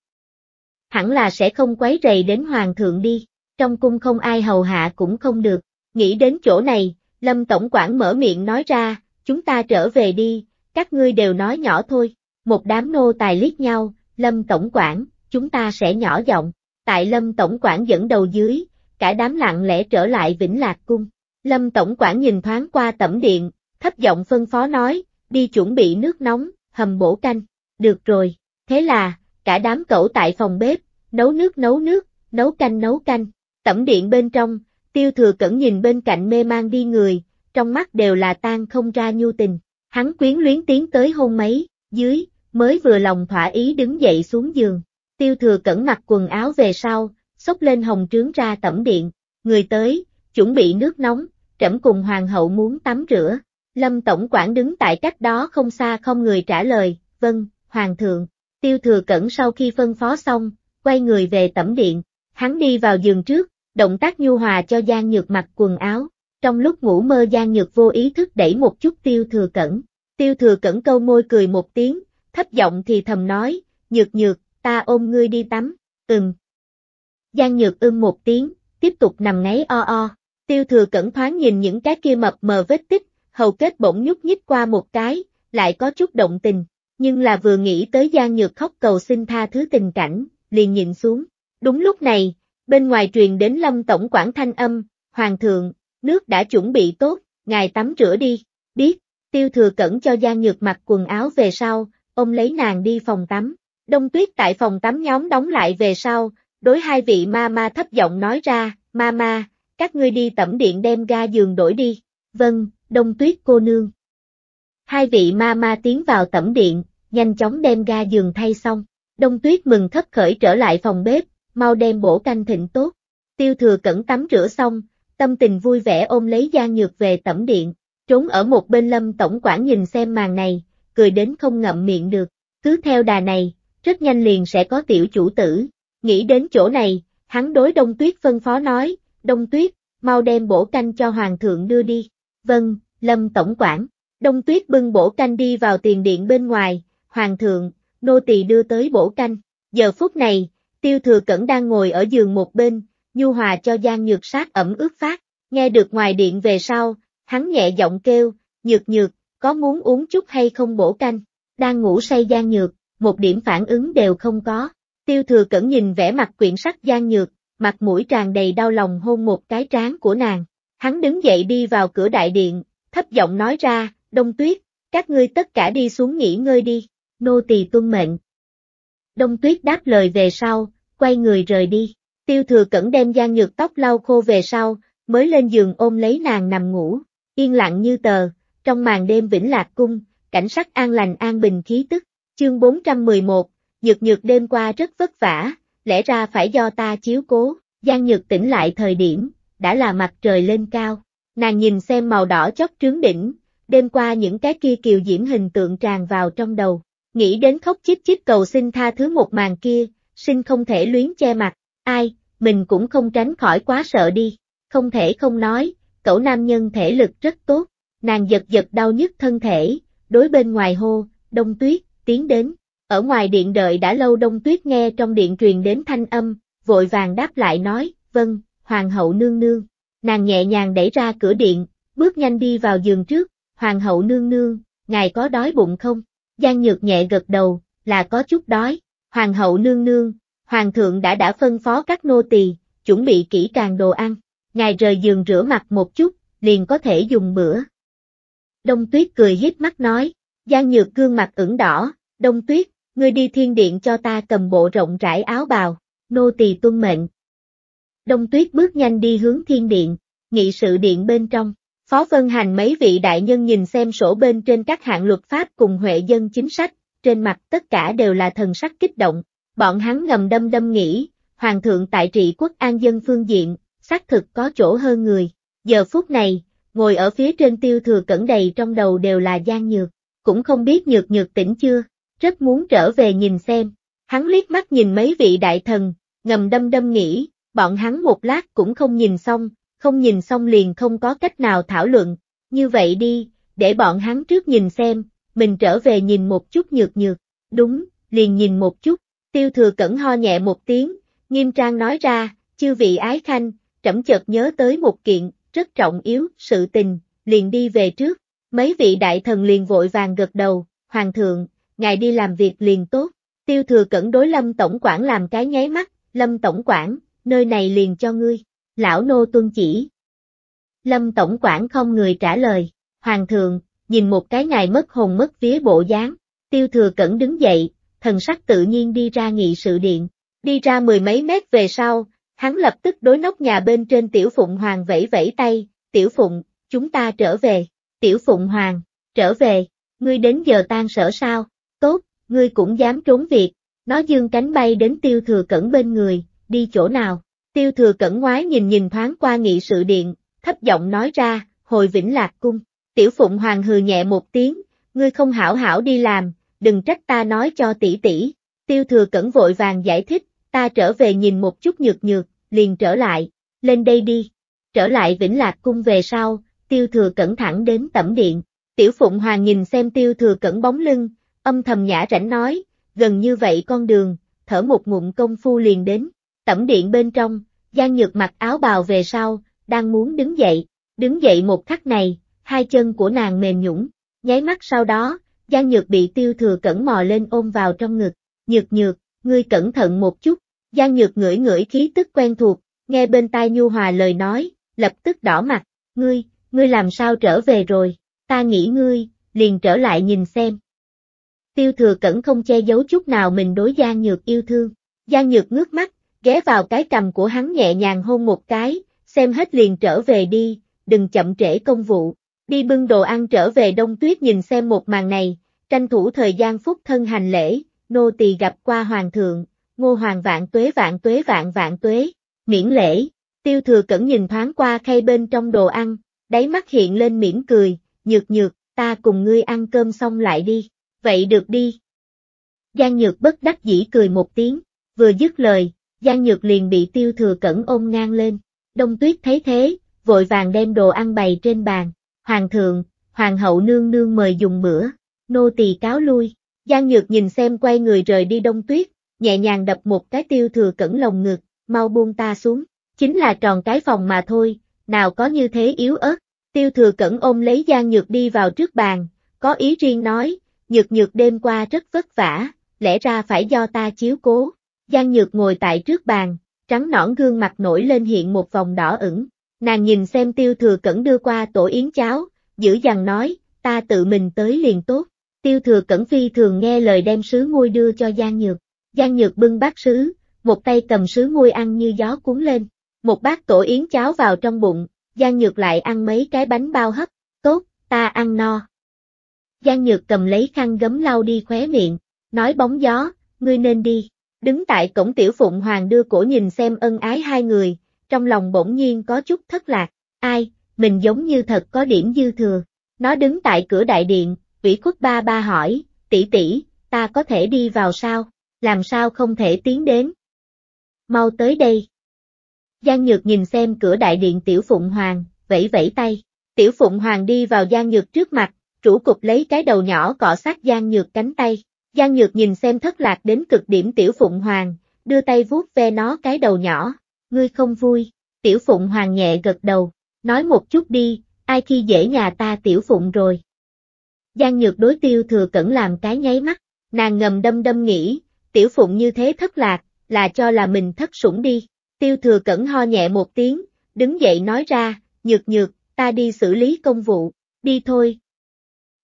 Hẳn là sẽ không quấy rầy đến hoàng thượng đi, trong cung không ai hầu hạ cũng không được, nghĩ đến chỗ này, lâm tổng quản mở miệng nói ra, chúng ta trở về đi, các ngươi đều nói nhỏ thôi, một đám nô tài liếc nhau, Lâm Tổng quản, chúng ta sẽ nhỏ giọng. Tại Lâm Tổng quản dẫn đầu dưới, cả đám lặng lẽ trở lại Vĩnh Lạc Cung. Lâm Tổng quản nhìn thoáng qua tẩm điện, thấp giọng phân phó nói, đi chuẩn bị nước nóng, hầm bổ canh. Được rồi, thế là, cả đám cẩu tại phòng bếp, nấu nước nấu nước, nấu canh nấu canh. Tẩm điện bên trong, tiêu thừa cẩn nhìn bên cạnh mê mang đi người, trong mắt đều là tan không ra nhu tình. Hắn quyến luyến tiến tới hôn mấy, dưới, mới vừa lòng thỏa ý đứng dậy xuống giường. Tiêu thừa cẩn mặc quần áo về sau, xốc lên hồng trướng ra tẩm điện, người tới, chuẩn bị nước nóng, trẫm cùng hoàng hậu muốn tắm rửa. Lâm Tổng quản đứng tại cách đó không xa không người trả lời, vâng, hoàng thượng. Tiêu thừa cẩn sau khi phân phó xong, quay người về tẩm điện, hắn đi vào giường trước, động tác nhu hòa cho gian Nhược mặc quần áo. Trong lúc ngủ mơ gian Nhược vô ý thức đẩy một chút tiêu thừa cẩn. Tiêu thừa cẩn câu môi cười một tiếng, thấp giọng thì thầm nói, nhược nhược, ta ôm ngươi đi tắm, ừm. Giang nhược ưm một tiếng, tiếp tục nằm ngáy o o, tiêu thừa cẩn thoáng nhìn những cái kia mập mờ vết tích, hầu kết bỗng nhúc nhích qua một cái, lại có chút động tình, nhưng là vừa nghĩ tới Giang nhược khóc cầu xin tha thứ tình cảnh, liền nhìn xuống. Đúng lúc này, bên ngoài truyền đến lâm tổng quản thanh âm, hoàng thượng, nước đã chuẩn bị tốt, ngài tắm rửa đi, biết, tiêu thừa cẩn cho Giang Nhược mặc quần áo về sau, ôm lấy nàng đi phòng tắm. Đông tuyết tại phòng tắm nhóm đóng lại về sau, đối hai vị ma ma thấp giọng nói ra, ma ma, các ngươi đi tẩm điện đem ga giường đổi đi. Vâng, đông tuyết cô nương. Hai vị ma ma tiến vào tẩm điện, nhanh chóng đem ga giường thay xong. Đông tuyết mừng thất khởi trở lại phòng bếp, mau đem bổ canh thịnh tốt. Tiêu thừa cẩn tắm rửa xong, tâm tình vui vẻ ôm lấy Giang Nhược về tẩm điện, trốn ở một bên lâm tổng quản nhìn xem màn này, cười đến không ngậm miệng được, cứ theo đà này, rất nhanh liền sẽ có tiểu chủ tử. Nghĩ đến chỗ này, hắn đối Đông Tuyết phân phó nói, Đông Tuyết, mau đem bổ canh cho Hoàng thượng đưa đi. Vâng, Lâm Tổng quản. Đông Tuyết bưng bổ canh đi vào tiền điện bên ngoài, Hoàng thượng, nô tỳ đưa tới bổ canh. Giờ phút này, tiêu thừa cẩn đang ngồi ở giường một bên, nhu hòa cho Giang Nhược Sát ẩm ướt phát, nghe được ngoài điện về sau, hắn nhẹ giọng kêu, nhược nhược, có muốn uống chút hay không bổ canh? Đang ngủ say gian Nhược, một điểm phản ứng đều không có. Tiêu thừa cẩn nhìn vẻ mặt quyển sắc gian Nhược, mặt mũi tràn đầy đau lòng hôn một cái trán của nàng. Hắn đứng dậy đi vào cửa đại điện, thấp giọng nói ra, Đông Tuyết, các ngươi tất cả đi xuống nghỉ ngơi đi, nô tỳ tuân mệnh. Đông Tuyết đáp lời về sau, quay người rời đi, tiêu thừa cẩn đem gian Nhược tóc lau khô về sau, mới lên giường ôm lấy nàng nằm ngủ, yên lặng như tờ, trong màn đêm Vĩnh Lạc Cung, cảnh sắc an lành an bình khí tức, chương 411, nhược nhược đêm qua rất vất vả, lẽ ra phải do ta chiếu cố, Giang Nhược tỉnh lại thời điểm, đã là mặt trời lên cao, nàng nhìn xem màu đỏ chót trướng đỉnh, đêm qua những cái kia kiều diễm hình tượng tràn vào trong đầu, nghĩ đến khóc chít chít cầu xin tha thứ một màn kia, xin không thể luyến che mặt, ai, mình cũng không tránh khỏi quá sợ đi, không thể không nói, cậu nam nhân thể lực rất tốt, Nàng giật giật đau nhức thân thể, đối bên ngoài hô, đông tuyết, tiến đến. Ở ngoài điện đợi đã lâu đông tuyết nghe trong điện truyền đến thanh âm, vội vàng đáp lại nói, vâng, hoàng hậu nương nương. Nàng nhẹ nhàng đẩy ra cửa điện, bước nhanh đi vào giường trước, hoàng hậu nương nương, ngài có đói bụng không? Giang Nhược nhẹ gật đầu, là có chút đói. Hoàng hậu nương nương, hoàng thượng đã đã phân phó các nô tỳ chuẩn bị kỹ càng đồ ăn. Ngài rời giường rửa mặt một chút, liền có thể dùng bữa. Đông Tuyết cười híp mắt nói, Giang Nhược gương mặt ửng đỏ, Đông Tuyết, ngươi đi thiên điện cho ta cầm bộ rộng rãi áo bào, nô tỳ tuân mệnh. Đông Tuyết bước nhanh đi hướng thiên điện, nghị sự điện bên trong, Phó Vân Hành mấy vị đại nhân nhìn xem sổ bên trên các hạng luật pháp cùng huệ dân chính sách, trên mặt tất cả đều là thần sắc kích động, bọn hắn ngầm đâm đâm nghĩ, Hoàng thượng tại trị quốc an dân phương diện, xác thực có chỗ hơn người. Giờ phút này, ngồi ở phía trên tiêu thừa cẩn đầy trong đầu đều là gian nhược, cũng không biết nhược nhược tỉnh chưa, rất muốn trở về nhìn xem, hắn liếc mắt nhìn mấy vị đại thần, ngầm đâm đâm nghĩ, bọn hắn một lát cũng không nhìn xong, không nhìn xong liền không có cách nào thảo luận, như vậy đi, để bọn hắn trước nhìn xem, mình trở về nhìn một chút nhược nhược, đúng, liền nhìn một chút, tiêu thừa cẩn ho nhẹ một tiếng, nghiêm trang nói ra, chư vị ái khanh, trẫm chợt nhớ tới một kiện, rất trọng yếu, sự tình, liền đi về trước. Mấy vị đại thần liền vội vàng gật đầu, hoàng thượng, ngài đi làm việc liền tốt. Tiêu thừa cẩn đối lâm tổng quản làm cái nháy mắt, lâm tổng quản, nơi này liền cho ngươi. Lão nô tuân chỉ. Lâm tổng quản không người trả lời, hoàng thượng, nhìn một cái ngài mất hồn mất vía bộ dáng. Tiêu thừa cẩn đứng dậy, thần sắc tự nhiên đi ra nghị sự điện. Đi ra mười mấy mét về sau, Hắn lập tức đối nóc nhà bên trên Tiểu Phụng Hoàng vẫy vẫy tay, Tiểu Phụng, chúng ta trở về. Tiểu Phụng Hoàng, trở về, ngươi đến giờ tan sở sao, tốt, ngươi cũng dám trốn việc. Nó dương cánh bay đến tiêu thừa cẩn bên người, đi chỗ nào. Tiêu thừa cẩn ngoái nhìn nhìn thoáng qua nghị sự điện, thấp giọng nói ra, hồi vĩnh lạc cung. Tiểu Phụng Hoàng hừ nhẹ một tiếng, ngươi không hảo hảo đi làm, đừng trách ta nói cho tỷ tỷ. Tiêu thừa cẩn vội vàng giải thích, ta trở về nhìn một chút nhược nhược, liền trở lại, lên đây đi. Trở lại Vĩnh Lạc Cung về sau, tiêu thừa cẩn thẳng đến tẩm điện, tiểu phụng hoàng nhìn xem tiêu thừa cẩn bóng lưng, âm thầm nhã rảnh nói, gần như vậy con đường, thở một ngụm công phu liền đến, tẩm điện bên trong, Giang Nhược mặc áo bào về sau, đang muốn đứng dậy, đứng dậy một khắc này, hai chân của nàng mềm nhũng, nháy mắt sau đó, Giang Nhược bị tiêu thừa cẩn mò lên ôm vào trong ngực, nhược nhược, ngươi cẩn thận một chút, Giang Nhược ngửi ngửi khí tức quen thuộc, nghe bên tai Nhu Hòa lời nói, lập tức đỏ mặt, ngươi, ngươi làm sao trở về rồi, ta nghĩ ngươi, liền trở lại nhìn xem. Tiêu thừa cẩn không che giấu chút nào mình đối Giang Nhược yêu thương, Giang Nhược ngước mắt, ghé vào cái cầm của hắn nhẹ nhàng hôn một cái, xem hết liền trở về đi, đừng chậm trễ công vụ, đi bưng đồ ăn trở về đông tuyết nhìn xem một màn này, tranh thủ thời gian phút thân hành lễ, nô tỳ gặp qua hoàng thượng, ngô hoàng vạn tuế vạn tuế vạn vạn tuế, miễn lễ, tiêu thừa cẩn nhìn thoáng qua khay bên trong đồ ăn, đáy mắt hiện lên mỉm cười, nhược nhược, ta cùng ngươi ăn cơm xong lại đi, vậy được đi. Giang nhược bất đắc dĩ cười một tiếng, vừa dứt lời, Giang nhược liền bị tiêu thừa cẩn ôm ngang lên, đông tuyết thấy thế, vội vàng đem đồ ăn bày trên bàn, hoàng thượng, hoàng hậu nương nương mời dùng bữa, nô tỳ cáo lui. Giang Nhược nhìn xem quay người rời đi đông tuyết, nhẹ nhàng đập một cái tiêu thừa cẩn lồng ngực, mau buông ta xuống, chính là tròn cái phòng mà thôi, nào có như thế yếu ớt. Tiêu thừa cẩn ôm lấy Giang Nhược đi vào trước bàn, có ý riêng nói, Nhược Nhược đêm qua rất vất vả, lẽ ra phải do ta chiếu cố. Giang Nhược ngồi tại trước bàn, trắng nõn gương mặt nổi lên hiện một vòng đỏ ửng. Nàng nhìn xem tiêu thừa cẩn đưa qua tổ yến cháo, giữ dằn nói, ta tự mình tới liền tốt. Tiêu thừa cẩn phi thường nghe lời đem sứ ngôi đưa cho Giang Nhược. Giang Nhược bưng bát sứ, một tay cầm sứ ngôi ăn như gió cuốn lên. Một bát tổ yến cháo vào trong bụng, Giang Nhược lại ăn mấy cái bánh bao hấp. Tốt, ta ăn no. Giang Nhược cầm lấy khăn gấm lau đi khóe miệng, nói bóng gió, ngươi nên đi. Đứng tại cổng tiểu phụng hoàng đưa cổ nhìn xem ân ái hai người, trong lòng bỗng nhiên có chút thất lạc. Ai, mình giống như thật có điểm dư thừa. Nó đứng tại cửa đại điện, ủy khuất ba ba hỏi, tỷ tỷ, ta có thể đi vào sao, làm sao không thể tiến đến. Mau tới đây. Giang Nhược nhìn xem cửa đại điện Tiểu Phụng Hoàng, vẫy vẫy tay. Tiểu Phụng Hoàng đi vào Giang Nhược trước mặt, chủ cục lấy cái đầu nhỏ cọ sát Giang Nhược cánh tay. Giang Nhược nhìn xem thất lạc đến cực điểm Tiểu Phụng Hoàng, đưa tay vuốt ve nó cái đầu nhỏ. Ngươi không vui, Tiểu Phụng Hoàng nhẹ gật đầu, nói một chút đi, ai khi dễ nhà ta Tiểu Phụng rồi. Giang Nhược đối tiêu thừa cẩn làm cái nháy mắt, nàng ngầm đâm đâm nghĩ, tiểu phụng như thế thất lạc, là cho là mình thất sủng đi. Tiêu thừa cẩn ho nhẹ một tiếng, đứng dậy nói ra, nhược nhược, ta đi xử lý công vụ, đi thôi.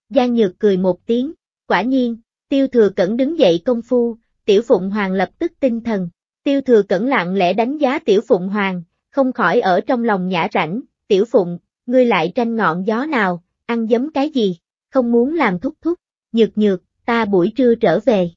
Giang nhược cười một tiếng, quả nhiên, tiêu thừa cẩn đứng dậy công phu, tiểu phụng hoàng lập tức tinh thần. Tiêu thừa cẩn lặng lẽ đánh giá tiểu phụng hoàng, không khỏi ở trong lòng nhã rảnh, tiểu phụng, ngươi lại tranh ngọn gió nào, ăn giấm cái gì không muốn làm thúc thúc, nhược nhược, ta buổi trưa trở về.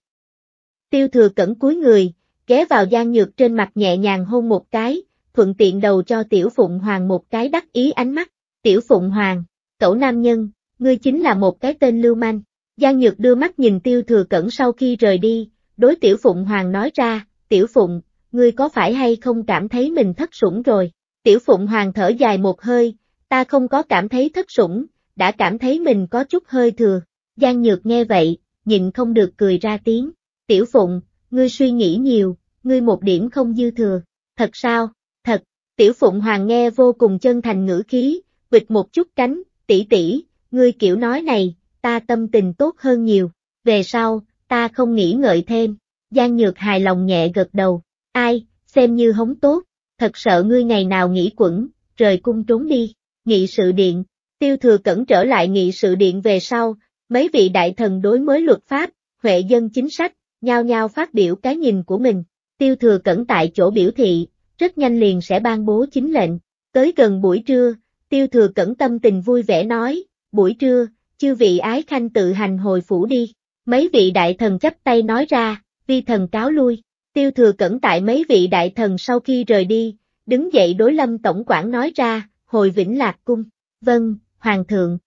Tiêu thừa cẩn cuối người, ghé vào gian nhược trên mặt nhẹ nhàng hôn một cái, thuận tiện đầu cho tiểu phụng hoàng một cái đắc ý ánh mắt, tiểu phụng hoàng, cậu nam nhân, ngươi chính là một cái tên lưu manh. gian Nhược đưa mắt nhìn Tiêu Thừa Cẩn sau khi rời đi, đối Tiểu Phụng Hoàng nói ra, Tiểu Phụng, ngươi có phải hay không cảm thấy mình thất sủng rồi? Tiểu Phụng Hoàng thở dài một hơi, ta không có cảm thấy thất sủng, đã cảm thấy mình có chút hơi thừa. Giang Nhược nghe vậy, nhịn không được cười ra tiếng. Tiểu Phụng, ngươi suy nghĩ nhiều, ngươi một điểm không dư thừa. Thật sao? Thật. Tiểu Phụng Hoàng nghe vô cùng chân thành ngữ khí, bịch một chút cánh, tỷ tỷ, ngươi kiểu nói này, ta tâm tình tốt hơn nhiều. Về sau, ta không nghĩ ngợi thêm. Giang Nhược hài lòng nhẹ gật đầu. Ai, xem như hống tốt, thật sợ ngươi ngày nào nghỉ quẩn, rời cung trốn đi. Nghị sự điện, Tiêu thừa cẩn trở lại nghị sự điện về sau, mấy vị đại thần đối mới luật pháp, huệ dân chính sách, nhao nhao phát biểu cái nhìn của mình. Tiêu thừa cẩn tại chỗ biểu thị, rất nhanh liền sẽ ban bố chính lệnh. Tới gần buổi trưa, tiêu thừa cẩn tâm tình vui vẻ nói, buổi trưa, chư vị ái khanh tự hành hồi phủ đi. Mấy vị đại thần chấp tay nói ra, vi thần cáo lui. Tiêu thừa cẩn tại mấy vị đại thần sau khi rời đi, đứng dậy đối lâm tổng quản nói ra, hồi vĩnh lạc cung. Vâng, Hoàng thượng.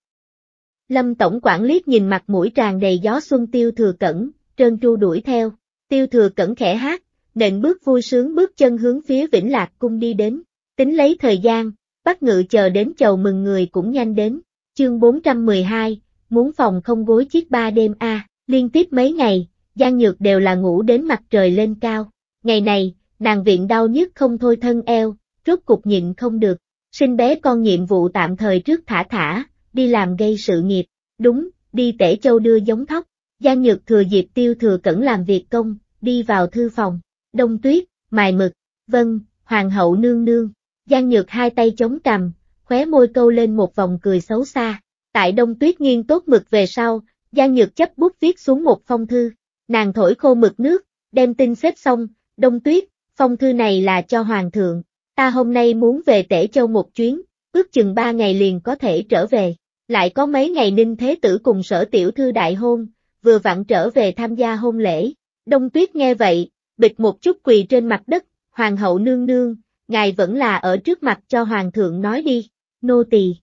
Lâm Tổng quản liếc nhìn mặt mũi tràn đầy gió xuân tiêu thừa cẩn, trơn tru đuổi theo, tiêu thừa cẩn khẽ hát, nện bước vui sướng bước chân hướng phía Vĩnh Lạc Cung đi đến, tính lấy thời gian, bắt ngự chờ đến chầu mừng người cũng nhanh đến, chương 412, muốn phòng không gối chiếc ba đêm a liên tiếp mấy ngày, Giang Nhược đều là ngủ đến mặt trời lên cao, ngày này, nàng viện đau nhức không thôi thân eo, rốt cục nhịn không được, xin bé con nhiệm vụ tạm thời trước thả thả, đi làm gây sự nghiệp, đúng, đi tể châu đưa giống thóc. Giang Nhược thừa dịp tiêu thừa cẩn làm việc công, đi vào thư phòng, đông tuyết, mài mực, vâng, hoàng hậu nương nương, Giang Nhược hai tay chống cằm, khóe môi câu lên một vòng cười xấu xa. Tại đông tuyết nghiêng tốt mực về sau, Giang Nhược chấp bút viết xuống một phong thư, nàng thổi khô mực nước, đem tin xếp xong, đông tuyết, phong thư này là cho hoàng thượng, ta hôm nay muốn về Tể Châu một chuyến, ước chừng ba ngày liền có thể trở về. Lại có mấy ngày Ninh Thế Tử cùng sở tiểu thư đại hôn, vừa vặn trở về tham gia hôn lễ. Đông Tuyết nghe vậy, bịch một chút quỳ trên mặt đất, Hoàng hậu nương nương, ngài vẫn là ở trước mặt cho Hoàng thượng nói đi, nô tỳ.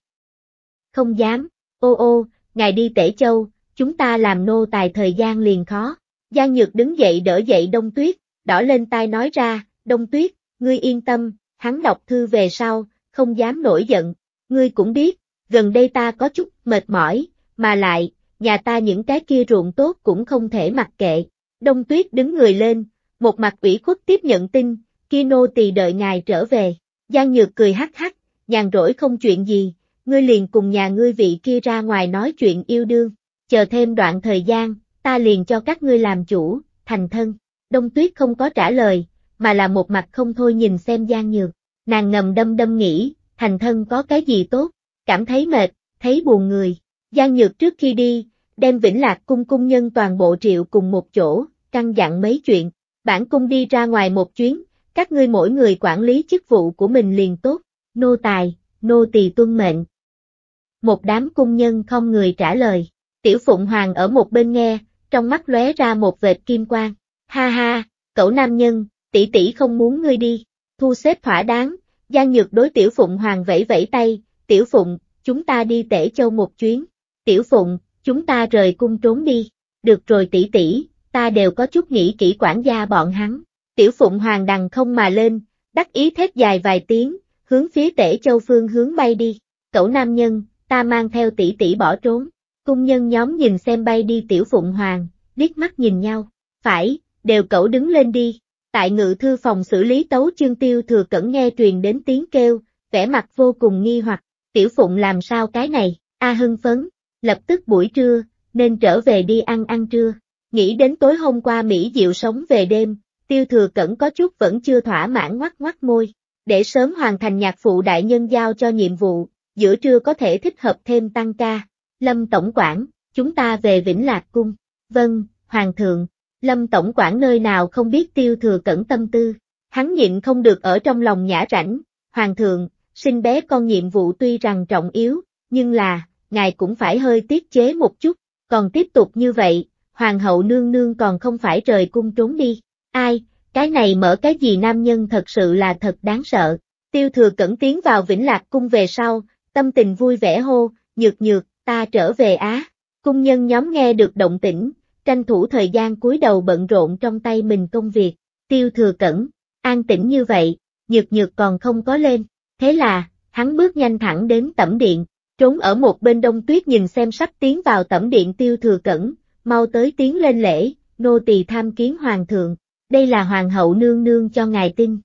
Không dám, ô ô, ngài đi Tể Châu, chúng ta làm nô tài thời gian liền khó. Giang Nhược đứng dậy đỡ dậy Đông Tuyết, đỏ lên tai nói ra, Đông Tuyết, ngươi yên tâm, hắn đọc thư về sau, không dám nổi giận, ngươi cũng biết, gần đây ta có chút mệt mỏi, mà lại, nhà ta những cái kia ruộng tốt cũng không thể mặc kệ. Đông tuyết đứng người lên, một mặt ủy khuất tiếp nhận tin, kino nô đợi ngài trở về. Giang Nhược cười hắc hắc, nhàn rỗi không chuyện gì, ngươi liền cùng nhà ngươi vị kia ra ngoài nói chuyện yêu đương, chờ thêm đoạn thời gian, ta liền cho các ngươi làm chủ, thành thân. Đông tuyết không có trả lời, mà là một mặt không thôi nhìn xem Giang Nhược. Nàng ngầm đâm đâm nghĩ, thành thân có cái gì tốt, cảm thấy mệt, thấy buồn người. Giang Nhược trước khi đi, đem Vĩnh Lạc cung cung nhân toàn bộ triệu cùng một chỗ, căng dặn mấy chuyện. Bản cung đi ra ngoài một chuyến, các ngươi mỗi người quản lý chức vụ của mình liền tốt, nô tài, nô tỳ tuân mệnh. Một đám cung nhân không người trả lời, tiểu phụng hoàng ở một bên nghe, trong mắt lóe ra một vệt kim quang, ha ha, cậu nam nhân, tỷ tỷ không muốn ngươi đi, thu xếp thỏa đáng, Giang Nhược đối Tiểu Phụng Hoàng vẫy vẫy tay, Tiểu Phụng, chúng ta đi tể châu một chuyến, Tiểu Phụng, chúng ta rời cung trốn đi, được rồi tỷ tỷ, ta đều có chút nghĩ kỹ quản gia bọn hắn, Tiểu Phụng Hoàng đằng không mà lên, đắc ý thét dài vài tiếng, hướng phía tể châu phương hướng bay đi, cậu nam nhân, ta mang theo tỷ tỷ bỏ trốn, cung nhân nhóm nhìn xem bay đi Tiểu Phụng Hoàng, liếc mắt nhìn nhau, phải, đều cậu đứng lên đi tại ngự thư phòng xử lý tấu chương tiêu thừa cẩn nghe truyền đến tiếng kêu, vẻ mặt vô cùng nghi hoặc, tiểu phụng làm sao cái này, a hưng phấn, lập tức buổi trưa, nên trở về đi ăn ăn trưa, nghĩ đến tối hôm qua Mỹ Diệu sống về đêm, tiêu thừa cẩn có chút vẫn chưa thỏa mãn ngoắt ngoắt môi, để sớm hoàn thành nhạc phụ đại nhân giao cho nhiệm vụ, giữa trưa có thể thích hợp thêm tăng ca, lâm tổng quản, chúng ta về Vĩnh Lạc Cung, vâng, Hoàng thượng. Lâm Tổng quản nơi nào không biết tiêu thừa cẩn tâm tư, hắn nhịn không được ở trong lòng nhã rảnh, Hoàng thượng, xin bé con nhiệm vụ tuy rằng trọng yếu, nhưng là, ngài cũng phải hơi tiết chế một chút, còn tiếp tục như vậy, Hoàng hậu nương nương còn không phải rời cung trốn đi, ai, cái này mở cái gì nam nhân thật sự là thật đáng sợ, tiêu thừa cẩn tiến vào vĩnh lạc cung về sau, tâm tình vui vẻ hô, nhược nhược, ta trở về Á, cung nhân nhóm nghe được động tĩnh, tranh thủ thời gian cúi đầu bận rộn trong tay mình công việc, tiêu thừa cẩn, an tĩnh như vậy, nhược nhược còn không có lên, thế là, hắn bước nhanh thẳng đến tẩm điện, trốn ở một bên đông tuyết nhìn xem sắp tiến vào tẩm điện tiêu thừa cẩn, mau tới tiến lên lễ, nô tỳ tham kiến hoàng thượng, đây là hoàng hậu nương nương cho ngài tin.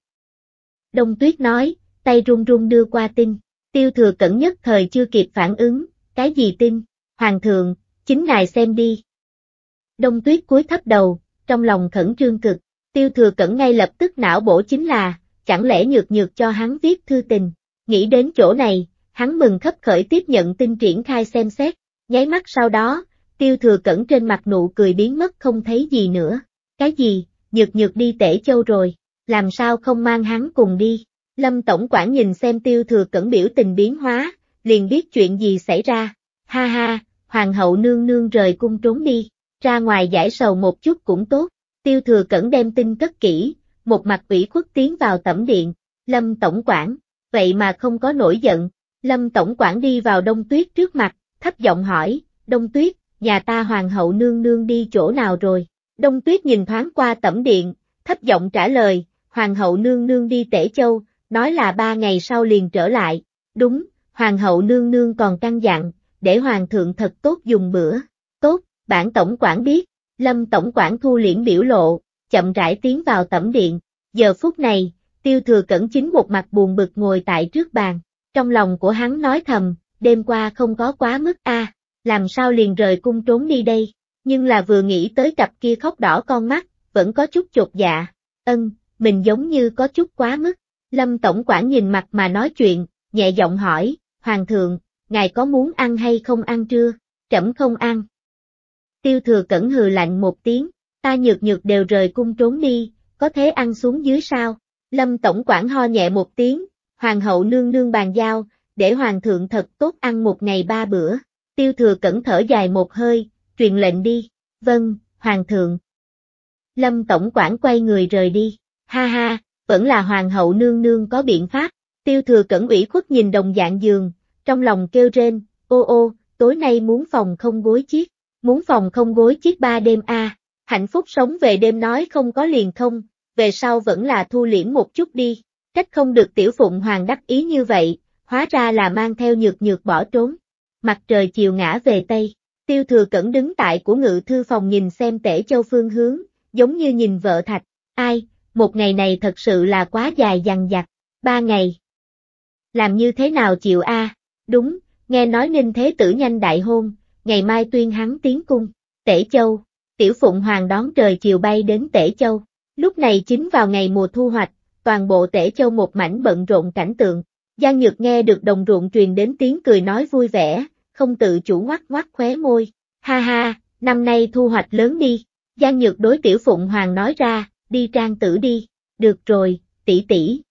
Đông tuyết nói, tay run run đưa qua tin, tiêu thừa cẩn nhất thời chưa kịp phản ứng, cái gì tin, hoàng thượng, chính ngài xem đi. Đông tuyết cúi thấp đầu, trong lòng khẩn trương cực, tiêu thừa cẩn ngay lập tức não bổ chính là, chẳng lẽ nhược nhược cho hắn viết thư tình, nghĩ đến chỗ này, hắn mừng khấp khởi tiếp nhận tin triển khai xem xét, nháy mắt sau đó, tiêu thừa cẩn trên mặt nụ cười biến mất không thấy gì nữa, cái gì, nhược nhược đi tể châu rồi, làm sao không mang hắn cùng đi, lâm tổng quản nhìn xem tiêu thừa cẩn biểu tình biến hóa, liền biết chuyện gì xảy ra, ha ha, hoàng hậu nương nương rời cung trốn đi ra ngoài giải sầu một chút cũng tốt. Tiêu thừa cẩn đem tin cất kỹ, một mặt ủy khuất tiến vào tẩm điện, Lâm Tổng quản, vậy mà không có nổi giận. Lâm Tổng quản đi vào đông tuyết trước mặt, thấp giọng hỏi, đông tuyết, nhà ta hoàng hậu nương nương đi chỗ nào rồi? Đông tuyết nhìn thoáng qua tẩm điện, thấp giọng trả lời, hoàng hậu nương nương đi tể châu, nói là ba ngày sau liền trở lại. Đúng, hoàng hậu nương nương còn căng dặn, để hoàng thượng thật tốt dùng bữa. Bản tổng quản biết, Lâm tổng quản thu liễn biểu lộ, chậm rãi tiến vào tẩm điện. Giờ phút này, tiêu thừa cẩn chính một mặt buồn bực ngồi tại trước bàn. Trong lòng của hắn nói thầm, đêm qua không có quá mức a, làm sao liền rời cung trốn đi đây. Nhưng là vừa nghĩ tới cặp kia khóc đỏ con mắt, vẫn có chút chột dạ. Ân, mình giống như có chút quá mức. Lâm tổng quản nhìn mặt mà nói chuyện, nhẹ giọng hỏi, Hoàng thượng, ngài có muốn ăn hay không ăn trưa? Trẫm không ăn. Tiêu thừa cẩn hừ lạnh một tiếng, ta nhược nhược đều rời cung trốn đi, có thế ăn xuống dưới sao. Lâm Tổng quản ho nhẹ một tiếng, hoàng hậu nương nương bàn giao, để hoàng thượng thật tốt ăn một ngày ba bữa. Tiêu thừa cẩn thở dài một hơi, truyền lệnh đi. Vâng, hoàng thượng. Lâm Tổng quản quay người rời đi. Ha ha, vẫn là hoàng hậu nương nương có biện pháp. Tiêu thừa cẩn ủy khuất nhìn đồng dạng giường, trong lòng kêu rên, ô ô, tối nay muốn phòng không gối chiếc. Muốn phòng không gối chiếc ba đêm a à. hạnh phúc sống về đêm nói không có liền không, về sau vẫn là thu liễm một chút đi, trách không được tiểu phụng hoàng đắc ý như vậy, hóa ra là mang theo nhược nhược bỏ trốn. Mặt trời chiều ngã về Tây, tiêu thừa cẩn đứng tại của ngự thư phòng nhìn xem tể châu phương hướng, giống như nhìn vợ thạch, ai, một ngày này thật sự là quá dài dằn dặt, ba ngày. Làm như thế nào chịu a à? đúng, nghe nói ninh thế tử nhanh đại hôn, ngày mai tuyên hắn tiến cung, Tể Châu, Tiểu Phụng Hoàng đón trời chiều bay đến Tể Châu. Lúc này chính vào ngày mùa thu hoạch, toàn bộ Tể Châu một mảnh bận rộn cảnh tượng. Giang Nhược nghe được đồng ruộng truyền đến tiếng cười nói vui vẻ, không tự chủ ngoắc ngoắc khóe môi. Ha ha, năm nay thu hoạch lớn đi. Giang Nhược đối Tiểu Phụng Hoàng nói ra, đi trang tử đi. Được rồi, tỷ tỷ.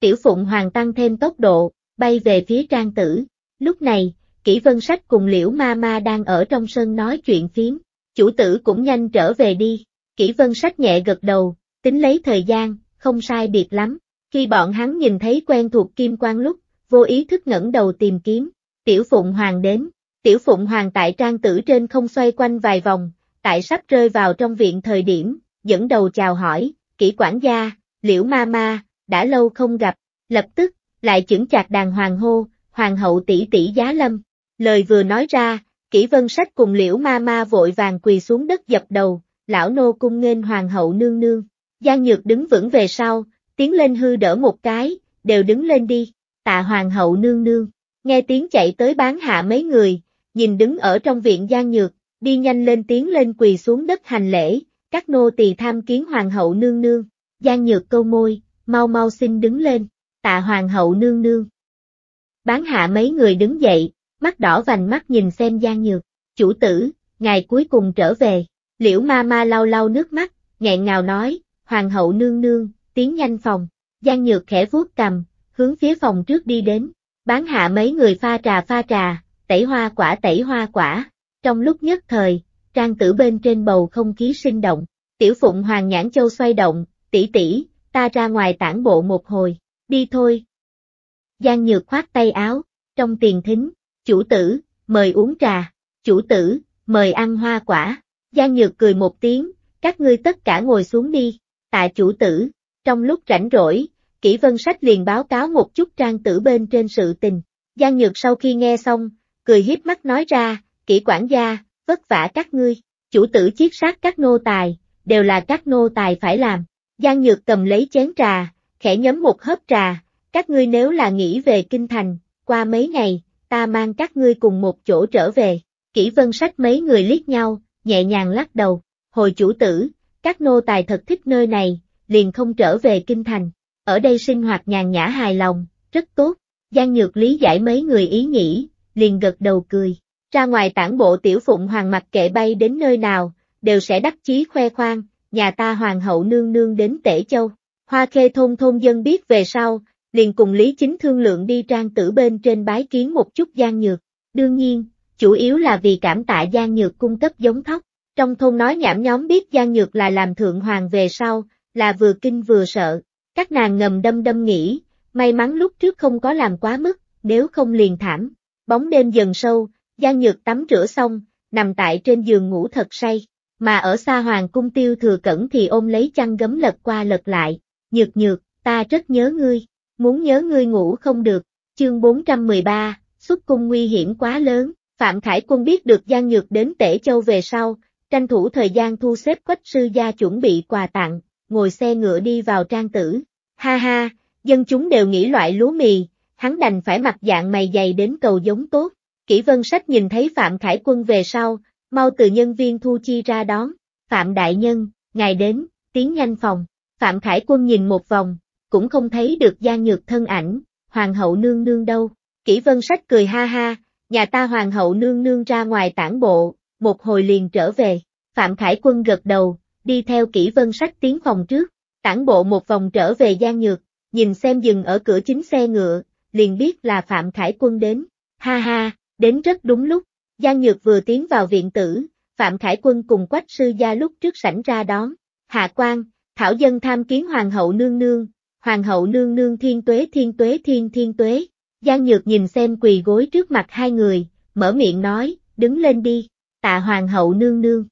Tiểu Phụng Hoàng tăng thêm tốc độ, bay về phía trang tử. Lúc này, Kỷ Vân Sách cùng Liễu Ma Ma đang ở trong sân nói chuyện phiếm, chủ tử cũng nhanh trở về đi, Kỷ Vân Sách nhẹ gật đầu, tính lấy thời gian, không sai biệt lắm, khi bọn hắn nhìn thấy quen thuộc Kim Quang lúc, vô ý thức ngẩng đầu tìm kiếm, Tiểu Phụng Hoàng đến, Tiểu Phụng Hoàng tại trang tử trên không xoay quanh vài vòng, tại sắp rơi vào trong viện thời điểm, dẫn đầu chào hỏi, Kỷ quản gia, Liễu Ma Ma, đã lâu không gặp, lập tức, lại chững chạc đàng hoàng hô, Hoàng hậu tỷ tỷ giá lâm, Lời vừa nói ra, kỹ vân sách cùng liễu ma ma vội vàng quỳ xuống đất dập đầu, lão nô cung nghênh hoàng hậu nương nương. Giang Nhược đứng vững về sau, tiến lên hư đỡ một cái, đều đứng lên đi, tạ hoàng hậu nương nương. Nghe tiếng chạy tới bán hạ mấy người, nhìn đứng ở trong viện Giang Nhược, đi nhanh lên tiếng lên quỳ xuống đất hành lễ, các nô tỳ tham kiến hoàng hậu nương nương. Giang Nhược câu môi, mau mau xin đứng lên, tạ hoàng hậu nương nương. Bán hạ mấy người đứng dậy, mắt đỏ vành mắt nhìn xem Giang Nhược, chủ tử, ngày cuối cùng trở về, liễu ma ma lau lau nước mắt, nghẹn ngào nói, hoàng hậu nương nương, tiến nhanh phòng, Giang Nhược khẽ vuốt cầm, hướng phía phòng trước đi đến, bán hạ mấy người pha trà pha trà, tẩy hoa quả tẩy hoa quả, trong lúc nhất thời, trang tử bên trên bầu không khí sinh động, tiểu phụng hoàng nhãn châu xoay động, tỷ tỷ, ta ra ngoài tản bộ một hồi, đi thôi. Giang Nhược khoát tay áo, trong tiền thính, Chủ tử, mời uống trà. Chủ tử, mời ăn hoa quả. Giang Nhược cười một tiếng, các ngươi tất cả ngồi xuống đi. tại chủ tử, trong lúc rảnh rỗi, Kỷ Vân Sách liền báo cáo một chút trang tử bên trên sự tình. Giang Nhược sau khi nghe xong, cười hiếp mắt nói ra, Kỷ quản gia, vất vả các ngươi, chủ tử chiết sát các nô tài, đều là các nô tài phải làm. Giang Nhược cầm lấy chén trà, khẽ nhấm một hớp trà, các ngươi nếu là nghĩ về kinh thành, qua mấy ngày, ta mang các ngươi cùng một chỗ trở về. Kỷ vân sách mấy người liếc nhau, nhẹ nhàng lắc đầu, hồi chủ tử, các nô tài thật thích nơi này, liền không trở về kinh thành, ở đây sinh hoạt nhàn nhã hài lòng, rất tốt, gian Nhược lý giải mấy người ý nghĩ, liền gật đầu cười, ra ngoài tản bộ tiểu phụng hoàng mặc kệ bay đến nơi nào, đều sẽ đắc chí khoe khoang, nhà ta hoàng hậu nương nương đến tể châu, hoa khê thôn thôn dân biết về sau, liền cùng Lý Chính thương lượng đi trang tử bên trên bái kiến một chút gian Nhược. Đương nhiên, chủ yếu là vì cảm tạ gian Nhược cung cấp giống thóc. Trong thôn nói nhảm nhóm biết gian Nhược là làm thượng hoàng về sau, là vừa kinh vừa sợ. Các nàng ngầm đâm đâm nghĩ, may mắn lúc trước không có làm quá mức, nếu không liền thảm. Bóng đêm dần sâu, gian Nhược tắm rửa xong, nằm tại trên giường ngủ thật say. Mà ở xa hoàng cung tiêu thừa cẩn thì ôm lấy chăn gấm lật qua lật lại. Nhược nhược, ta rất nhớ ngươi muốn nhớ ngươi ngủ không được, chương 413, xuất cung nguy hiểm quá lớn, Phạm Khải Quân biết được Giang Nhược đến Tể Châu về sau, tranh thủ thời gian thu xếp quách sư gia chuẩn bị quà tặng, ngồi xe ngựa đi vào trang tử, ha ha, dân chúng đều nghĩ loại lúa mì, hắn đành phải mặc dạng mày dày đến cầu giống tốt, kỹ vân sách nhìn thấy Phạm Khải Quân về sau, mau từ nhân viên thu chi ra đón, Phạm Đại Nhân, ngài đến, tiến nhanh phòng, Phạm Khải Quân nhìn một vòng, cũng không thấy được gia nhược thân ảnh, hoàng hậu nương nương đâu. Kỷ vân sách cười ha ha, nhà ta hoàng hậu nương nương ra ngoài tản bộ, một hồi liền trở về, Phạm Khải Quân gật đầu, đi theo kỹ vân sách tiến phòng trước, tản bộ một vòng trở về Giang Nhược, nhìn xem dừng ở cửa chính xe ngựa, liền biết là Phạm Khải Quân đến, ha ha, đến rất đúng lúc, Giang Nhược vừa tiến vào viện tử, Phạm Khải Quân cùng quách sư gia lúc trước sảnh ra đón, Hạ quan Thảo Dân tham kiến Hoàng hậu nương nương, hoàng hậu nương nương thiên tuế thiên tuế thiên thiên tuế. Giang Nhược nhìn xem quỳ gối trước mặt hai người, mở miệng nói, đứng lên đi, tạ hoàng hậu nương nương.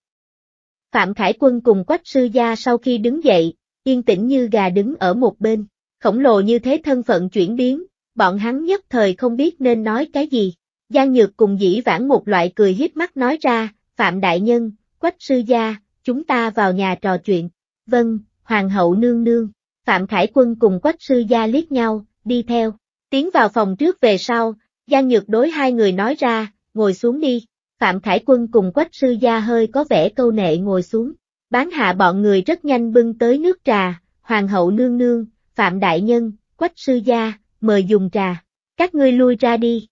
Phạm Khải Quân cùng quách sư gia sau khi đứng dậy, yên tĩnh như gà đứng ở một bên, khổng lồ như thế thân phận chuyển biến, bọn hắn nhất thời không biết nên nói cái gì. Giang Nhược cùng dĩ vãng một loại cười hiếp mắt nói ra, Phạm Đại Nhân, quách sư gia, chúng ta vào nhà trò chuyện. Vâng, Hoàng hậu nương nương. Phạm Khải Quân cùng quách sư gia liếc nhau, đi theo, tiến vào phòng trước về sau, Giang Nhược đối hai người nói ra, ngồi xuống đi, Phạm Khải Quân cùng quách sư gia hơi có vẻ câu nệ ngồi xuống, bán hạ bọn người rất nhanh bưng tới nước trà, Hoàng hậu nương nương, Phạm Đại Nhân, quách sư gia, mời dùng trà, các ngươi lui ra đi.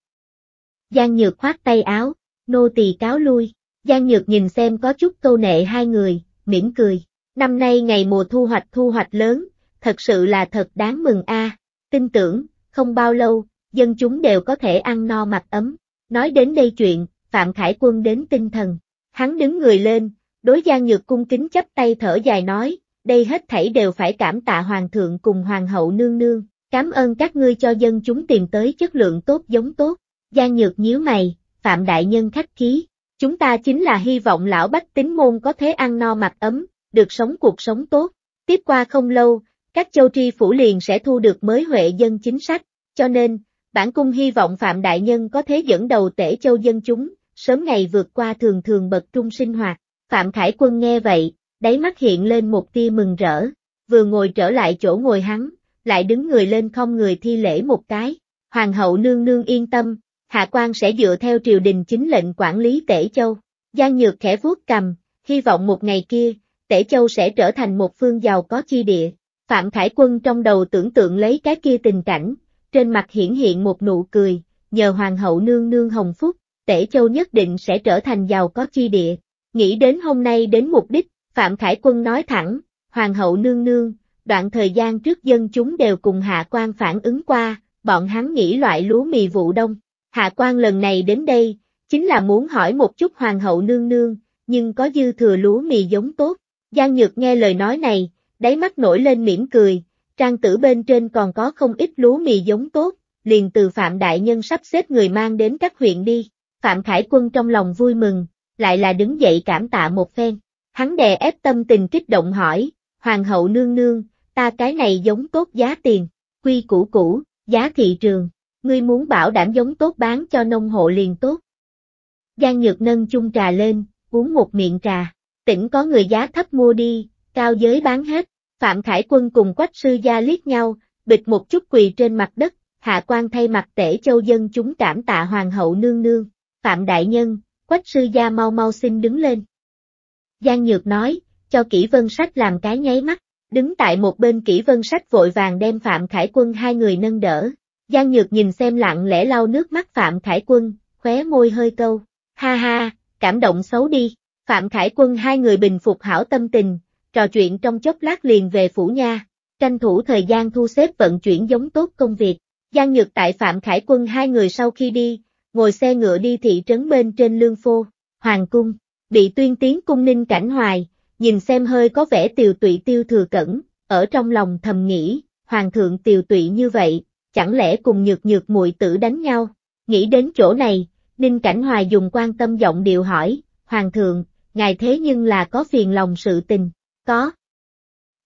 Giang Nhược khoát tay áo, nô tỳ cáo lui, Giang Nhược nhìn xem có chút câu nệ hai người, mỉm cười, năm nay ngày mùa thu hoạch thu hoạch lớn, thật sự là thật đáng mừng a. Tin tưởng, không bao lâu, dân chúng đều có thể ăn no mặc ấm. Nói đến đây chuyện, Phạm Khải Quân đến tinh thần. Hắn đứng người lên, đối Giang Nhược cung kính chấp tay thở dài nói, đây hết thảy đều phải cảm tạ Hoàng thượng cùng Hoàng hậu nương nương, cảm ơn các ngươi cho dân chúng tìm tới chất lượng tốt giống tốt. Giang Nhược nhíu mày, Phạm Đại Nhân khách khí, chúng ta chính là hy vọng lão bách tính môn có thể ăn no mặc ấm, được sống cuộc sống tốt. Tiếp qua không lâu, các châu tri phủ liền sẽ thu được mới huệ dân chính sách, cho nên, bản cung hy vọng Phạm Đại Nhân có thế dẫn đầu tể châu dân chúng, sớm ngày vượt qua thường thường bậc trung sinh hoạt. Phạm Khải Quân nghe vậy, đáy mắt hiện lên một tia mừng rỡ, vừa ngồi trở lại chỗ ngồi hắn, lại đứng người lên không người thi lễ một cái. Hoàng hậu nương nương yên tâm, hạ quan sẽ dựa theo triều đình chính lệnh quản lý Tể Châu. Giang Nhược khẽ vuốt cầm, hy vọng một ngày kia, Tể Châu sẽ trở thành một phương giàu có chi địa. Phạm Khải Quân trong đầu tưởng tượng lấy cái kia tình cảnh, trên mặt hiển hiện một nụ cười, nhờ Hoàng hậu nương nương hồng phúc, Tể Châu nhất định sẽ trở thành giàu có chi địa. Nghĩ đến hôm nay đến mục đích, Phạm Khải Quân nói thẳng, Hoàng hậu nương nương, đoạn thời gian trước dân chúng đều cùng Hạ quan phản ứng qua, bọn hắn nghĩ loại lúa mì vụ đông. Hạ quan lần này đến đây, chính là muốn hỏi một chút Hoàng hậu nương nương, nhưng có dư thừa lúa mì giống tốt. Giang Nhược nghe lời nói này, đáy mắt nổi lên mỉm cười, trang tử bên trên còn có không ít lúa mì giống tốt, liền từ Phạm Đại Nhân sắp xếp người mang đến các huyện đi. Phạm Khải Quân trong lòng vui mừng, lại là đứng dậy cảm tạ một phen. Hắn đè ép tâm tình kích động hỏi, Hoàng hậu nương nương, ta cái này giống tốt giá tiền, quy củ cũ, giá thị trường, ngươi muốn bảo đảm giống tốt bán cho nông hộ liền tốt. Giang Nhược nâng chung trà lên, uống một miệng trà, tỉnh có người giá thấp mua đi, cao giới bán hết. Phạm Khải Quân cùng quách sư gia liếc nhau, bịch một chút quỳ trên mặt đất, hạ quan thay mặt tể châu dân chúng cảm tạ hoàng hậu nương nương, Phạm Đại Nhân, quách sư gia mau mau xin đứng lên. Giang Nhược nói, cho Kỷ vân sách làm cái nháy mắt, đứng tại một bên Kỷ vân sách vội vàng đem Phạm Khải Quân hai người nâng đỡ. Giang Nhược nhìn xem lặng lẽ lau nước mắt Phạm Khải Quân, khóe môi hơi câu, ha ha, cảm động xấu đi. Phạm Khải Quân hai người bình phục hảo tâm tình, trò chuyện trong chốc lát liền về phủ nha, tranh thủ thời gian thu xếp vận chuyển giống tốt công việc. Giang Nhược tại Phạm Khải Quân hai người sau khi đi, ngồi xe ngựa đi thị trấn bên trên lương phô, Hoàng Cung, bị tuyên tiến cung ninh cảnh hoài, nhìn xem hơi có vẻ tiều tụy tiêu thừa cẩn, ở trong lòng thầm nghĩ, Hoàng thượng tiều tụy như vậy, chẳng lẽ cùng nhược nhược muội tử đánh nhau, nghĩ đến chỗ này, ninh cảnh hoài dùng quan tâm giọng điệu hỏi, Hoàng thượng, ngài thế nhưng là có phiền lòng sự tình, có.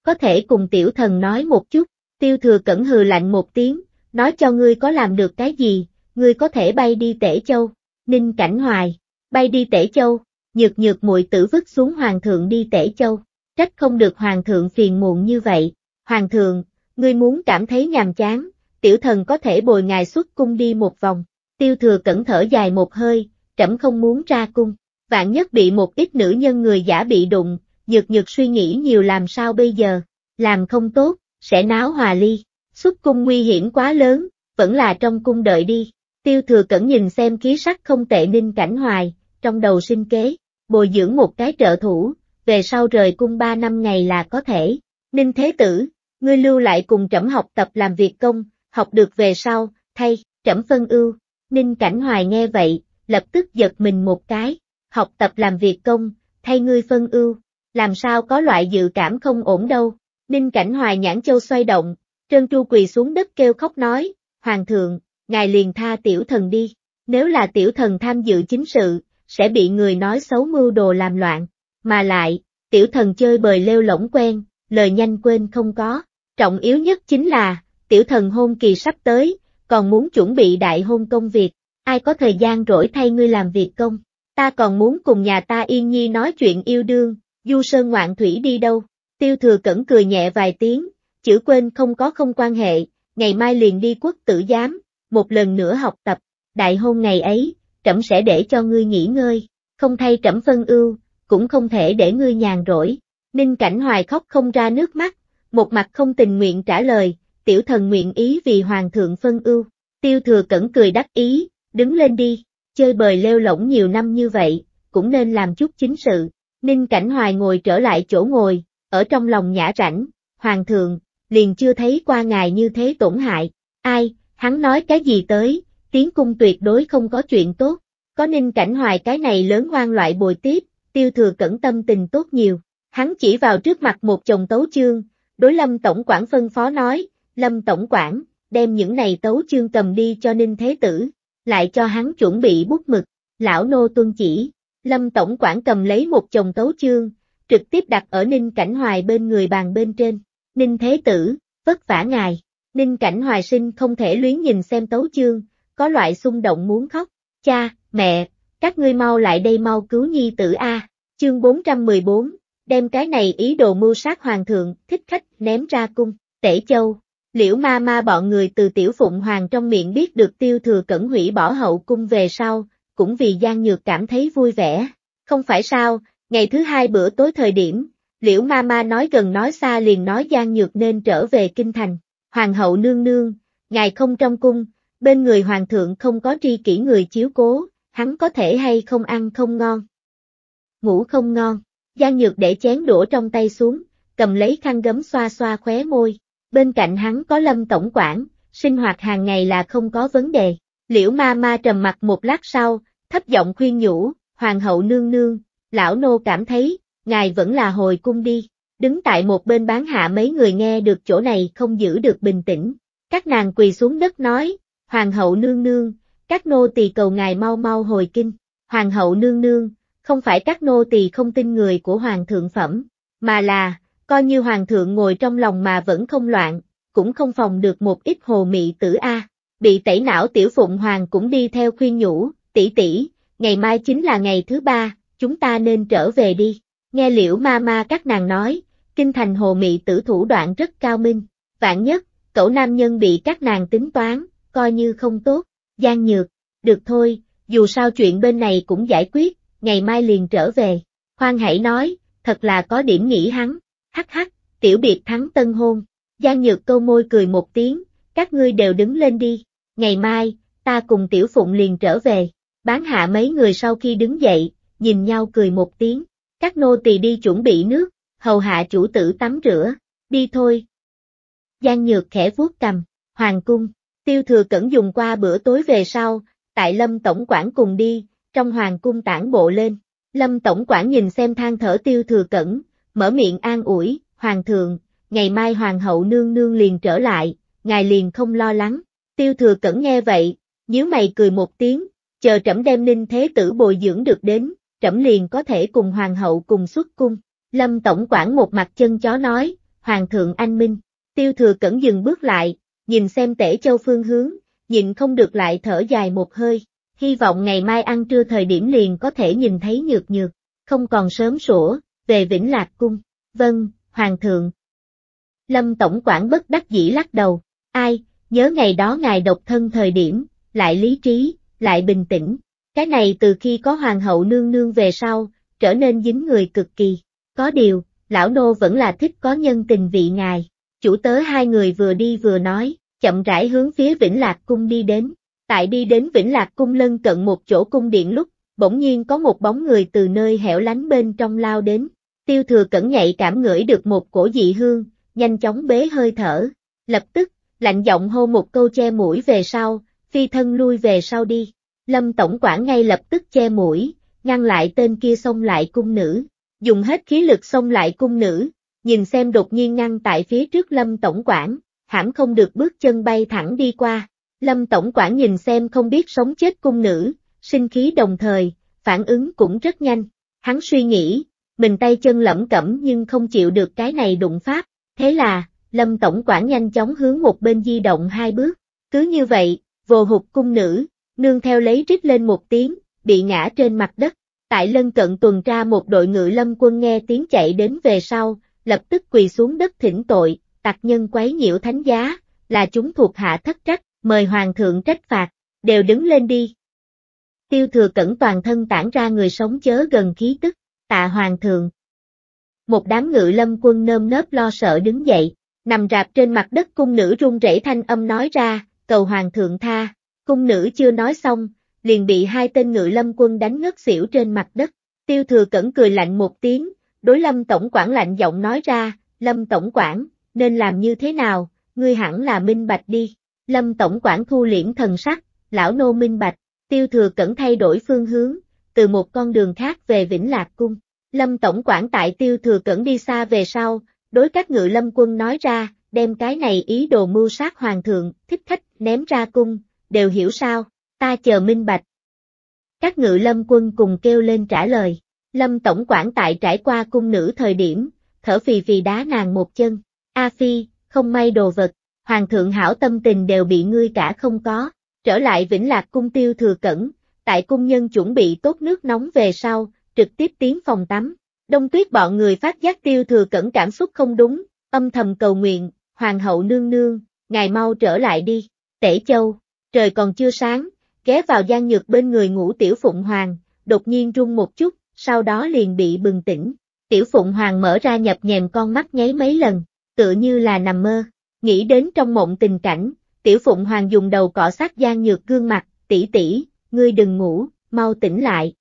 Có thể cùng tiểu thần nói một chút, tiêu thừa cẩn hừ lạnh một tiếng, nói cho ngươi có làm được cái gì, ngươi có thể bay đi tể châu, ninh cảnh hoài, bay đi tể châu, nhược nhược muội tử vứt xuống hoàng thượng đi tể châu, trách không được hoàng thượng phiền muộn như vậy, hoàng thượng, ngươi muốn cảm thấy nhàm chán, tiểu thần có thể bồi ngài xuất cung đi một vòng, tiêu thừa cẩn thở dài một hơi, trẫm không muốn ra cung, vạn nhất bị một ít nữ nhân người giả bị đụng, nhược nhược suy nghĩ nhiều làm sao bây giờ, làm không tốt, sẽ náo hòa ly, xuất cung nguy hiểm quá lớn, vẫn là trong cung đợi đi, tiêu thừa cẩn nhìn xem khí sắc không tệ ninh cảnh hoài, trong đầu sinh kế, bồi dưỡng một cái trợ thủ, về sau rời cung ba năm ngày là có thể, ninh thế tử, ngươi lưu lại cùng trẫm học tập làm việc công, học được về sau, thay, trẫm phân ưu, ninh cảnh hoài nghe vậy, lập tức giật mình một cái, học tập làm việc công, thay ngươi phân ưu, làm sao có loại dự cảm không ổn đâu. Ninh Cảnh Hoài nhãn châu xoay động, trơn tru quỳ xuống đất kêu khóc nói, Hoàng thượng, ngài liền tha tiểu thần đi, nếu là tiểu thần tham dự chính sự, sẽ bị người nói xấu mưu đồ làm loạn, mà lại, tiểu thần chơi bời lêu lỏng quen, lời nhanh quên không có, trọng yếu nhất chính là, tiểu thần hôn kỳ sắp tới, còn muốn chuẩn bị đại hôn công việc, ai có thời gian rỗi thay ngươi làm việc công, ta còn muốn cùng nhà ta yên nhi nói chuyện yêu đương, du sơn ngoạn thủy đi đâu. Tiêu thừa cẩn cười nhẹ vài tiếng, chữ quên không có không quan hệ, ngày mai liền đi quốc tử giám, một lần nữa học tập, đại hôn ngày ấy, trẫm sẽ để cho ngươi nghỉ ngơi, không thay trẫm phân ưu, cũng không thể để ngươi nhàn rỗi. Ninh Cảnh Hoài khóc không ra nước mắt, một mặt không tình nguyện trả lời, tiểu thần nguyện ý vì hoàng thượng phân ưu. Tiêu thừa cẩn cười đắc ý, đứng lên đi, chơi bời lêu lỏng nhiều năm như vậy, cũng nên làm chút chính sự. Ninh Cảnh Hoài ngồi trở lại chỗ ngồi, ở trong lòng nhã rảnh, Hoàng thượng, liền chưa thấy qua ngài như thế tổn hại, ai, hắn nói cái gì tới, tiếng cung tuyệt đối không có chuyện tốt, có Ninh Cảnh Hoài cái này lớn hoang loại bồi tiếp, tiêu thừa cẩn tâm tình tốt nhiều, hắn chỉ vào trước mặt một chồng tấu chương, đối Lâm Tổng quản phân phó nói, Lâm Tổng quản, đem những này tấu chương cầm đi cho Ninh Thế Tử, lại cho hắn chuẩn bị bút mực, lão nô tuân chỉ. Lâm Tổng quản cầm lấy một chồng tấu chương, trực tiếp đặt ở Ninh Cảnh Hoài bên người bàn bên trên. Ninh Thế Tử, vất vả ngài. Ninh Cảnh Hoài sinh không thể luyến nhìn xem tấu chương, có loại xung động muốn khóc. Cha, mẹ, các ngươi mau lại đây mau cứu nhi tử A. Chương 414, đem cái này ý đồ mưu sát hoàng thượng, thích khách, ném ra cung, tể châu. Liễu ma ma bọn người từ tiểu phụng hoàng trong miệng biết được tiêu thừa cẩn hủy bỏ hậu cung về sau, cũng vì Giang Nhược cảm thấy vui vẻ. Không phải sao, ngày thứ hai bữa tối thời điểm, liễu ma ma nói gần nói xa liền nói Giang Nhược nên trở về Kinh Thành. Hoàng hậu nương nương, ngài không trong cung, bên người hoàng thượng không có tri kỷ người chiếu cố, hắn có thể hay không ăn không ngon. Ngủ không ngon, Giang Nhược để chén đũa trong tay xuống, cầm lấy khăn gấm xoa xoa khóe môi, bên cạnh hắn có lâm tổng quản, sinh hoạt hàng ngày là không có vấn đề. Liễu ma ma trầm mặt một lát sau, thấp giọng khuyên nhủ, hoàng hậu nương nương, lão nô cảm thấy, ngài vẫn là hồi cung đi. Đứng tại một bên bán hạ mấy người nghe được chỗ này không giữ được bình tĩnh. Các nàng quỳ xuống đất nói, hoàng hậu nương nương, các nô tỳ cầu ngài mau mau hồi kinh. Hoàng hậu nương nương, không phải các nô tỳ không tin người của hoàng thượng phẩm, mà là, coi như hoàng thượng ngồi trong lòng mà vẫn không loạn, cũng không phòng được một ít hồ mị tử a bị tẩy não tiểu phụng hoàng cũng đi theo khuyên nhủ, tỷ tỷ, ngày mai chính là ngày thứ ba, chúng ta nên trở về đi. Nghe liễu ma ma các nàng nói, kinh thành hồ mị tử thủ đoạn rất cao minh, vạn nhất, cậu nam nhân bị các nàng tính toán, coi như không tốt, gian nhược, được thôi, dù sao chuyện bên này cũng giải quyết, ngày mai liền trở về. Khoan hãy nói, thật là có điểm nghĩ hắn, hắc hắc, tiểu biệt thắng tân hôn. gian Nhược câu môi cười một tiếng, các ngươi đều đứng lên đi, ngày mai, ta cùng Tiểu Phụng liền trở về, bán hạ mấy người sau khi đứng dậy, nhìn nhau cười một tiếng, các nô tỳ đi chuẩn bị nước, hầu hạ chủ tử tắm rửa, đi thôi. Giang Nhược khẽ vuốt cầm, hoàng cung, tiêu thừa cẩn dùng qua bữa tối về sau, tại lâm tổng quản cùng đi, trong hoàng cung tản bộ lên, lâm tổng quản nhìn xem than thở tiêu thừa cẩn, mở miệng an ủi, hoàng thượng, ngày mai hoàng hậu nương nương liền trở lại, ngài liền không lo lắng. Tiêu thừa cẩn nghe vậy, nhíu mày cười một tiếng, chờ trẫm đem ninh thế tử bồi dưỡng được đến, trẫm liền có thể cùng hoàng hậu cùng xuất cung. Lâm Tổng quản một mặt chân chó nói, Hoàng thượng anh minh, tiêu thừa cẩn dừng bước lại, nhìn xem tể châu phương hướng, nhìn không được lại thở dài một hơi, hy vọng ngày mai ăn trưa thời điểm liền có thể nhìn thấy nhược nhược, không còn sớm sủa, về Vĩnh Lạc Cung, vâng, Hoàng thượng. Lâm Tổng quản bất đắc dĩ lắc đầu, Ai, nhớ ngày đó ngài độc thân thời điểm, lại lý trí, lại bình tĩnh. Cái này từ khi có hoàng hậu nương nương về sau, trở nên dính người cực kỳ. Có điều, lão nô vẫn là thích có nhân tình vị ngài. Chủ tớ hai người vừa đi vừa nói, chậm rãi hướng phía Vĩnh Lạc Cung đi đến. Tại đi đến Vĩnh Lạc Cung lân cận một chỗ cung điện lúc, bỗng nhiên có một bóng người từ nơi hẻo lánh bên trong lao đến. Tiêu thừa cẩn nhạy cảm ngửi được một cổ dị hương, nhanh chóng bế hơi thở. Lập tức, lạnh giọng hô một câu che mũi về sau, phi thân lui về sau đi. Lâm Tổng quản ngay lập tức che mũi, ngăn lại tên kia xông lại cung nữ, dùng hết khí lực xông lại cung nữ, nhìn xem đột nhiên ngăn tại phía trước Lâm Tổng quản, hãm không được bước chân bay thẳng đi qua. Lâm Tổng quản nhìn xem không biết sống chết cung nữ, sinh khí đồng thời, phản ứng cũng rất nhanh. Hắn suy nghĩ, mình tay chân lẩm cẩm nhưng không chịu được cái này đụng pháp, thế là, Lâm Tổng quản nhanh chóng hướng một bên di động hai bước. Cứ như vậy, vô hụt cung nữ, nương theo lấy rít lên một tiếng, bị ngã trên mặt đất. Tại lân cận tuần tra một đội ngự lâm quân nghe tiếng chạy đến về sau, lập tức quỳ xuống đất thỉnh tội, tặc nhân quấy nhiễu thánh giá, là chúng thuộc hạ thất trách, mời hoàng thượng trách phạt, đều đứng lên đi. Tiêu thừa cẩn toàn thân tản ra người sống chớ gần khí tức, tạ hoàng thượng. Một đám ngự lâm quân nơm nớp lo sợ đứng dậy, nằm rạp trên mặt đất cung nữ run rẩy thanh âm nói ra, cầu hoàng thượng tha, cung nữ chưa nói xong, liền bị hai tên ngự lâm quân đánh ngất xỉu trên mặt đất, tiêu thừa cẩn cười lạnh một tiếng, đối lâm tổng quản lạnh giọng nói ra, lâm tổng quản, nên làm như thế nào, ngươi hẳn là minh bạch đi, lâm tổng quản thu liễm thần sắc, lão nô minh bạch, tiêu thừa cẩn thay đổi phương hướng, từ một con đường khác về Vĩnh Lạc Cung. Lâm Tổng quản tại tiêu thừa cẩn đi xa về sau, đối các ngự lâm quân nói ra, đem cái này ý đồ mưu sát hoàng thượng, thích khách, ném ra cung, đều hiểu sao, ta chờ minh bạch. Các ngự lâm quân cùng kêu lên trả lời, lâm tổng quản tại trải qua cung nữ thời điểm, thở phì phì đá nàng một chân, A Phi, không may đồ vật, hoàng thượng hảo tâm tình đều bị ngươi cả không có, trở lại vĩnh lạc cung tiêu thừa cẩn, tại cung nhân chuẩn bị tốt nước nóng về sau, trực tiếp tiến phòng tắm, Đông tuyết bọn người phát giác tiêu thừa cẩn cảm xúc không đúng, âm thầm cầu nguyện, hoàng hậu nương nương, ngài mau trở lại đi, tể châu, trời còn chưa sáng, ghé vào gian nhược bên người ngủ tiểu phụng hoàng, đột nhiên rung một chút, sau đó liền bị bừng tỉnh, tiểu phụng hoàng mở ra nhập nhèm con mắt nháy mấy lần, tựa như là nằm mơ, nghĩ đến trong mộng tình cảnh, tiểu phụng hoàng dùng đầu cọ sát gian nhược gương mặt, tỷ tỷ, ngươi đừng ngủ, mau tỉnh lại.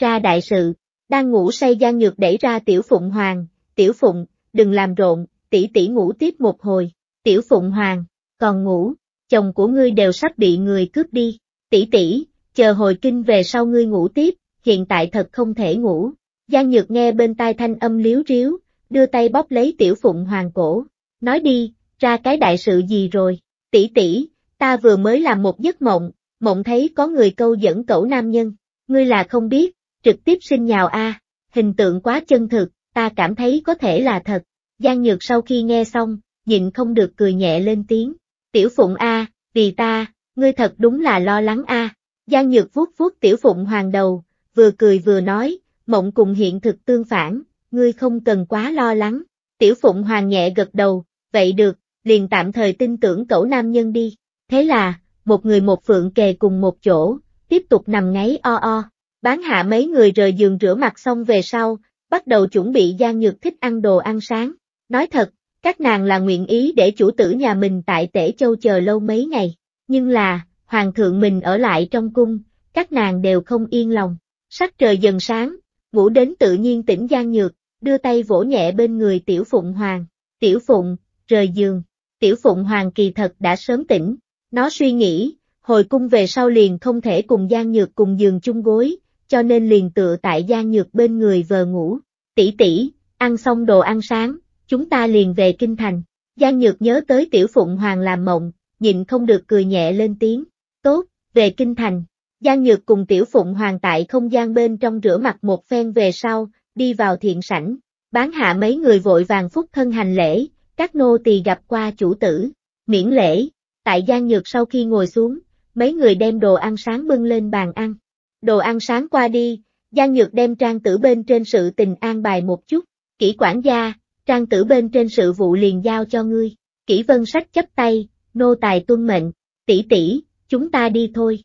Ra đại sự, đang ngủ say gian Nhược đẩy ra Tiểu Phụng Hoàng, Tiểu Phụng, đừng làm rộn, tỷ tỷ ngủ tiếp một hồi. Tiểu Phụng Hoàng, còn ngủ, chồng của ngươi đều sắp bị người cướp đi, tỷ tỷ, chờ hồi kinh về sau ngươi ngủ tiếp, hiện tại thật không thể ngủ. gian Nhược nghe bên tai thanh âm liếu riếu, đưa tay bóp lấy Tiểu Phụng Hoàng cổ, nói đi, ra cái đại sự gì rồi, tỷ tỷ, ta vừa mới làm một giấc mộng, mộng thấy có người câu dẫn cẩu nam nhân, ngươi là không biết, trực tiếp sinh nhào a, hình tượng quá chân thực, ta cảm thấy có thể là thật. Giang Nhược sau khi nghe xong, nhịn không được cười nhẹ lên tiếng. Tiểu Phụng a, vì ta, ngươi thật đúng là lo lắng a. À. Giang Nhược vuốt vuốt Tiểu Phụng hoàng đầu, vừa cười vừa nói, mộng cùng hiện thực tương phản, ngươi không cần quá lo lắng. Tiểu Phụng hoàng nhẹ gật đầu, vậy được, liền tạm thời tin tưởng cậu nam nhân đi. Thế là, một người một phượng kề cùng một chỗ, tiếp tục nằm ngáy o o. Bán hạ mấy người rời giường rửa mặt xong về sau, bắt đầu chuẩn bị Giang Nhược thích ăn đồ ăn sáng. Nói thật, các nàng là nguyện ý để chủ tử nhà mình tại Tể Châu chờ lâu mấy ngày, nhưng là, hoàng thượng mình ở lại trong cung, các nàng đều không yên lòng. Sắc trời dần sáng, ngủ đến tự nhiên tỉnh Giang Nhược, đưa tay vỗ nhẹ bên người Tiểu Phụng Hoàng. Tiểu Phụng, rời giường. Tiểu Phụng Hoàng kỳ thật đã sớm tỉnh. Nó suy nghĩ, hồi cung về sau liền không thể cùng Giang Nhược cùng giường chung gối, cho nên liền tựa tại Giang Nhược bên người vờ ngủ. Tỷ tỷ, ăn xong đồ ăn sáng, chúng ta liền về kinh thành. Giang Nhược nhớ tới Tiểu Phụng Hoàng làm mộng, nhịn không được cười nhẹ lên tiếng. Tốt, về kinh thành. Giang Nhược cùng Tiểu Phụng Hoàng tại không gian bên trong rửa mặt một phen về sau, đi vào thiện sảnh. Bán hạ mấy người vội vàng phúc thân hành lễ, các nô tỳ gặp qua chủ tử. Miễn lễ, tại Giang Nhược sau khi ngồi xuống, mấy người đem đồ ăn sáng bưng lên bàn ăn. Đồ ăn sáng qua đi, Giang Nhược đem trang tử bên trên sự tình an bài một chút, kỹ quản gia, trang tử bên trên sự vụ liền giao cho ngươi, kỹ vân sách chấp tay, nô tài tuân mệnh, tỷ tỷ, chúng ta đi thôi.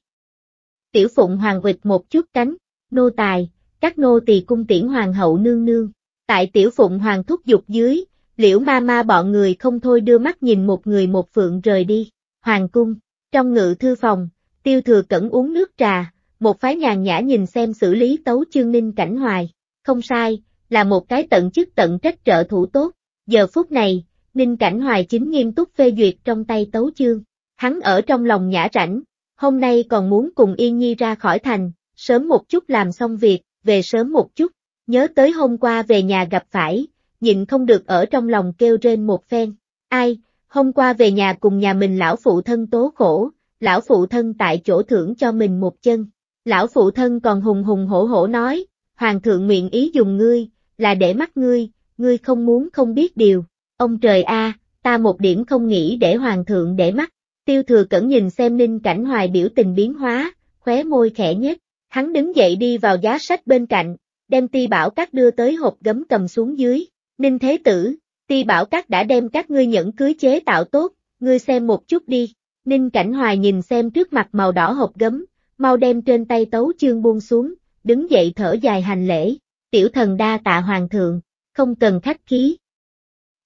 Tiểu Phụng Hoàng Huỵch một chút cánh, nô tài, các nô tỳ cung tiễn Hoàng hậu nương nương, tại Tiểu Phụng Hoàng thúc dục dưới, liễu ma ma bọn người không thôi đưa mắt nhìn một người một phượng rời đi, Hoàng cung, trong ngự thư phòng, tiêu thừa cẩn uống nước trà, một phái nhàn nhã nhìn xem xử lý tấu chương ninh cảnh hoài, không sai, là một cái tận chức tận trách trợ thủ tốt, giờ phút này, ninh cảnh hoài chính nghiêm túc phê duyệt trong tay tấu chương, hắn ở trong lòng nhã rảnh, hôm nay còn muốn cùng Yên Nhi ra khỏi thành, sớm một chút làm xong việc, về sớm một chút, nhớ tới hôm qua về nhà gặp phải, nhịn không được ở trong lòng kêu rên một phen, ai, hôm qua về nhà cùng nhà mình lão phụ thân tố khổ, lão phụ thân tại chỗ thưởng cho mình một chân, Lão phụ thân còn hùng hùng hổ hổ nói, hoàng thượng nguyện ý dùng ngươi, là để mắt ngươi, ngươi không muốn không biết điều. Ông trời a, ta một điểm không nghĩ để hoàng thượng để mắt. Tiêu thừa cẩn nhìn xem ninh cảnh hoài biểu tình biến hóa, khóe môi khẽ nhất. Hắn đứng dậy đi vào giá sách bên cạnh, đem ti bảo các đưa tới hộp gấm cầm xuống dưới. Ninh thế tử, ti bảo các đã đem các ngươi nhẫn cưới chế tạo tốt, ngươi xem một chút đi. Ninh cảnh hoài nhìn xem trước mặt màu đỏ hộp gấm, mau đem trên tay tấu chương buông xuống, đứng dậy thở dài hành lễ, tiểu thần đa tạ hoàng thượng, không cần khách khí.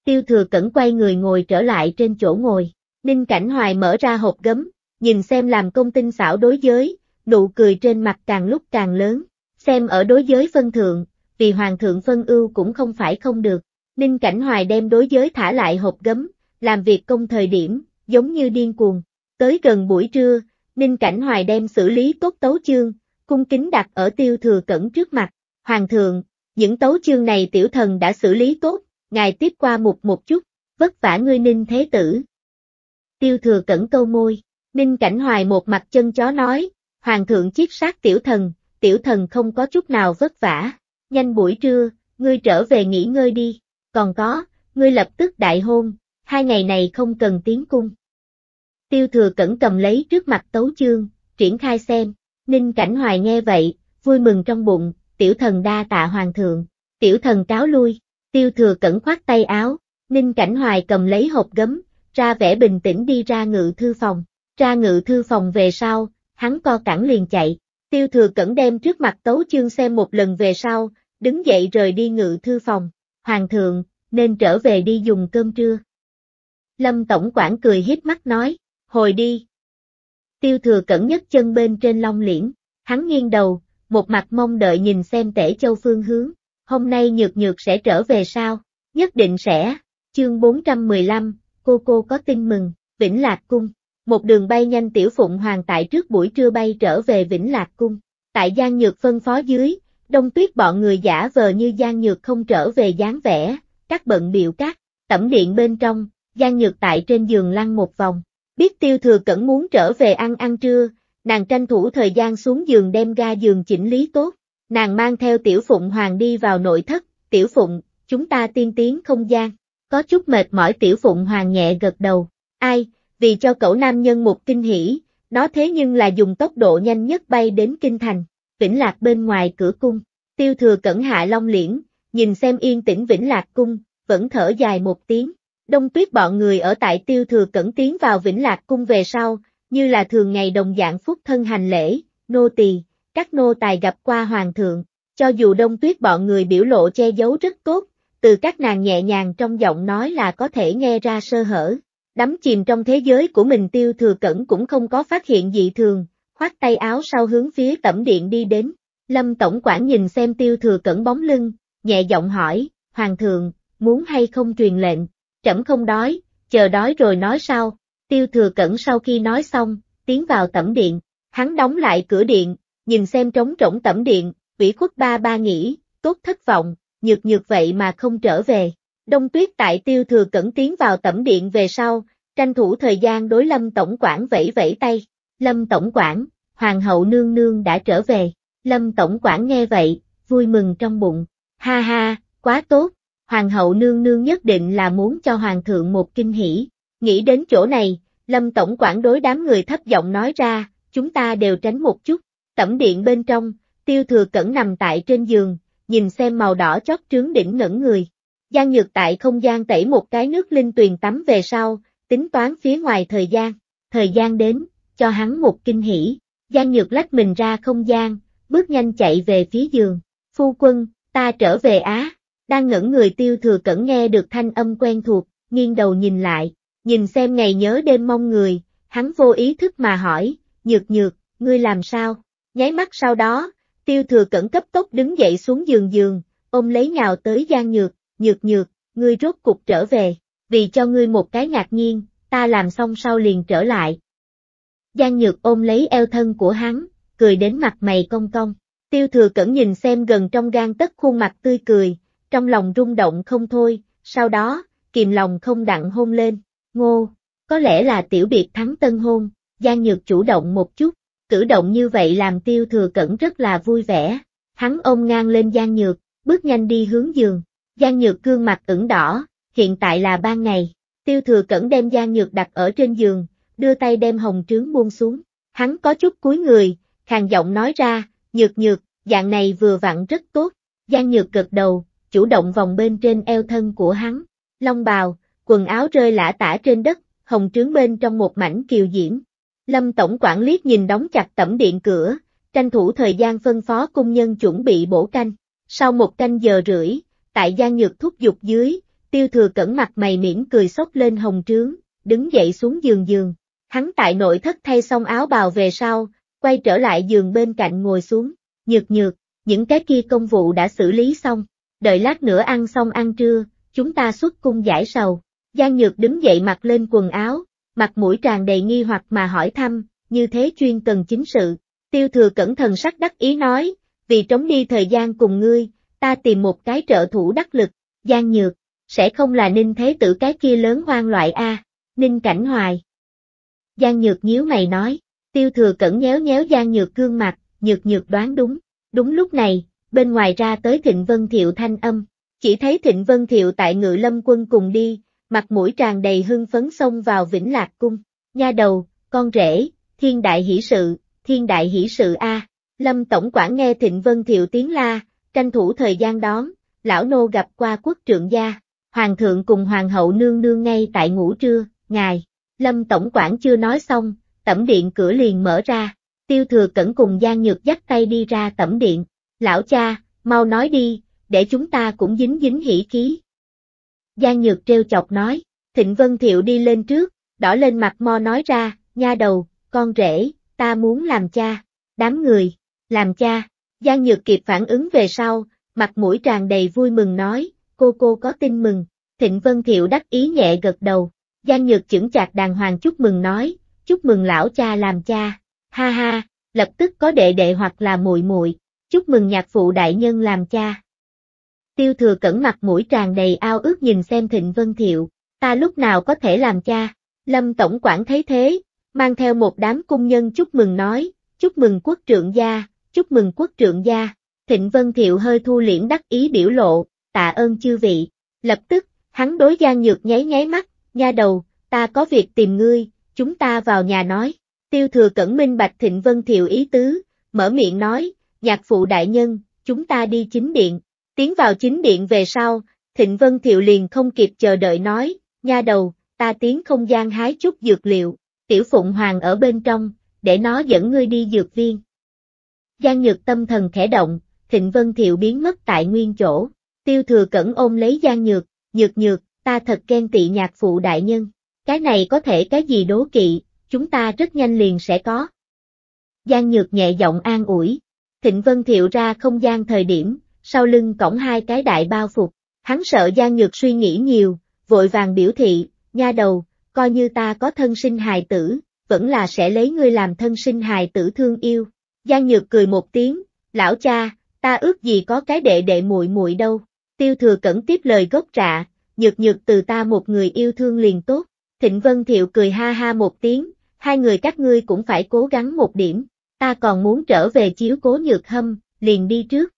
Tiêu thừa cẩn quay người ngồi trở lại trên chỗ ngồi, Ninh Cảnh Hoài mở ra hộp gấm, nhìn xem làm công tinh xảo đối giới, nụ cười trên mặt càng lúc càng lớn, xem ở đối giới phân thượng, vì hoàng thượng phân ưu cũng không phải không được. Ninh Cảnh Hoài đem đối giới thả lại hộp gấm, làm việc công thời điểm, giống như điên cuồng. Tới gần buổi trưa, Ninh Cảnh Hoài đem xử lý tốt tấu chương, cung kính đặt ở tiêu thừa cẩn trước mặt. Hoàng thượng, những tấu chương này tiểu thần đã xử lý tốt, ngài tiếp qua một một chút, vất vả ngươi ninh thế tử. Tiêu thừa cẩn câu môi, ninh cảnh hoài một mặt chân chó nói, hoàng thượng chiết sát tiểu thần, tiểu thần không có chút nào vất vả, nhanh buổi trưa, ngươi trở về nghỉ ngơi đi, còn có, ngươi lập tức đại hôn, hai ngày này không cần tiến cung. Tiêu thừa cẩn cầm lấy trước mặt tấu chương, triển khai xem. Ninh Cảnh Hoài nghe vậy, vui mừng trong bụng, tiểu thần đa tạ hoàng thượng. Tiểu thần cáo lui, tiêu thừa cẩn khoát tay áo, Ninh Cảnh Hoài cầm lấy hộp gấm, ra vẻ bình tĩnh đi ra ngự thư phòng. Ra ngự thư phòng về sau, hắn co cẳng liền chạy. Tiêu thừa cẩn đem trước mặt tấu chương xem một lần về sau, đứng dậy rời đi ngự thư phòng. Hoàng thượng, nên trở về đi dùng cơm trưa. Lâm Tổng quản cười híp mắt nói, hồi đi. Tiêu thừa cẩn nhất chân bên trên long liễn, hắn nghiêng đầu, một mặt mong đợi nhìn xem tể châu phương hướng, hôm nay nhược nhược sẽ trở về sao, nhất định sẽ, chương 415, cô cô có tin mừng, Vĩnh Lạc Cung, một đường bay nhanh tiểu phụng hoàng tại trước buổi trưa bay trở về Vĩnh Lạc Cung, tại Giang Nhược phân phó dưới, đông tuyết bọn người giả vờ như Giang Nhược không trở về dáng vẻ, các bận biểu các, tẩm điện bên trong, Giang Nhược tại trên giường lăn một vòng, Biết tiêu thừa cẩn muốn trở về ăn ăn trưa, nàng tranh thủ thời gian xuống giường đem ga giường chỉnh lý tốt. Nàng mang theo tiểu phụng hoàng đi vào nội thất, tiểu phụng, chúng ta tiên tiến không gian. Có chút mệt mỏi tiểu phụng hoàng nhẹ gật đầu. Ai, vì cho cậu nam nhân một kinh hỉ, nó thế nhưng là dùng tốc độ nhanh nhất bay đến kinh thành. Vĩnh lạc bên ngoài cửa cung, tiêu thừa cẩn hạ long liễn, nhìn xem yên tĩnh vĩnh lạc cung, vẫn thở dài một tiếng đông tuyết bọn người ở tại tiêu thừa cẩn tiến vào Vĩnh Lạc Cung về sau, như là thường ngày đồng dạng phúc thân hành lễ, nô tỳ, các nô tài gặp qua hoàng thượng, cho dù đông tuyết bọn người biểu lộ che giấu rất tốt, từ các nàng nhẹ nhàng trong giọng nói là có thể nghe ra sơ hở. Đắm chìm trong thế giới của mình tiêu thừa cẩn cũng không có phát hiện dị thường, khoát tay áo sau hướng phía tẩm điện đi đến. Lâm Tổng quản nhìn xem tiêu thừa cẩn bóng lưng, nhẹ giọng hỏi, Hoàng thượng, muốn hay không truyền lệnh? trẫm không đói, chờ đói rồi nói sau. Tiêu thừa cẩn sau khi nói xong, tiến vào tẩm điện, hắn đóng lại cửa điện, nhìn xem trống rỗng tẩm điện, ủy khuất ba ba nghĩ, tốt thất vọng, nhược nhược vậy mà không trở về. Đông tuyết tại tiêu thừa cẩn tiến vào tẩm điện về sau, tranh thủ thời gian đối lâm tổng quản vẫy vẫy tay. Lâm tổng quản, hoàng hậu nương nương đã trở về. Lâm tổng quản nghe vậy, vui mừng trong bụng. Ha ha, quá tốt, hoàng hậu nương nương nhất định là muốn cho hoàng thượng một kinh hỉ. Nghĩ đến chỗ này, Lâm Tổng quản đối đám người thấp giọng nói ra, chúng ta đều tránh một chút. Tẩm điện bên trong, tiêu thừa cẩn nằm tại trên giường, nhìn xem màu đỏ chót trướng đỉnh ngẩn người. Giang Nhược tại không gian tẩy một cái nước linh tuyền tắm về sau, tính toán phía ngoài thời gian. Thời gian đến, cho hắn một kinh hỉ. Giang Nhược lách mình ra không gian, bước nhanh chạy về phía giường. Phu quân, ta trở về Á. Đang ngẩn người tiêu thừa cẩn nghe được thanh âm quen thuộc, nghiêng đầu nhìn lại, nhìn xem ngày nhớ đêm mong người, hắn vô ý thức mà hỏi, nhược nhược, ngươi làm sao? Nháy mắt sau đó, tiêu thừa cẩn cấp tốc đứng dậy xuống giường giường, ôm lấy nhào tới gian nhược, nhược nhược, ngươi rốt cục trở về, vì cho ngươi một cái ngạc nhiên, ta làm xong sau liền trở lại. Giang Nhược ôm lấy eo thân của hắn, cười đến mặt mày cong cong, tiêu thừa cẩn nhìn xem gần trong gan tất khuôn mặt tươi cười, trong lòng rung động không thôi, sau đó, kìm lòng không đặng hôn lên, ngô, có lẽ là tiểu biệt thắng tân hôn, Giang Nhược chủ động một chút, cử động như vậy làm tiêu thừa cẩn rất là vui vẻ, hắn ôm ngang lên Giang Nhược, bước nhanh đi hướng giường, Giang Nhược gương mặt ửng đỏ, hiện tại là ban ngày, tiêu thừa cẩn đem Giang Nhược đặt ở trên giường, đưa tay đem hồng trướng buông xuống, hắn có chút cúi người, khàn giọng nói ra, Nhược Nhược, dạng này vừa vặn rất tốt, Giang Nhược gật đầu, chủ động vòng bên trên eo thân của hắn. Long bào, quần áo rơi lả tả trên đất, hồng trướng bên trong một mảnh kiều diễm. Lâm Tổng quản liếc nhìn đóng chặt tẩm điện cửa, tranh thủ thời gian phân phó công nhân chuẩn bị bổ canh. Sau một canh giờ rưỡi, tại gian nhược thúc dục dưới, tiêu thừa cẩn mặt mày miễn cười sốc lên hồng trướng, đứng dậy xuống giường giường. Hắn tại nội thất thay xong áo bào về sau, quay trở lại giường bên cạnh ngồi xuống, nhược nhược, những cái kia công vụ đã xử lý xong, đợi lát nữa ăn xong ăn trưa, chúng ta xuất cung giải sầu. Giang Nhược đứng dậy mặc lên quần áo, mặt mũi tràn đầy nghi hoặc mà hỏi thăm, như thế chuyên cần chính sự. Tiêu thừa cẩn thận sắc đắc ý nói, vì trống đi thời gian cùng ngươi, ta tìm một cái trợ thủ đắc lực, Giang Nhược, sẽ không là Ninh Thế Tử cái kia lớn hoang loại A, Ninh Cảnh Hoài. Giang Nhược nhíu mày nói, tiêu thừa cẩn nhéo nhéo Giang Nhược gương mặt, Nhược Nhược đoán đúng, đúng lúc này, bên ngoài ra tới Thịnh Vân Thiệu thanh âm. Chỉ thấy Thịnh Vân Thiệu tại ngự lâm quân cùng đi, mặt mũi tràn đầy hưng phấn xông vào Vĩnh Lạc Cung. Nha đầu, con rể, thiên đại hỷ sự, thiên đại hỷ sự A. Lâm Tổng quản nghe Thịnh Vân Thiệu tiếng la, tranh thủ thời gian đón, lão nô gặp qua quốc trượng gia, hoàng thượng cùng hoàng hậu nương nương ngay tại ngủ trưa, ngài. Lâm Tổng quản chưa nói xong, tẩm điện cửa liền mở ra, tiêu thừa cẩn cùng Giang Nhược dắt tay đi ra tẩm điện, Lão cha, mau nói đi, để chúng ta cũng dính dính hỉ khí. Giang Nhược treo chọc nói, Thịnh Vân Thiệu đi lên trước, đỏ lên mặt mo nói ra, nha đầu, con rể, ta muốn làm cha, đám người, làm cha, Giang Nhược kịp phản ứng về sau, mặt mũi tràn đầy vui mừng nói, cô cô có tin mừng, Thịnh Vân Thiệu đắc ý nhẹ gật đầu, Giang Nhược chững chạc đàng hoàng chúc mừng nói, chúc mừng lão cha làm cha, ha ha, lập tức có đệ đệ hoặc là muội muội chúc mừng nhạc phụ đại nhân làm cha. Tiêu thừa cẩn mặt mũi tràn đầy ao ước nhìn xem Thịnh Vân Thiệu, ta lúc nào có thể làm cha, Lâm Tổng quản thấy thế, mang theo một đám cung nhân chúc mừng nói, chúc mừng quốc trượng gia, chúc mừng quốc trượng gia, Thịnh Vân Thiệu hơi thu liễm đắc ý biểu lộ, tạ ơn chư vị, lập tức, hắn đối gian Nhược nháy nháy mắt, nha đầu, ta có việc tìm ngươi, chúng ta vào nhà nói, tiêu thừa cẩn minh bạch Thịnh Vân Thiệu ý tứ, mở miệng nói, nhạc phụ đại nhân, chúng ta đi chính điện. Tiến vào chính điện về sau, Thịnh Vân Thiệu liền không kịp chờ đợi nói, nha đầu, ta tiến không gian hái chút dược liệu, tiểu phụng hoàng ở bên trong, để nó dẫn ngươi đi dược viên. Giang Nhược tâm thần khẽ động, Thịnh Vân Thiệu biến mất tại nguyên chỗ, tiêu thừa cẩn ôm lấy Giang Nhược, Nhược Nhược, ta thật khen tị nhạc phụ đại nhân, cái này có thể cái gì đố kỵ, chúng ta rất nhanh liền sẽ có. Giang Nhược nhẹ giọng an ủi, Thịnh Vân Thiệu ra không gian thời điểm, sau lưng cổng hai cái đại bao phục, hắn sợ Giang Nhược suy nghĩ nhiều, vội vàng biểu thị, nha đầu, coi như ta có thân sinh hài tử, vẫn là sẽ lấy ngươi làm thân sinh hài tử thương yêu. Giang Nhược cười một tiếng, lão cha, ta ước gì có cái đệ đệ muội muội đâu. Tiêu thừa cẩn tiếp lời gốc rạ, nhược nhược từ ta một người yêu thương liền tốt. Thịnh Vân Thiệu cười ha ha một tiếng, hai người các ngươi cũng phải cố gắng một điểm ta còn muốn trở về chiếu cố nhược hâm, liền đi trước.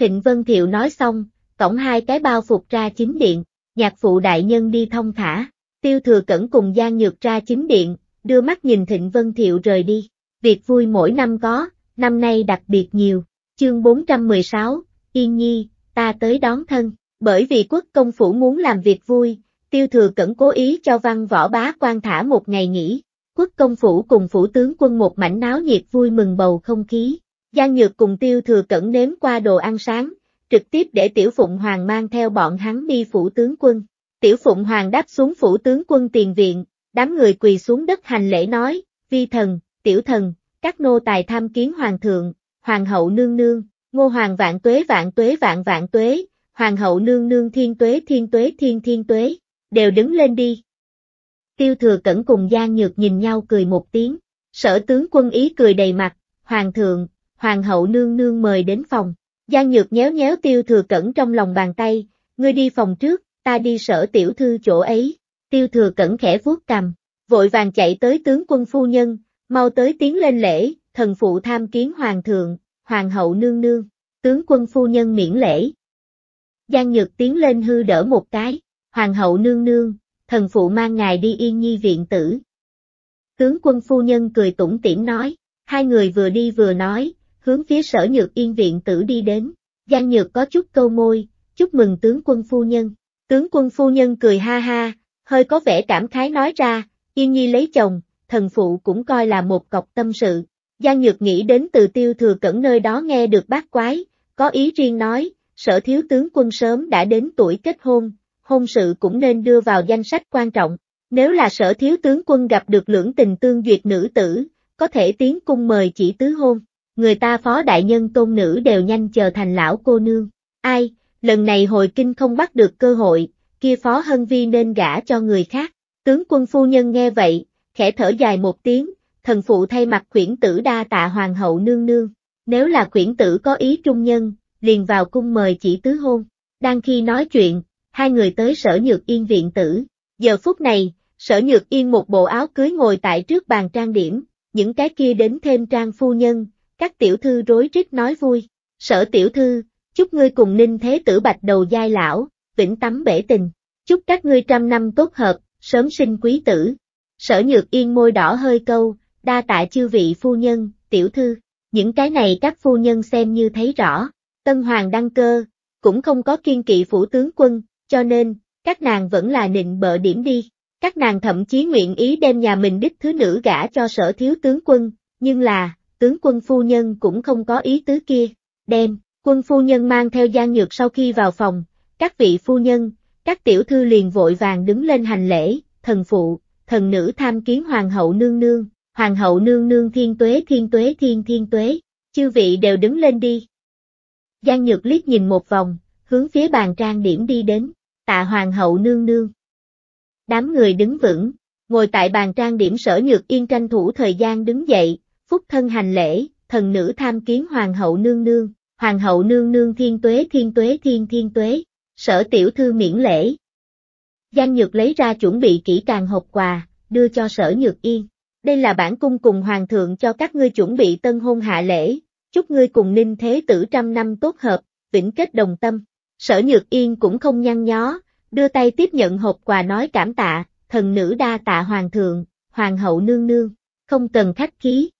Thịnh Vân Thiệu nói xong, cổng hai cái bao phục ra chính điện, nhạc phụ đại nhân đi thông thả, tiêu thừa cẩn cùng Giang Nhược ra chính điện, đưa mắt nhìn Thịnh Vân Thiệu rời đi, việc vui mỗi năm có, năm nay đặc biệt nhiều, chương 416, Yên Nhi, ta tới đón thân, bởi vì quốc công phủ muốn làm việc vui, tiêu thừa cẩn cố ý cho văn võ bá quan thả một ngày nghỉ, quốc công phủ cùng phủ tướng quân một mảnh náo nhiệt vui mừng bầu không khí. Giang Nhược cùng Tiêu Thừa Cẩn nếm qua đồ ăn sáng, trực tiếp để Tiểu Phụng Hoàng mang theo bọn hắn đi phủ tướng quân. Tiểu Phụng Hoàng đáp xuống phủ tướng quân tiền viện, đám người quỳ xuống đất hành lễ nói, vi thần, tiểu thần, các nô tài tham kiến Hoàng thượng, Hoàng hậu nương nương, ngô hoàng vạn tuế vạn tuế vạn vạn tuế, Hoàng hậu nương nương thiên tuế thiên tuế thiên thiên tuế, đều đứng lên đi. Tiêu thừa cẩn cùng Giang Nhược nhìn nhau cười một tiếng, sở tướng quân ý cười đầy mặt, hoàng thượng, hoàng hậu nương nương mời đến phòng. Giang Nhược nhéo nhéo tiêu thừa cẩn trong lòng bàn tay, ngươi đi phòng trước, ta đi sở tiểu thư chỗ ấy. Tiêu thừa cẩn khẽ vuốt cầm, vội vàng chạy tới tướng quân phu nhân, mau tới tiến lên lễ, thần phụ tham kiến hoàng thượng, hoàng hậu nương nương, tướng quân phu nhân miễn lễ. Giang Nhược tiến lên hư đỡ một cái, hoàng hậu nương nương, thần phụ mang ngài đi yên nhi viện tử. Tướng quân phu nhân cười tủm tỉm nói, hai người vừa đi vừa nói, hướng phía sở nhược yên viện tử đi đến, Giang Nhược có chút câu môi, chúc mừng tướng quân phu nhân. Tướng quân phu nhân cười ha ha, hơi có vẻ cảm khái nói ra, yên nhi lấy chồng, thần phụ cũng coi là một cọc tâm sự. Giang Nhược nghĩ đến từ tiêu thừa cẩn nơi đó nghe được bác quái, có ý riêng nói, sở thiếu tướng quân sớm đã đến tuổi kết hôn, hôn sự cũng nên đưa vào danh sách quan trọng. Nếu là sở thiếu tướng quân gặp được lưỡng tình tương duyệt nữ tử, có thể tiến cung mời chỉ tứ hôn. Người ta phó đại nhân tôn nữ đều nhanh chờ thành lão cô nương. Ai, lần này hồi kinh không bắt được cơ hội, kia phó hân vi nên gả cho người khác. Tướng quân phu nhân nghe vậy, khẽ thở dài một tiếng, thần phụ thay mặt quyển tử đa tạ hoàng hậu nương nương. Nếu là quyển tử có ý trung nhân, liền vào cung mời chỉ tứ hôn. Đang khi nói chuyện, hai người tới sở nhược yên viện tử. Giờ phút này, sở nhược yên một bộ áo cưới ngồi tại trước bàn trang điểm, những cái kia đến thêm trang phu nhân, các tiểu thư rối rít nói vui. Sở tiểu thư, chúc ngươi cùng ninh thế tử bạch đầu giai lão, vĩnh tắm bể tình, chúc các ngươi trăm năm tốt hợp, sớm sinh quý tử. Sở nhược yên môi đỏ hơi câu, đa tạ chư vị phu nhân, tiểu thư, những cái này các phu nhân xem như thấy rõ, tân hoàng đăng cơ, cũng không có kiên kỵ phủ tướng quân, cho nên, các nàng vẫn là nịnh bợ điểm đi. Các nàng thậm chí nguyện ý đem nhà mình đích thứ nữ gả cho sở thiếu tướng quân, nhưng là, tướng quân phu nhân cũng không có ý tứ kia. Đem, quân phu nhân mang theo gian nhược sau khi vào phòng, các vị phu nhân, các tiểu thư liền vội vàng đứng lên hành lễ, thần phụ, thần nữ tham kiến hoàng hậu nương nương, hoàng hậu nương nương thiên tuế thiên tuế thiên thiên tuế, chư vị đều đứng lên đi. Giang Nhược liếc nhìn một vòng, hướng phía bàn trang điểm đi đến tạ hoàng hậu nương nương. Đám người đứng vững, ngồi tại bàn trang điểm sở nhược yên tranh thủ thời gian đứng dậy, phúc thân hành lễ, thần nữ tham kiến hoàng hậu nương nương, hoàng hậu nương nương thiên tuế thiên tuế thiên thiên tuế, sở tiểu thư miễn lễ. Danh nhược lấy ra chuẩn bị kỹ càng hộp quà, đưa cho sở nhược yên. Đây là bản cung cùng hoàng thượng cho các ngươi chuẩn bị tân hôn hạ lễ, chúc ngươi cùng ninh thế tử trăm năm tốt hợp, vĩnh kết đồng tâm sở nhược yên cũng không nhăn nhó, đưa tay tiếp nhận hộp quà nói cảm tạ, thần nữ đa tạ hoàng thượng, hoàng hậu nương nương, không cần khách khí.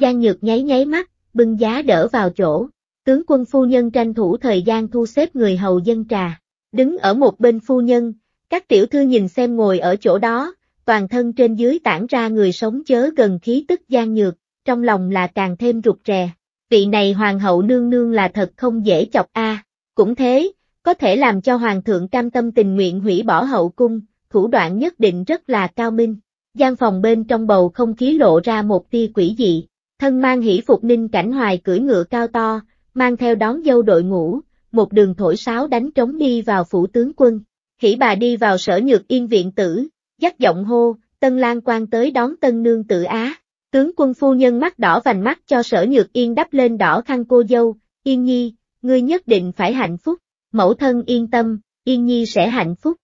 Giang nhược nháy nháy mắt, bưng giá đỡ vào chỗ, tướng quân phu nhân tranh thủ thời gian thu xếp người hầu dân trà, đứng ở một bên phu nhân, các tiểu thư nhìn xem ngồi ở chỗ đó, toàn thân trên dưới tản ra người sống chớ gần khí tức gian nhược, trong lòng là càng thêm rụt rè. Vị này hoàng hậu nương nương là thật không dễ chọc a. À. Cũng thế, có thể làm cho hoàng thượng cam tâm tình nguyện hủy bỏ hậu cung, thủ đoạn nhất định rất là cao minh. gian phòng bên trong bầu không khí lộ ra một tia quỷ dị, thân mang hỷ phục ninh cảnh hoài cưỡi ngựa cao to, mang theo đón dâu đội ngũ, một đường thổi sáo đánh trống đi vào phủ tướng quân. Hỷ bà đi vào sở nhược yên viện tử, dắt giọng hô, tân lang quan tới đón tân nương tử Á. Tướng quân phu nhân mắt đỏ vành mắt cho sở nhược yên đắp lên đỏ khăn cô dâu, yên nhi, ngươi nhất định phải hạnh phúc, mẫu thân yên tâm, yên nhi sẽ hạnh phúc.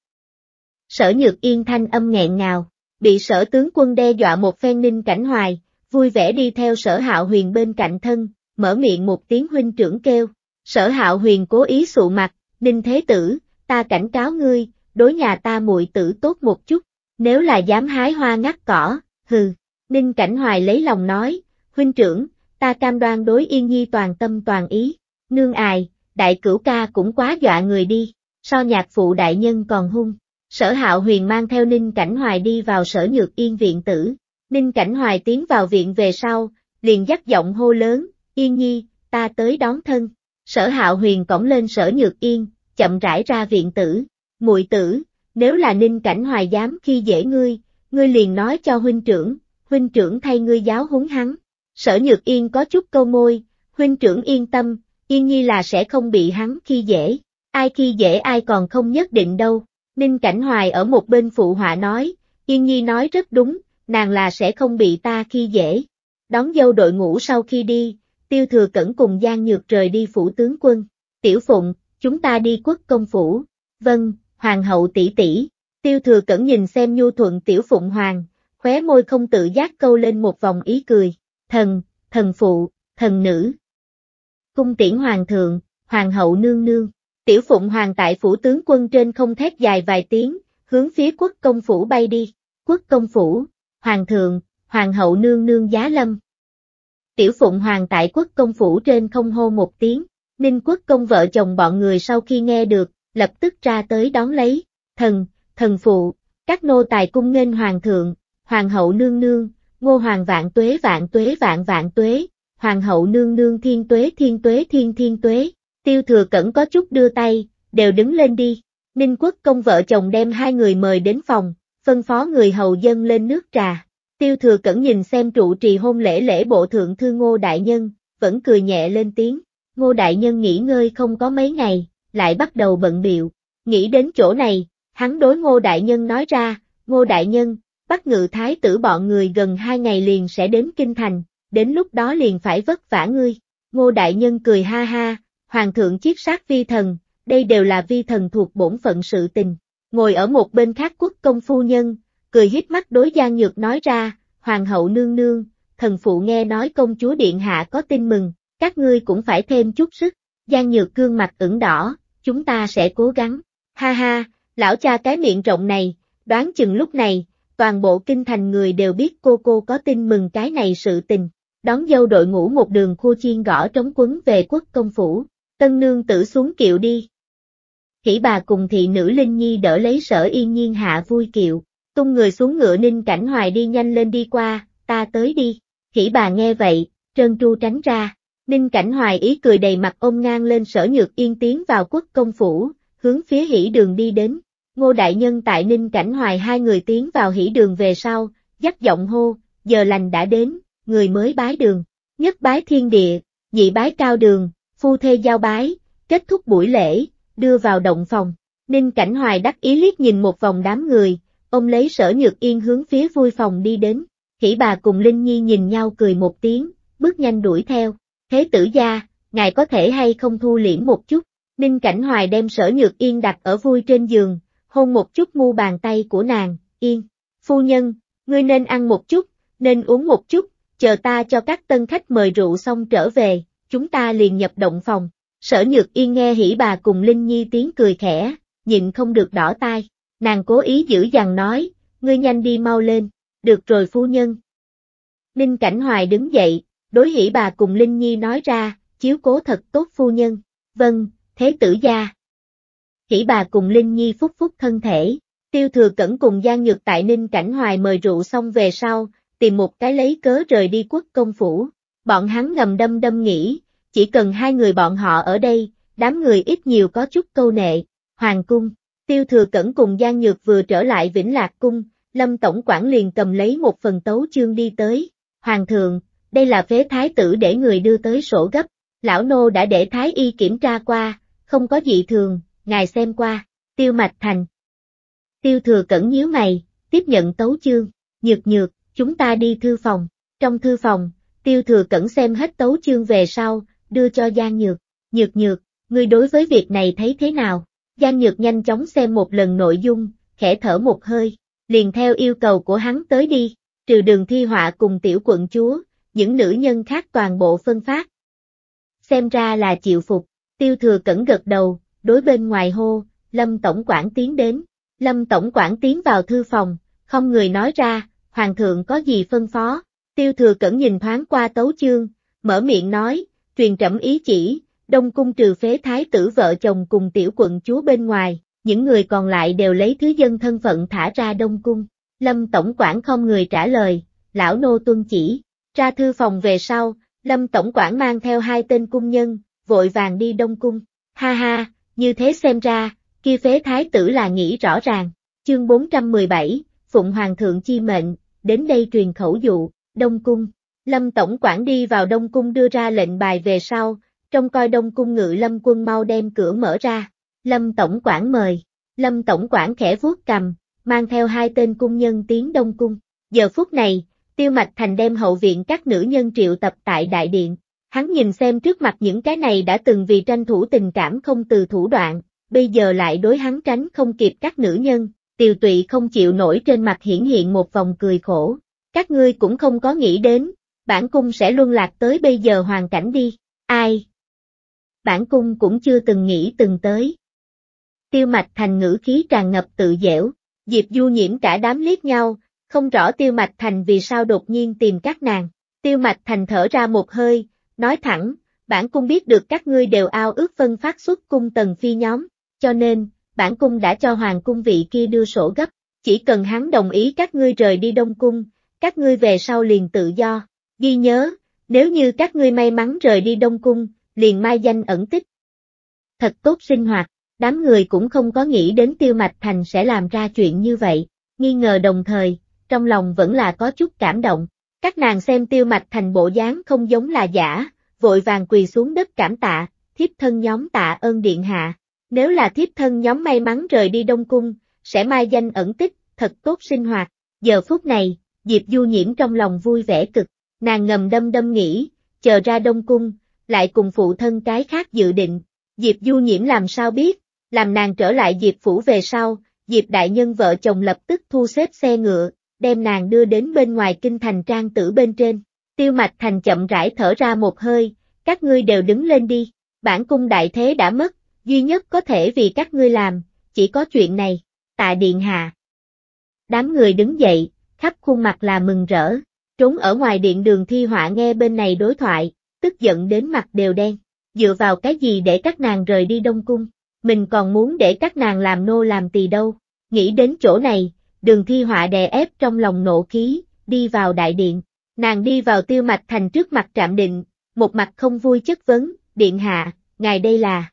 Sở nhược yên thanh âm nghẹn ngào, bị sở tướng quân đe dọa một phen ninh cảnh hoài, vui vẻ đi theo sở hạo huyền bên cạnh thân, mở miệng một tiếng huynh trưởng kêu, sở hạo huyền cố ý sụ mặt, ninh thế tử, ta cảnh cáo ngươi, đối nhà ta muội tử tốt một chút, nếu là dám hái hoa ngắt cỏ, hừ, ninh cảnh hoài lấy lòng nói, huynh trưởng, ta cam đoan đối yên nhi toàn tâm toàn ý. Nương ài, đại cửu ca cũng quá dọa người đi, so nhạc phụ đại nhân còn hung. Sở hạo huyền mang theo Ninh Cảnh Hoài đi vào sở nhược yên viện tử. Ninh Cảnh Hoài tiến vào viện về sau, liền dắt giọng hô lớn, yên nhi, ta tới đón thân. Sở hạo huyền cổng lên sở nhược yên, chậm rãi ra viện tử. muội tử, nếu là Ninh Cảnh Hoài dám khi dễ ngươi, ngươi liền nói cho huynh trưởng, huynh trưởng thay ngươi giáo húng hắn. Sở Nhược Yên có chút câu môi, huynh trưởng yên tâm, Yên Nhi là sẽ không bị hắn khi dễ, ai khi dễ ai còn không nhất định đâu. Ninh Cảnh Hoài ở một bên phụ họa nói, Yên Nhi nói rất đúng, nàng là sẽ không bị ta khi dễ. Đón dâu đội ngũ sau khi đi, tiêu thừa cẩn cùng Giang Nhược rời đi phủ tướng quân. Tiểu Phụng, chúng ta đi quốc công phủ. Vâng, Hoàng hậu tỷ tỷ. Tiêu thừa cẩn nhìn xem nhu thuận Tiểu Phụng Hoàng, khóe môi không tự giác câu lên một vòng ý cười. Thần, thần phụ, thần nữ cung tiễn hoàng thượng, hoàng hậu nương nương. Tiểu Phụng Hoàng tại phủ tướng quân trên không thét dài vài tiếng, hướng phía quốc công phủ bay đi. Quốc công phủ, hoàng thượng, hoàng hậu nương nương giá lâm. Tiểu Phụng Hoàng tại quốc công phủ trên không hô một tiếng, Ninh quốc công vợ chồng bọn người sau khi nghe được, lập tức ra tới đón lấy, thần, thần phụ, các nô tài cung nghênh hoàng thượng, hoàng hậu nương nương, ngô hoàng vạn tuế vạn tuế vạn vạn tuế, hoàng hậu nương nương thiên tuế thiên tuế thiên thiên tuế, tiêu thừa cẩn có chút đưa tay, đều đứng lên đi. Ninh quốc công vợ chồng đem hai người mời đến phòng, phân phó người hầu dân lên nước trà. Tiêu thừa cẩn nhìn xem trụ trì hôn lễ lễ bộ thượng thư ngô đại nhân, vẫn cười nhẹ lên tiếng. Ngô đại nhân nghỉ ngơi không có mấy ngày, lại bắt đầu bận biệu. Nghĩ đến chỗ này, hắn đối ngô đại nhân nói ra, ngô đại nhân, bắt ngự thái tử bọn người gần hai ngày liền sẽ đến kinh thành, đến lúc đó liền phải vất vả ngươi. Ngô Đại Nhân cười ha ha, Hoàng thượng chiết sát vi thần, đây đều là vi thần thuộc bổn phận sự tình. Ngồi ở một bên khác quốc công phu nhân, cười hít mắt đối Giang Nhược nói ra, Hoàng hậu nương nương, thần phụ nghe nói công chúa Điện Hạ có tin mừng, các ngươi cũng phải thêm chút sức. Giang Nhược gương mặt ửng đỏ, chúng ta sẽ cố gắng. Ha ha, lão cha cái miệng rộng này, đoán chừng lúc này, toàn bộ kinh thành người đều biết cô cô có tin mừng cái này sự tình đón dâu đội ngũ một đường khu chiên gõ trống quấn về quốc công phủ, tân nương tử xuống kiệu đi. Khỉ bà cùng thị nữ Linh Nhi đỡ lấy sở yên nhiên hạ vui kiệu, tung người xuống ngựa ninh cảnh hoài đi nhanh lên đi qua, ta tới đi. Khỉ bà nghe vậy, trơn tru tránh ra, ninh cảnh hoài ý cười đầy mặt ôm ngang lên sở nhược yên tiến vào quốc công phủ, hướng phía hỷ đường đi đến. Ngô Đại Nhân tại Ninh Cảnh Hoài hai người tiến vào hỷ đường về sau, dắt giọng hô, giờ lành đã đến, người mới bái đường, nhất bái thiên địa, nhị bái cao đường, phu thê giao bái, kết thúc buổi lễ, đưa vào động phòng. Ninh Cảnh Hoài đắc ý liếc nhìn một vòng đám người, ông lấy sở nhược yên hướng phía vui phòng đi đến, khỉ bà cùng Linh Nhi nhìn nhau cười một tiếng, bước nhanh đuổi theo, thế tử gia, ngài có thể hay không thu liễm một chút, Ninh Cảnh Hoài đem sở nhược yên đặt ở vui trên giường, hôn một chút mu bàn tay của nàng, yên, phu nhân, ngươi nên ăn một chút, nên uống một chút, chờ ta cho các tân khách mời rượu xong trở về, chúng ta liền nhập động phòng. Sở Nhược Yên nghe hỉ bà cùng Linh Nhi tiếng cười khẽ, nhịn không được đỏ tai, nàng cố ý giữ dằn nói, ngươi nhanh đi mau lên, được rồi phu nhân. Ninh Cảnh Hoài đứng dậy, đối hỉ bà cùng Linh Nhi nói ra, chiếu cố thật tốt phu nhân, vâng, thế tử gia. Hỉ bà cùng Linh Nhi phúc phúc thân thể, tiêu thừa cẩn cùng gian Nhược tại Ninh Cảnh Hoài mời rượu xong về sau, tìm một cái lấy cớ rời đi quốc công phủ. Bọn hắn ngầm đâm đâm nghĩ, chỉ cần hai người bọn họ ở đây, đám người ít nhiều có chút câu nệ. Hoàng cung, tiêu thừa cẩn cùng Giang Nhược vừa trở lại Vĩnh Lạc cung, Lâm Tổng quản liền cầm lấy một phần tấu chương đi tới. Hoàng thượng, đây là phế thái tử để người đưa tới sổ gấp, lão nô đã để thái y kiểm tra qua, không có dị thường, ngài xem qua, tiêu mạch thành. Tiêu thừa cẩn nhíu mày, tiếp nhận tấu chương, nhược nhược, chúng ta đi thư phòng. Trong thư phòng, tiêu thừa cẩn xem hết tấu chương về sau, đưa cho Giang Nhược. Nhược nhược, ngươi đối với việc này thấy thế nào? Giang Nhược nhanh chóng xem một lần nội dung, khẽ thở một hơi, liền theo yêu cầu của hắn tới đi, trừ đường thi họa cùng tiểu quận chúa, những nữ nhân khác toàn bộ phân phát. Xem ra là chịu phục, tiêu thừa cẩn gật đầu, đối bên ngoài hô, Lâm Tổng quản tiến đến, Lâm Tổng quản tiến vào thư phòng, không người nói ra, hoàng thượng có gì phân phó, tiêu thừa cẩn nhìn thoáng qua tấu chương, mở miệng nói, truyền trẫm ý chỉ, đông cung trừ phế thái tử vợ chồng cùng tiểu quận chúa bên ngoài, những người còn lại đều lấy thứ dân thân phận thả ra đông cung. Lâm Tổng quản không người trả lời, lão nô tuân chỉ, ra thư phòng về sau, Lâm Tổng quản mang theo hai tên cung nhân, vội vàng đi đông cung, ha ha, như thế xem ra, kia phế thái tử là nghĩ rõ ràng, chương 417, Phụng Hoàng thượng chi mệnh, đến đây truyền khẩu dụ, Đông Cung. Lâm Tổng quản đi vào Đông Cung đưa ra lệnh bài về sau, trong coi Đông Cung ngự Lâm quân mau đem cửa mở ra. Lâm Tổng quản mời. Lâm Tổng quản khẽ vuốt cầm, mang theo hai tên cung nhân tiến Đông Cung. Giờ phút này, Tiêu Mạch Thành đem hậu viện các nữ nhân triệu tập tại đại điện. Hắn nhìn xem trước mặt những cái này đã từng vì tranh thủ tình cảm không từ thủ đoạn, bây giờ lại đối hắn tránh không kịp các nữ nhân, tiều tụy không chịu nổi trên mặt hiển hiện một vòng cười khổ. Các ngươi cũng không có nghĩ đến, bản cung sẽ luân lạc tới bây giờ hoàn cảnh đi, ai? Bản cung cũng chưa từng nghĩ từng tới. Tiêu mạch thành ngữ khí tràn ngập tự dẻo, Diệp Du nhiễm cả đám liếc nhau, không rõ tiêu mạch thành vì sao đột nhiên tìm các nàng. Tiêu mạch thành thở ra một hơi, nói thẳng, bản cung biết được các ngươi đều ao ước phân phát xuất cung tần phi nhóm, cho nên, bản cung đã cho hoàng cung vị kia đưa sổ gấp, chỉ cần hắn đồng ý các ngươi rời đi đông cung, các ngươi về sau liền tự do, ghi nhớ, nếu như các ngươi may mắn rời đi đông cung, liền mai danh ẩn tích. Thật tốt sinh hoạt, đám người cũng không có nghĩ đến tiêu mạch thành sẽ làm ra chuyện như vậy, nghi ngờ đồng thời, trong lòng vẫn là có chút cảm động. Các nàng xem tiêu mạch thành bộ dáng không giống là giả, vội vàng quỳ xuống đất cảm tạ, thiếp thân nhóm tạ ơn điện hạ. Nếu là thiếp thân nhóm may mắn rời đi Đông Cung, sẽ mai danh ẩn tích, thật tốt sinh hoạt. Giờ phút này, Diệp Du Nhiễm trong lòng vui vẻ cực, nàng ngầm đâm đâm nghĩ, chờ ra Đông Cung, lại cùng phụ thân cái khác dự định. Diệp Du Nhiễm làm sao biết, làm nàng trở lại Diệp Phủ về sau, Diệp Đại Nhân vợ chồng lập tức thu xếp xe ngựa, đem nàng đưa đến bên ngoài kinh thành trang tử bên trên. Tiêu Mạch Thành chậm rãi thở ra một hơi, các ngươi đều đứng lên đi, bản cung đại thế đã mất, duy nhất có thể vì các ngươi làm, chỉ có chuyện này, tạ điện hạ. Đám người đứng dậy, khắp khuôn mặt là mừng rỡ, trốn ở ngoài điện đường thi họa nghe bên này đối thoại, tức giận đến mặt đều đen, dựa vào cái gì để các nàng rời đi Đông Cung, mình còn muốn để các nàng làm nô làm tỳ đâu, nghĩ đến chỗ này, đường thi họa đè ép trong lòng nộ khí, đi vào đại điện, nàng đi vào tiêu mạch thành trước mặt trạm định, một mặt không vui chất vấn, điện hạ, ngài đây là,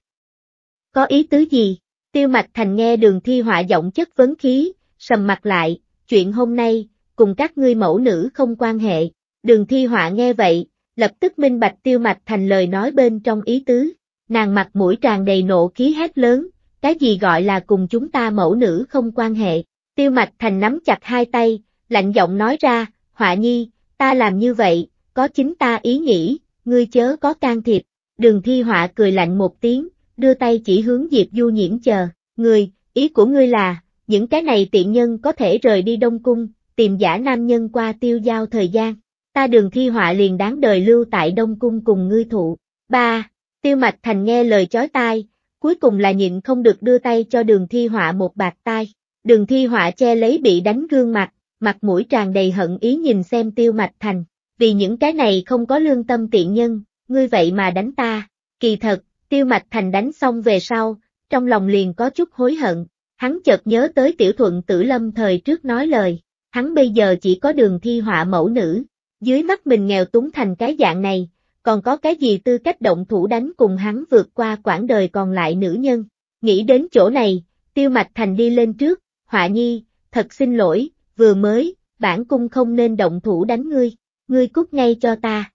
có ý tứ gì? Tiêu Mạch Thành nghe đường thi họa giọng chất vấn khí, sầm mặt lại, chuyện hôm nay, cùng các ngươi mẫu nữ không quan hệ. Đường thi họa nghe vậy, lập tức minh bạch Tiêu Mạch Thành lời nói bên trong ý tứ. Nàng mặt mũi tràn đầy nộ khí hét lớn, cái gì gọi là cùng chúng ta mẫu nữ không quan hệ. Tiêu Mạch Thành nắm chặt hai tay, lạnh giọng nói ra, họa nhi, ta làm như vậy, có chính ta ý nghĩ, ngươi chớ có can thiệp. Đường thi họa cười lạnh một tiếng, đưa tay chỉ hướng Diệp Du nhiễm chờ, ngươi, ý của ngươi là, những cái này tiện nhân có thể rời đi Đông Cung, tìm giả nam nhân qua tiêu giao thời gian, ta đường thi họa liền đáng đời lưu tại Đông Cung cùng ngươi thụ. ba Tiêu Mạch Thành nghe lời chói tai, cuối cùng là nhịn không được đưa tay cho đường thi họa một bạc tai, đường thi họa che lấy bị đánh gương mặt, mặt mũi tràn đầy hận ý nhìn xem Tiêu Mạch Thành, vì những cái này không có lương tâm tiện nhân, ngươi vậy mà đánh ta, kỳ thật, Tiêu Mạch Thành đánh xong về sau, trong lòng liền có chút hối hận, hắn chợt nhớ tới tiểu thuận tử lâm thời trước nói lời, hắn bây giờ chỉ có đường thi họa mẫu nữ, dưới mắt mình nghèo túng thành cái dạng này, còn có cái gì tư cách động thủ đánh cùng hắn vượt qua quãng đời còn lại nữ nhân. Nghĩ đến chỗ này, Tiêu Mạch Thành đi lên trước, Họa Nhi, thật xin lỗi, vừa mới, bản cung không nên động thủ đánh ngươi, ngươi cút ngay cho ta.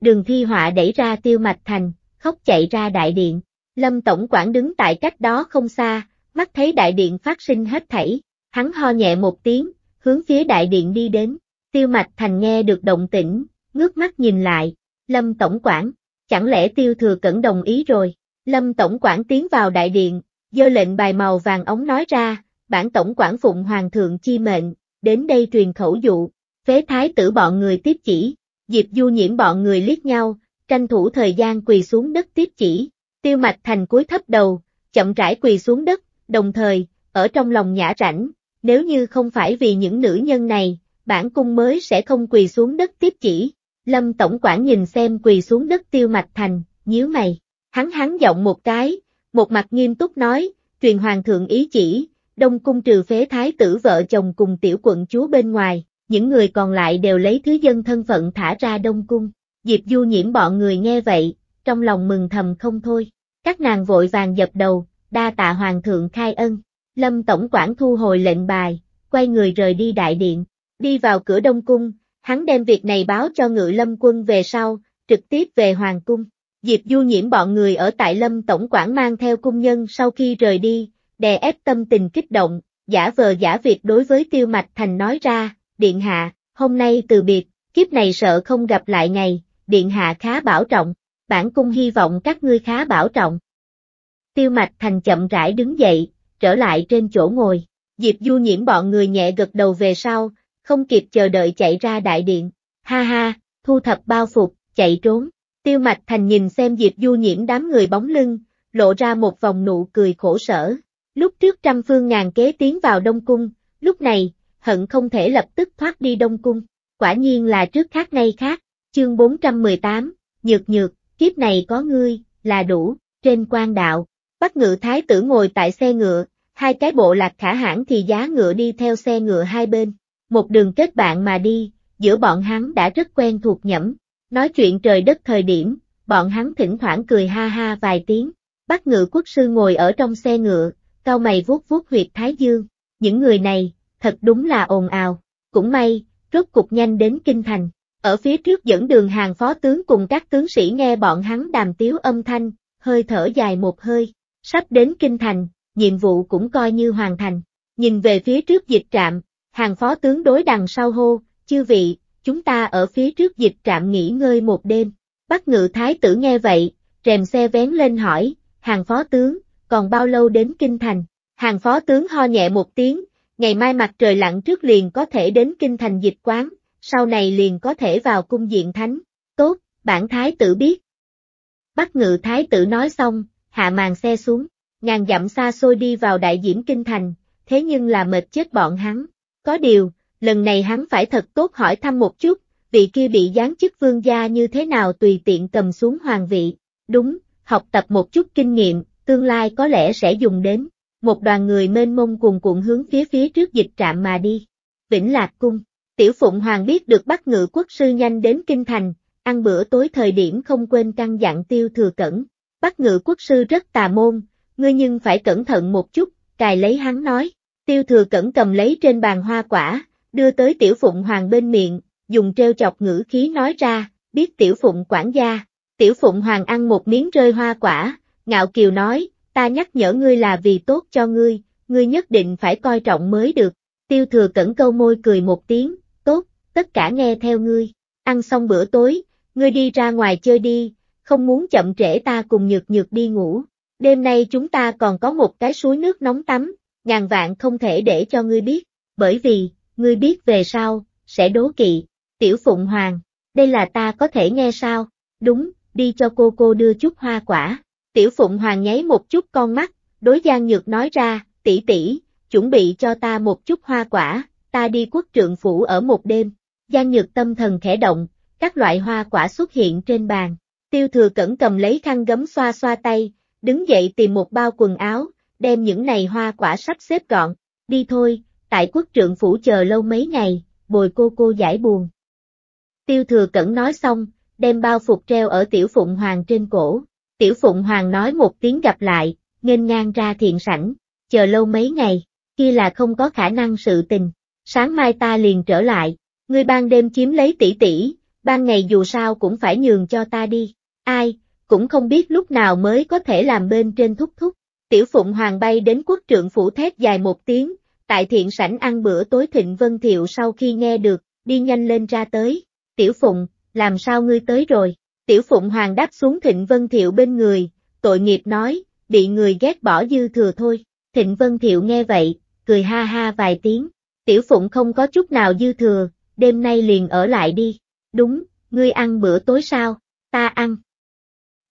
Đường thi họa đẩy ra Tiêu Mạch Thành, khóc chạy ra đại điện. Lâm Tổng quản đứng tại cách đó không xa, mắt thấy đại điện phát sinh hết thảy, hắn ho nhẹ một tiếng, hướng phía đại điện đi đến. Tiêu Mạch Thành nghe được động tĩnh, ngước mắt nhìn lại, Lâm Tổng quản, chẳng lẽ Tiêu Thừa Cẩn đồng ý rồi? Lâm Tổng quản tiến vào đại điện, dơ lệnh bài màu vàng ống nói ra, bản Tổng quản phụng Hoàng thượng chi mệnh, đến đây truyền khẩu dụ, phế thái tử bọn người tiếp chỉ, Diệp Du nhiễm bọn người liếc nhau, tranh thủ thời gian quỳ xuống đất tiếp chỉ, tiêu mạch thành cúi thấp đầu, chậm rãi quỳ xuống đất, đồng thời, ở trong lòng nhã rảnh, nếu như không phải vì những nữ nhân này, bản cung mới sẽ không quỳ xuống đất tiếp chỉ. Lâm Tổng quản nhìn xem quỳ xuống đất tiêu mạch thành, nhíu mày, hắn hắn giọng một cái, một mặt nghiêm túc nói, truyền hoàng thượng ý chỉ, đông cung trừ phế thái tử vợ chồng cùng tiểu quận chúa bên ngoài, những người còn lại đều lấy thứ dân thân phận thả ra đông cung. Diệp Du nhiễm bọn người nghe vậy, trong lòng mừng thầm không thôi. Các nàng vội vàng dập đầu, đa tạ hoàng thượng khai ân. Lâm Tổng quản thu hồi lệnh bài, quay người rời đi đại điện, đi vào cửa Đông Cung, hắn đem việc này báo cho ngự Lâm quân về sau, trực tiếp về Hoàng Cung. Diệp Du nhiễm bọn người ở tại Lâm Tổng quản mang theo cung nhân sau khi rời đi, đè ép tâm tình kích động, giả vờ giả việc đối với Tiêu Mạch Thành nói ra, Điện Hạ, hôm nay từ biệt, kiếp này sợ không gặp lại ngày, điện hạ khá bảo trọng, bản cung hy vọng các ngươi khá bảo trọng. Tiêu mạch thành chậm rãi đứng dậy, trở lại trên chỗ ngồi, Diệp Du nhiễm bọn người nhẹ gật đầu về sau, không kịp chờ đợi chạy ra đại điện, ha ha, thu thập bao phục, chạy trốn. Tiêu mạch thành nhìn xem Diệp Du nhiễm đám người bóng lưng, lộ ra một vòng nụ cười khổ sở. Lúc trước trăm phương ngàn kế tiến vào Đông Cung, lúc này, hận không thể lập tức thoát đi Đông Cung, quả nhiên là trước khác ngay khác, Chương 418, Nhược Nhược, kiếp này có ngươi, là đủ, trên quan đạo, Bắc ngự thái tử ngồi tại xe ngựa, hai cái bộ lạc khả hãn thì giá ngựa đi theo xe ngựa hai bên, một đường kết bạn mà đi, giữa bọn hắn đã rất quen thuộc nhẫm, nói chuyện trời đất thời điểm, bọn hắn thỉnh thoảng cười ha ha vài tiếng, Bắc ngự quốc sư ngồi ở trong xe ngựa, cao mày vuốt vuốt huyệt thái dương, những người này, thật đúng là ồn ào, cũng may, rốt cục nhanh đến kinh thành, ở phía trước dẫn đường hàng phó tướng cùng các tướng sĩ nghe bọn hắn đàm tiếu âm thanh, hơi thở dài một hơi, sắp đến kinh thành, nhiệm vụ cũng coi như hoàn thành. Nhìn về phía trước dịch trạm, hàng phó tướng đối đằng sau hô, chư vị, chúng ta ở phía trước dịch trạm nghỉ ngơi một đêm. Bắc ngự thái tử nghe vậy, rèm xe vén lên hỏi, hàng phó tướng, còn bao lâu đến kinh thành? Hàng phó tướng ho nhẹ một tiếng, ngày mai mặt trời lặn trước liền có thể đến kinh thành dịch quán, sau này liền có thể vào cung diện thánh. Tốt, bản thái tử biết. Bắc ngự thái tử nói xong, hạ màn xe xuống, ngàn dặm xa xôi đi vào đại diễm kinh thành, thế nhưng là mệt chết bọn hắn. Có điều, lần này hắn phải thật tốt hỏi thăm một chút, vị kia bị gián chức vương gia như thế nào tùy tiện cầm xuống hoàng vị. Đúng, học tập một chút kinh nghiệm, tương lai có lẽ sẽ dùng đến. Một đoàn người mênh mông cuồn cuộn hướng phía phía trước dịch trạm mà đi. Vĩnh Lạc Cung Tiểu Phụng Hoàng biết được bắt ngự quốc sư nhanh đến Kinh Thành, ăn bữa tối thời điểm không quên căn dặn tiêu thừa cẩn. Bắt ngự quốc sư rất tà môn, ngươi nhưng phải cẩn thận một chút, cài lấy hắn nói. Tiêu thừa cẩn cầm lấy trên bàn hoa quả, đưa tới tiểu phụng hoàng bên miệng, dùng treo chọc ngữ khí nói ra, biết tiểu phụng quản gia. Tiểu phụng hoàng ăn một miếng rơi hoa quả, ngạo kiều nói, ta nhắc nhở ngươi là vì tốt cho ngươi, ngươi nhất định phải coi trọng mới được. Tiêu thừa cẩn câu môi cười một tiếng, tất cả nghe theo ngươi, ăn xong bữa tối, ngươi đi ra ngoài chơi đi, không muốn chậm trễ ta cùng nhược nhược đi ngủ, đêm nay chúng ta còn có một cái suối nước nóng tắm, ngàn vạn không thể để cho ngươi biết, bởi vì, ngươi biết về sau, sẽ đố kỵ, tiểu phụng hoàng, đây là ta có thể nghe sao, đúng, đi cho cô cô đưa chút hoa quả, tiểu phụng hoàng nháy một chút con mắt, đối Giang Nhược nói ra, tỷ tỷ, chuẩn bị cho ta một chút hoa quả, ta đi quốc trượng phủ ở một đêm, Giang Nhược tâm thần khẽ động, các loại hoa quả xuất hiện trên bàn. Tiêu thừa cẩn cầm lấy khăn gấm xoa xoa tay, đứng dậy tìm một bao quần áo, đem những này hoa quả sắp xếp gọn, đi thôi, tại quốc trượng phủ chờ lâu mấy ngày, bồi cô cô giải buồn. Tiêu thừa cẩn nói xong, đem bao phục treo ở tiểu phụng hoàng trên cổ, tiểu phụng hoàng nói một tiếng gặp lại, nghênh ngang ra thiện sảnh, chờ lâu mấy ngày, kia là không có khả năng sự tình, sáng mai ta liền trở lại, Ngươi ban đêm chiếm lấy tỷ tỷ, ban ngày dù sao cũng phải nhường cho ta đi. Ai, cũng không biết lúc nào mới có thể làm bên trên thúc thúc. Tiểu Phụng Hoàng bay đến quốc trượng phủ thét dài một tiếng, tại thiện sảnh ăn bữa tối thịnh vân thiệu sau khi nghe được, đi nhanh lên ra tới. Tiểu Phụng, làm sao ngươi tới rồi? Tiểu Phụng Hoàng đáp xuống thịnh vân thiệu bên người, tội nghiệp nói, bị người ghét bỏ dư thừa thôi. Thịnh vân thiệu nghe vậy, cười ha ha vài tiếng. Tiểu Phụng không có chút nào dư thừa, đêm nay liền ở lại đi. Đúng, ngươi ăn bữa tối sao? Ta ăn.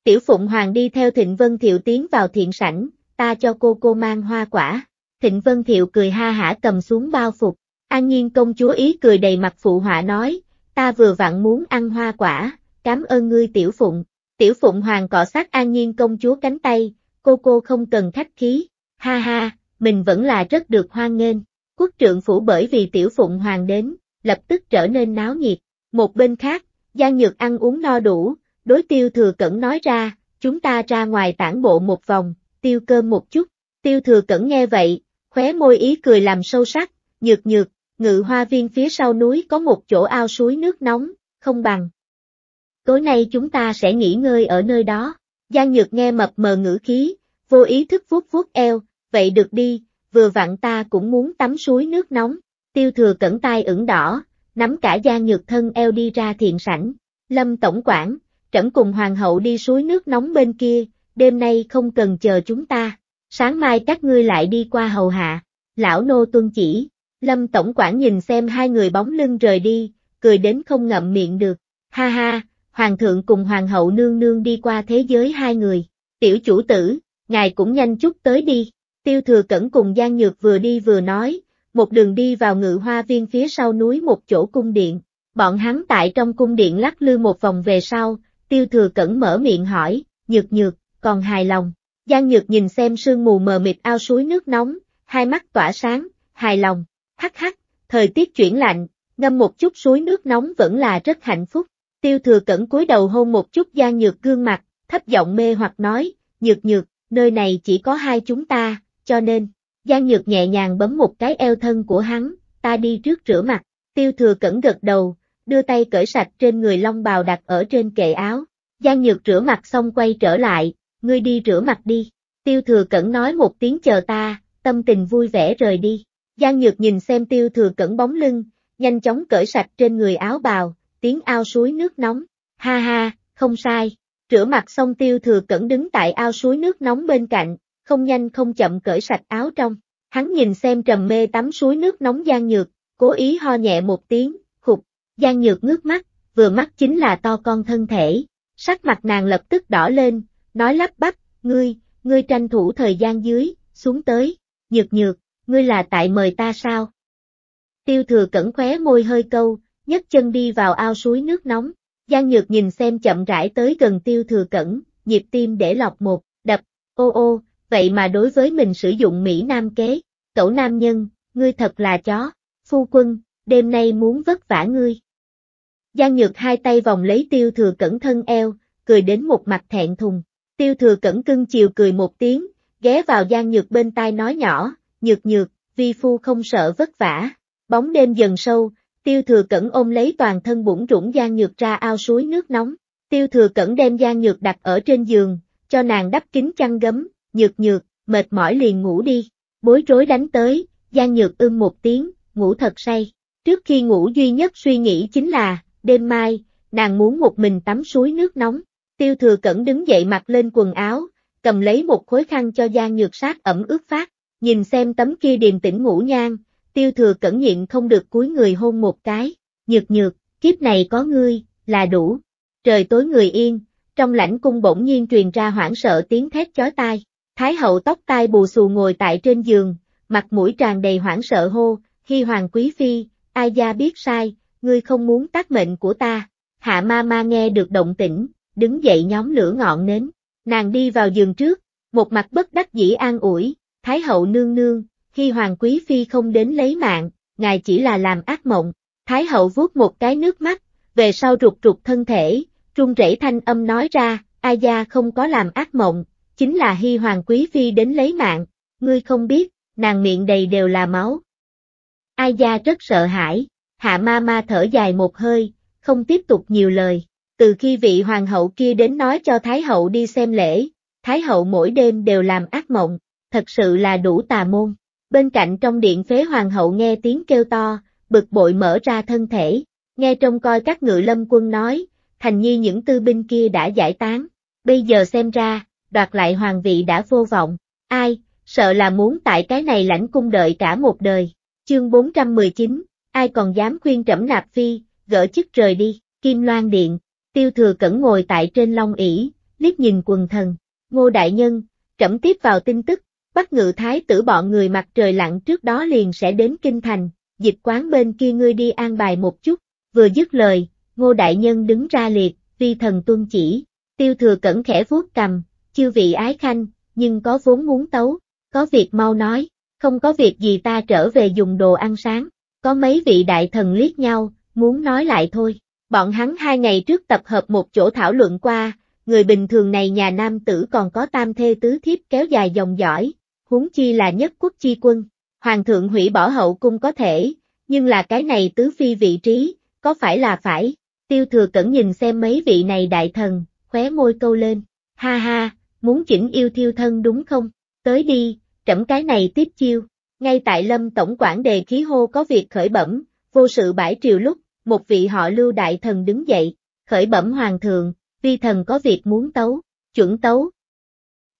Tiểu Phụng Hoàng đi theo Thịnh Vân Thiệu tiến vào thiện sảnh, ta cho cô cô mang hoa quả. Thịnh Vân Thiệu cười ha hả cầm xuống bao phục. An Nhiên công chúa ý cười đầy mặt phụ họa nói, ta vừa vặn muốn ăn hoa quả, cảm ơn ngươi Tiểu Phụng. Tiểu Phụng Hoàng cọ sát An Nhiên công chúa cánh tay, cô cô không cần khách khí, ha ha, mình vẫn là rất được hoan nghênh. Quốc trượng phủ bởi vì Tiểu Phụng Hoàng đến, lập tức trở nên náo nhiệt. Một bên khác, Giang Nhược ăn uống no đủ, đối tiêu thừa cẩn nói ra, chúng ta ra ngoài tản bộ một vòng, tiêu cơm một chút. Tiêu thừa cẩn nghe vậy, khóe môi ý cười làm sâu sắc, nhược nhược, ngự hoa viên phía sau núi có một chỗ ao suối nước nóng, không bằng. Tối nay chúng ta sẽ nghỉ ngơi ở nơi đó. Giang Nhược nghe mập mờ ngữ khí, vô ý thức vuốt vuốt eo, vậy được đi, vừa vặn ta cũng muốn tắm suối nước nóng. Tiêu thừa cẩn tay ửng đỏ, nắm cả da nhược thân eo đi ra thiện sảnh. Lâm Tổng quản, trẫm cùng Hoàng hậu đi suối nước nóng bên kia, đêm nay không cần chờ chúng ta. Sáng mai các ngươi lại đi qua hầu hạ. Lão nô tuân chỉ. Lâm Tổng quản nhìn xem hai người bóng lưng rời đi, cười đến không ngậm miệng được. Ha ha, Hoàng thượng cùng Hoàng hậu nương nương đi qua thế giới hai người. Tiểu chủ tử, ngài cũng nhanh chút tới đi. Tiêu thừa cẩn cùng gian Nhược vừa đi vừa nói, một đường đi vào ngự hoa viên phía sau núi một chỗ cung điện. Bọn hắn tại trong cung điện lắc lư một vòng về sau, tiêu thừa cẩn mở miệng hỏi, nhược nhược, còn hài lòng. Giang nhược nhìn xem sương mù mờ mịt ao suối nước nóng, hai mắt tỏa sáng, hài lòng, hắc hắc, thời tiết chuyển lạnh, ngâm một chút suối nước nóng vẫn là rất hạnh phúc. Tiêu thừa cẩn cúi đầu hôn một chút Giang nhược gương mặt, thấp giọng mê hoặc nói, nhược nhược, nơi này chỉ có hai chúng ta, cho nên, Giang Nhược nhẹ nhàng bấm một cái eo thân của hắn, ta đi trước rửa mặt, tiêu thừa cẩn gật đầu, đưa tay cởi sạch trên người long bào đặt ở trên kệ áo. Giang Nhược rửa mặt xong quay trở lại, ngươi đi rửa mặt đi. Tiêu thừa cẩn nói một tiếng chờ ta, tâm tình vui vẻ rời đi. Giang Nhược nhìn xem tiêu thừa cẩn bóng lưng, nhanh chóng cởi sạch trên người áo bào, tiếng ao suối nước nóng. Ha ha, không sai. Rửa mặt xong tiêu thừa cẩn đứng tại ao suối nước nóng bên cạnh, không nhanh không chậm cởi sạch áo trong. Hắn nhìn xem trầm mê tắm suối nước nóng gian Nhược, cố ý ho nhẹ một tiếng, hụt, gian Nhược ngước mắt, vừa mắt chính là to con thân thể, sắc mặt nàng lập tức đỏ lên, nói lắp bắp, ngươi, ngươi tranh thủ thời gian dưới, xuống tới, nhược nhược, ngươi là tại mời ta sao? Tiêu thừa cẩn khóe môi hơi câu, nhấc chân đi vào ao suối nước nóng, gian Nhược nhìn xem chậm rãi tới gần tiêu thừa cẩn, nhịp tim để lọc một, đập, ô ô, vậy mà đối với mình sử dụng Mỹ Nam kế, tổ nam nhân, ngươi thật là chó, phu quân, đêm nay muốn vất vả ngươi. Giang Nhược hai tay vòng lấy tiêu thừa cẩn thân eo, cười đến một mặt thẹn thùng, tiêu thừa cẩn cưng chiều cười một tiếng, ghé vào Giang Nhược bên tai nói nhỏ, nhược nhược, vi phu không sợ vất vả, bóng đêm dần sâu, tiêu thừa cẩn ôm lấy toàn thân bủng rủng Giang Nhược ra ao suối nước nóng, tiêu thừa cẩn đem Giang Nhược đặt ở trên giường, cho nàng đắp kín chăn gấm, nhược nhược, mệt mỏi liền ngủ đi, bối rối đánh tới, gian Nhược ưng một tiếng, ngủ thật say. Trước khi ngủ duy nhất suy nghĩ chính là, đêm mai, nàng muốn một mình tắm suối nước nóng. Tiêu thừa cẩn đứng dậy mặc lên quần áo, cầm lấy một khối khăn cho gian Nhược sát ẩm ướt phát, nhìn xem tấm kia điềm tĩnh ngủ nhang, tiêu thừa cẩn nhịn không được cúi người hôn một cái, nhược nhược, kiếp này có ngươi, là đủ. Trời tối người yên, trong lãnh cung bỗng nhiên truyền ra hoảng sợ tiếng thét chói tai, Thái hậu tóc tai bù xù ngồi tại trên giường, mặt mũi tràn đầy hoảng sợ hô, Hi Hoàng Quý Phi, ai gia biết sai, ngươi không muốn tác mệnh của ta. Hạ ma ma nghe được động tĩnh, đứng dậy nhóm lửa ngọn nến, nàng đi vào giường trước, một mặt bất đắc dĩ an ủi, Thái hậu nương nương, khi Hoàng Quý Phi không đến lấy mạng, ngài chỉ là làm ác mộng. Thái hậu vuốt một cái nước mắt, về sau rụt rụt thân thể, trung rễ thanh âm nói ra, ai gia không có làm ác mộng, chính là Hy Hoàng Quý Phi đến lấy mạng, ngươi không biết, nàng miệng đầy đều là máu. Ai gia rất sợ hãi, hạ ma ma thở dài một hơi, không tiếp tục nhiều lời, từ khi vị hoàng hậu kia đến nói cho Thái hậu đi xem lễ, Thái hậu mỗi đêm đều làm ác mộng, thật sự là đủ tà môn. Bên cạnh trong điện phế hoàng hậu nghe tiếng kêu to, bực bội mở ra thân thể, nghe trông coi các ngự lâm quân nói, thành nhi những tư binh kia đã giải tán, bây giờ xem ra, đoạt lại hoàng vị đã vô vọng, ai, sợ là muốn tại cái này lãnh cung đợi cả một đời. Chương 419, ai còn dám khuyên trẫm nạp phi, gỡ chức trời đi, Kim Loan Điện, tiêu thừa cẩn ngồi tại trên long ỷ liếc nhìn quần thần, ngô đại nhân, trẫm tiếp vào tin tức, bắt ngự thái tử bọn người mặt trời lặn trước đó liền sẽ đến kinh thành, dịch quán bên kia ngươi đi an bài một chút, vừa dứt lời, ngô đại nhân đứng ra liệt, vi thần tuân chỉ, tiêu thừa cẩn khẽ vuốt cầm, chư vị ái khanh, nhưng có vốn muốn tấu, có việc mau nói, không có việc gì ta trở về dùng đồ ăn sáng, có mấy vị đại thần liếc nhau, muốn nói lại thôi. Bọn hắn hai ngày trước tập hợp một chỗ thảo luận qua, người bình thường này nhà nam tử còn có tam thê tứ thiếp kéo dài dòng dõi, huống chi là nhất quốc chi quân. Hoàng thượng hủy bỏ hậu cung có thể, nhưng là cái này tứ phi vị trí, có phải là phải, tiêu thừa cẩn nhìn xem mấy vị này đại thần, khóe môi câu lên, ha ha, muốn chỉnh yêu thiêu thân đúng không? Tới đi, trẫm cái này tiếp chiêu. Ngay tại lâm tổng quản đề khí hô có việc khởi bẩm, vô sự bãi triều lúc, một vị họ lưu đại thần đứng dậy, khởi bẩm hoàng thượng, vi thần có việc muốn tấu, chuẩn tấu.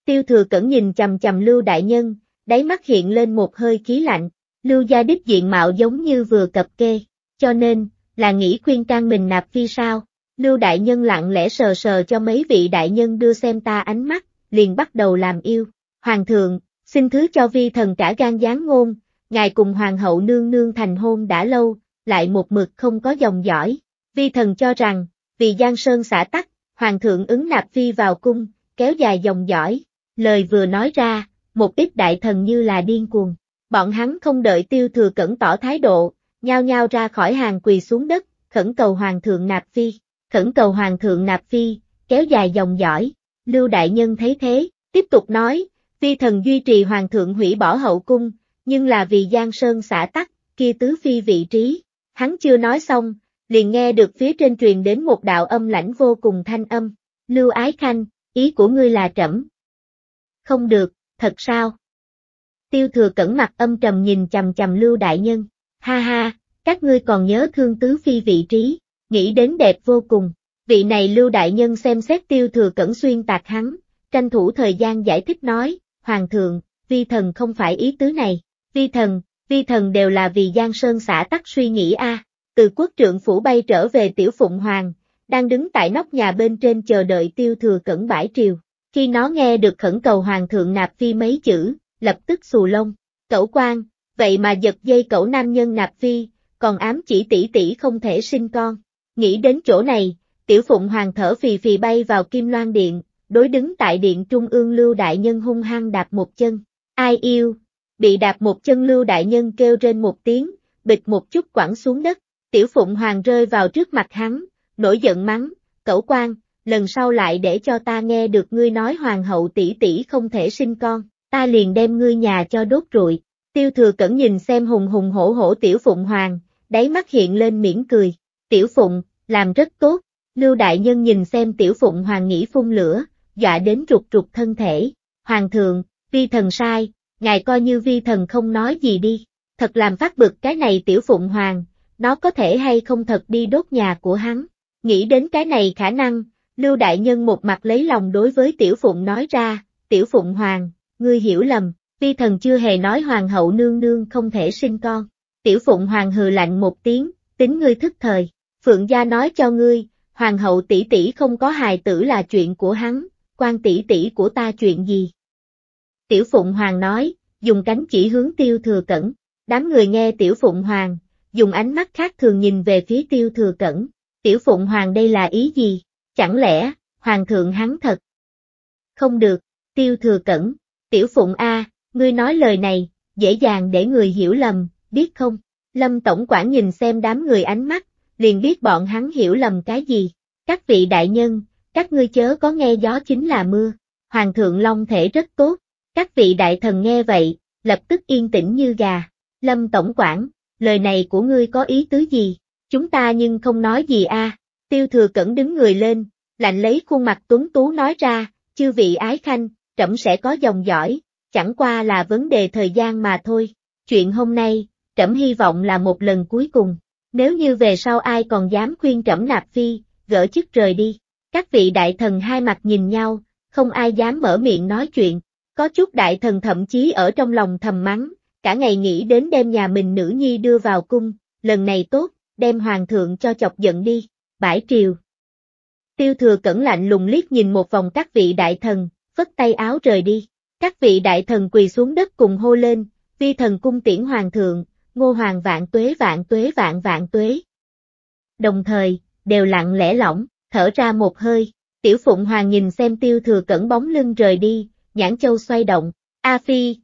Tiêu thừa cẩn nhìn chầm chầm lưu đại nhân, đáy mắt hiện lên một hơi khí lạnh, lưu gia đích diện mạo giống như vừa cập kê, cho nên, là nghĩ khuyên can mình nạp phi sao, lưu đại nhân lặng lẽ sờ sờ cho mấy vị đại nhân đưa xem ta ánh mắt, liền bắt đầu làm yêu. Hoàng thượng, xin thứ cho vi thần cả gan gián ngôn, ngài cùng hoàng hậu nương nương thành hôn đã lâu, lại một mực không có dòng dõi. Vi thần cho rằng, vì Giang Sơn xả tắc, hoàng thượng ứng nạp phi vào cung, kéo dài dòng dõi. Lời vừa nói ra, một ít đại thần như là điên cuồng. Bọn hắn không đợi tiêu thừa cẩn tỏ thái độ, nhao nhao ra khỏi hàng quỳ xuống đất, khẩn cầu hoàng thượng nạp phi, khẩn cầu hoàng thượng nạp phi, kéo dài dòng dõi. Lưu Đại Nhân thấy thế, tiếp tục nói, phi thần duy trì hoàng thượng hủy bỏ hậu cung, nhưng là vì Giang Sơn xả tắc, kia tứ phi vị trí. Hắn chưa nói xong, liền nghe được phía trên truyền đến một đạo âm lãnh vô cùng thanh âm. Lưu Ái Khanh, ý của ngươi là trẫm. Không được, thật sao? Tiêu thừa cẩn mặt âm trầm nhìn chầm chầm Lưu Đại Nhân. Ha ha, các ngươi còn nhớ thương tứ phi vị trí, nghĩ đến đẹp vô cùng vị này lưu đại nhân xem xét tiêu thừa cẩn xuyên tạc hắn, tranh thủ thời gian giải thích nói, hoàng thượng, vi thần không phải ý tứ này, vi thần, vi thần đều là vì Giang Sơn xã tắc suy nghĩ a. Từ quốc trưởng phủ bay trở về tiểu phụng hoàng, đang đứng tại nóc nhà bên trên chờ đợi tiêu thừa cẩn bãi triều. Khi nó nghe được khẩn cầu hoàng thượng nạp phi mấy chữ, lập tức xù lông, cẩu quan, vậy mà giật dây cẩu nam nhân nạp phi, còn ám chỉ tỷ tỷ không thể sinh con. Nghĩ đến chỗ này, tiểu phụng hoàng thở phì phì bay vào kim loan điện, đối đứng tại điện trung ương lưu đại nhân hung hăng đạp một chân. Ai yêu? Bị đạp một chân lưu đại nhân kêu trên một tiếng, bịch một chút quẳng xuống đất, tiểu phụng hoàng rơi vào trước mặt hắn, nổi giận mắng, cẩu quan, lần sau lại để cho ta nghe được ngươi nói hoàng hậu tỷ tỷ không thể sinh con, ta liền đem ngươi nhà cho đốt rụi. Tiêu thừa cẩn nhìn xem hùng hùng hổ hổ tiểu phụng hoàng, đáy mắt hiện lên mỉm cười, tiểu phụng, làm rất tốt, Lưu đại nhân nhìn xem tiểu phụng hoàng nghĩ phun lửa, dọa đến rụt rụt thân thể. Hoàng thượng, vi thần sai, ngài coi như vi thần không nói gì đi. Thật làm phát bực cái này tiểu phụng hoàng, nó có thể hay không thật đi đốt nhà của hắn. Nghĩ đến cái này khả năng, Lưu đại nhân một mặt lấy lòng đối với tiểu phụng nói ra, tiểu phụng hoàng, ngươi hiểu lầm, vi thần chưa hề nói hoàng hậu nương nương không thể sinh con. Tiểu phụng hoàng hừ lạnh một tiếng, tính ngươi thức thời, phượng gia nói cho ngươi, hoàng hậu tỷ tỷ không có hài tử là chuyện của hắn, quan tỷ tỷ của ta chuyện gì? Tiểu Phụng Hoàng nói, dùng cánh chỉ hướng tiêu thừa cẩn. Đám người nghe Tiểu Phụng Hoàng, dùng ánh mắt khác thường nhìn về phía tiêu thừa cẩn. Tiểu Phụng Hoàng đây là ý gì? Chẳng lẽ, Hoàng thượng hắn thật? Không được, tiêu thừa cẩn. Tiểu Phụng A, ngươi nói lời này, dễ dàng để người hiểu lầm, biết không? Lâm Tổng quản nhìn xem đám người ánh mắt, liền biết bọn hắn hiểu lầm cái gì. Các vị đại nhân, các ngươi chớ có nghe gió chính là mưa, Hoàng thượng Long thể rất tốt, các vị đại thần nghe vậy, lập tức yên tĩnh như gà. Lâm Tổng quản, lời này của ngươi có ý tứ gì, chúng ta nhưng không nói gì a tiêu thừa cẩn đứng người lên, lạnh lấy khuôn mặt tuấn tú nói ra, chư vị ái khanh, trẫm sẽ có dòng giỏi, chẳng qua là vấn đề thời gian mà thôi, chuyện hôm nay, trẫm hy vọng là một lần cuối cùng. Nếu như về sau ai còn dám khuyên trẫm nạp phi, gỡ chức rời đi. Các vị đại thần hai mặt nhìn nhau, không ai dám mở miệng nói chuyện. Có chút đại thần thậm chí ở trong lòng thầm mắng, cả ngày nghĩ đến đem nhà mình nữ nhi đưa vào cung, lần này tốt, đem hoàng thượng cho chọc giận đi, bãi triều. Tiêu thừa cẩn lạnh lùng liếc nhìn một vòng các vị đại thần, vất tay áo rời đi. Các vị đại thần quỳ xuống đất cùng hô lên, vi thần cung tiễn hoàng thượng, Ngô Hoàng vạn tuế vạn tuế vạn vạn tuế. Đồng thời, đều lặng lẽ lỏng, thở ra một hơi, tiểu phụng hoàng nhìn xem tiêu thừa cẩn bóng lưng rời đi, nhãn châu xoay động, A Phi.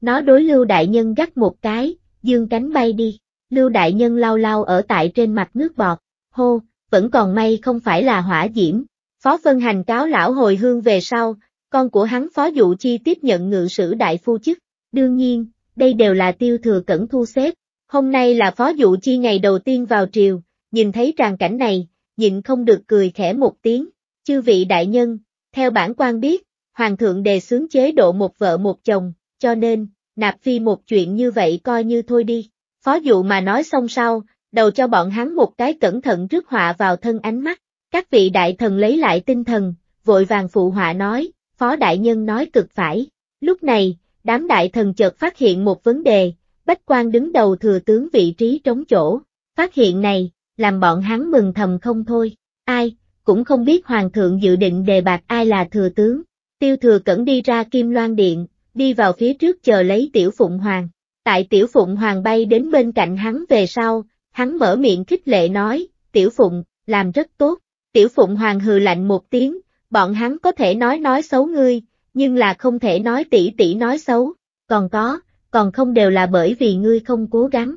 Nó đối lưu đại nhân gắt một cái, dương cánh bay đi, lưu đại nhân lao lao ở tại trên mặt nước bọt, hô, vẫn còn may không phải là hỏa diễm. Phó Vân Hành cáo lão hồi hương về sau, con của hắn phó dụ chi tiếp nhận ngự sử đại phu chức, đương nhiên, đây đều là tiêu thừa cẩn thu xếp. Hôm nay là phó dụ chi ngày đầu tiên vào triều, nhìn thấy tràng cảnh này, nhịn không được cười khẽ một tiếng. Chư vị đại nhân, theo bản quan biết, Hoàng thượng đề xướng chế độ một vợ một chồng, cho nên, nạp phi một chuyện như vậy coi như thôi đi. Phó dụ mà nói xong sau, đầu cho bọn hắn một cái cẩn thận rước họa vào thân ánh mắt. Các vị đại thần lấy lại tinh thần, vội vàng phụ họa nói, phó đại nhân nói cực phải. Lúc này, đám đại thần chợt phát hiện một vấn đề, Bách quan đứng đầu thừa tướng vị trí trống chỗ, phát hiện này, làm bọn hắn mừng thầm không thôi, ai, cũng không biết hoàng thượng dự định đề bạc ai là thừa tướng, tiêu thừa cẩn đi ra kim loan điện, đi vào phía trước chờ lấy tiểu phụng hoàng, tại tiểu phụng hoàng bay đến bên cạnh hắn về sau, hắn mở miệng khích lệ nói, tiểu phụng, làm rất tốt, tiểu phụng hoàng hừ lạnh một tiếng, bọn hắn có thể nói nói xấu ngươi, nhưng là không thể nói tỷ tỷ nói xấu, còn có, còn không đều là bởi vì ngươi không cố gắng.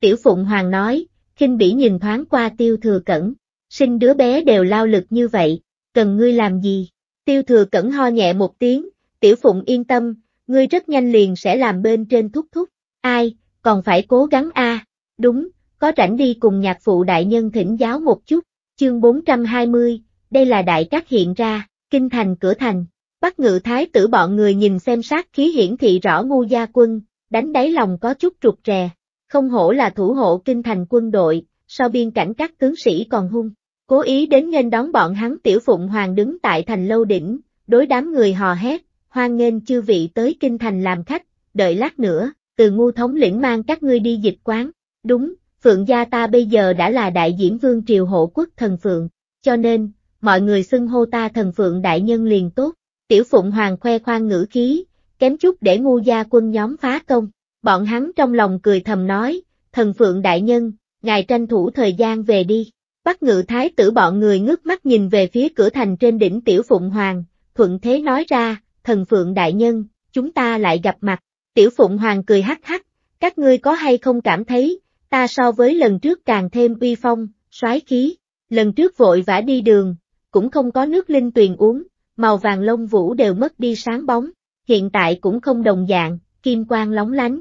Tiểu Phụng Hoàng nói, khinh bỉ nhìn thoáng qua tiêu thừa cẩn, sinh đứa bé đều lao lực như vậy, cần ngươi làm gì? Tiêu thừa cẩn ho nhẹ một tiếng, tiểu Phụng yên tâm, ngươi rất nhanh liền sẽ làm bên trên thúc thúc, ai, còn phải cố gắng a à? đúng, có rảnh đi cùng nhạc phụ đại nhân thỉnh giáo một chút, chương 420, đây là đại các hiện ra, kinh thành cửa thành. Bắc ngự thái tử bọn người nhìn xem sát khí hiển thị rõ ngu gia quân, đánh đáy lòng có chút trục rè, không hổ là thủ hộ kinh thành quân đội, sau biên cảnh các tướng sĩ còn hung, cố ý đến nghênh đón bọn hắn tiểu phụng hoàng đứng tại thành lâu đỉnh, đối đám người hò hét, hoan nghênh chư vị tới kinh thành làm khách, đợi lát nữa, từ ngu thống lĩnh mang các ngươi đi dịch quán, đúng, phượng gia ta bây giờ đã là đại diễn vương triều hộ quốc thần phượng, cho nên, mọi người xưng hô ta thần phượng đại nhân liền tốt. Tiểu Phụng Hoàng khoe khoang ngữ khí, kém chút để ngu gia quân nhóm phá công. Bọn hắn trong lòng cười thầm nói, thần Phượng Đại Nhân, ngài tranh thủ thời gian về đi. Bắt ngự thái tử bọn người ngước mắt nhìn về phía cửa thành trên đỉnh Tiểu Phụng Hoàng, thuận thế nói ra, thần Phượng Đại Nhân, chúng ta lại gặp mặt. Tiểu Phụng Hoàng cười hắc hắc, các ngươi có hay không cảm thấy, ta so với lần trước càng thêm uy phong, soái khí, lần trước vội vã đi đường, cũng không có nước linh tuyền uống, màu vàng lông vũ đều mất đi sáng bóng, hiện tại cũng không đồng dạng, kim quang lóng lánh.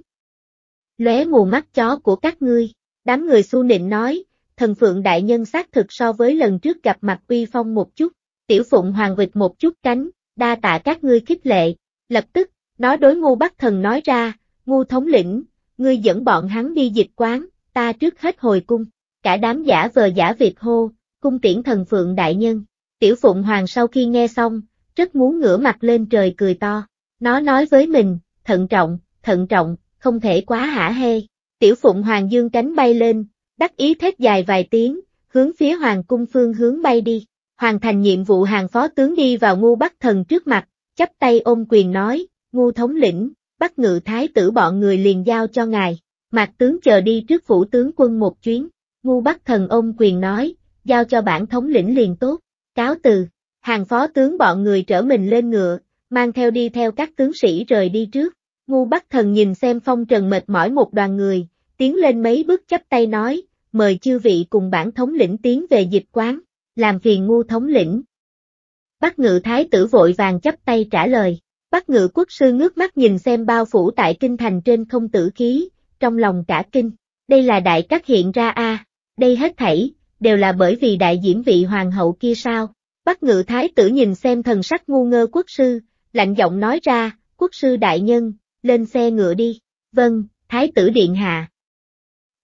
Lóe mù mắt chó của các ngươi, đám người su nịnh nói, thần phượng đại nhân xác thực so với lần trước gặp mặt uy phong một chút, tiểu phụng hoàng vịt một chút cánh, đa tạ các ngươi khích lệ, lập tức, nó đối ngu bắc thần nói ra, ngu thống lĩnh, ngươi dẫn bọn hắn đi dịch quán, ta trước hết hồi cung, cả đám giả vờ giả việc hô, cung tiễn thần phượng đại nhân. Tiểu Phụng Hoàng sau khi nghe xong, rất muốn ngửa mặt lên trời cười to. Nó nói với mình, thận trọng, thận trọng, không thể quá hả hê. Tiểu Phụng Hoàng Dương cánh bay lên, đắc ý thét dài vài tiếng, hướng phía Hoàng cung phương hướng bay đi. Hoàn thành nhiệm vụ hàng phó tướng đi vào ngu bắc thần trước mặt, chắp tay ôm quyền nói, ngu thống lĩnh, bắt ngự thái tử bọn người liền giao cho ngài. Mạc tướng chờ đi trước phủ tướng quân một chuyến, ngu bắc thần ôm quyền nói, giao cho bản thống lĩnh liền tốt, cáo từ. Hàng phó tướng bọn người trở mình lên ngựa, mang theo đi theo các tướng sĩ rời đi trước. Ngu Bắc Thần nhìn xem phong trần mệt mỏi một đoàn người, tiến lên mấy bước chắp tay nói, mời chư vị cùng bản thống lĩnh tiến về dịch quán, làm phiền ngu thống lĩnh. Bắc ngự thái tử vội vàng chắp tay trả lời, Bắc ngự quốc sư ngước mắt nhìn xem bao phủ tại kinh thành trên không tử khí, trong lòng cả kinh, đây là đại các hiện ra a đây hết thảy, đều là bởi vì đại diễm vị hoàng hậu kia sao, bắt ngự thái tử nhìn xem thần sắc ngu ngơ quốc sư, lạnh giọng nói ra, quốc sư đại nhân, lên xe ngựa đi. Vâng, thái tử điện hạ.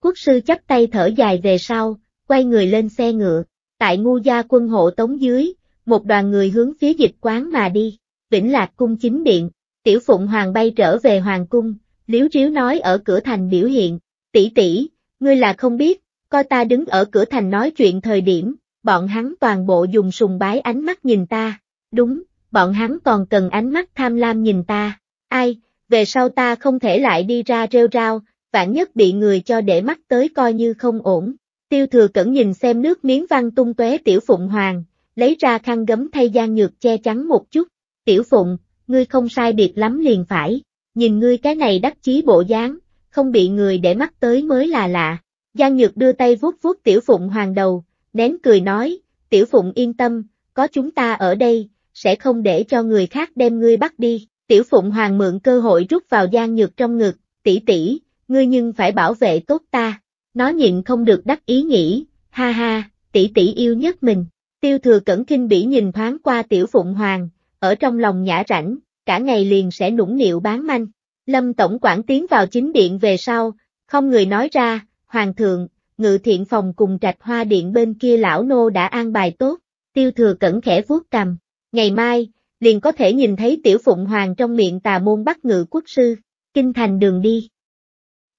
Quốc sư chắp tay thở dài về sau, quay người lên xe ngựa, tại ngu gia quân hộ tống dưới, một đoàn người hướng phía dịch quán mà đi, Vĩnh Lạc cung chính điện, tiểu phụng hoàng bay trở về hoàng cung, liếu riếu nói ở cửa thành biểu hiện, tỷ tỷ, ngươi là không biết, coi ta đứng ở cửa thành nói chuyện thời điểm, bọn hắn toàn bộ dùng sùng bái ánh mắt nhìn ta. Đúng, bọn hắn còn cần ánh mắt tham lam nhìn ta. Ai, về sau ta không thể lại đi ra rêu rao, vạn nhất bị người cho để mắt tới coi như không ổn. Tiêu thừa cẩn nhìn xem nước miếng văng tung tóe tiểu phụng hoàng, lấy ra khăn gấm thay gian nhược che chắn một chút. Tiểu phụng, ngươi không sai biệt lắm liền phải, nhìn ngươi cái này đắc chí bộ dáng, không bị người để mắt tới mới là lạ. Giang Nhược đưa tay vuốt vuốt tiểu phụng hoàng đầu, nén cười nói, tiểu phụng yên tâm, có chúng ta ở đây, sẽ không để cho người khác đem ngươi bắt đi. Tiểu phụng hoàng mượn cơ hội rút vào gian nhược trong ngực, tỷ tỷ, ngươi nhưng phải bảo vệ tốt ta. Nó nhịn không được đắc ý nghĩ, ha ha, tỷ tỷ yêu nhất mình. Tiêu thừa cẩn kinh bỉ nhìn thoáng qua tiểu phụng hoàng, ở trong lòng nhã rảnh, cả ngày liền sẽ nũng nịu bán manh. Lâm Tổng quản tiến vào chính điện về sau, không người nói ra, Hoàng thượng, ngự thiện phòng cùng trạch hoa điện bên kia lão nô đã an bài tốt, tiêu thừa cẩn khẽ vuốt cầm, ngày mai, liền có thể nhìn thấy tiểu phụng hoàng trong miệng tà môn bắt ngự quốc sư, kinh thành đường đi.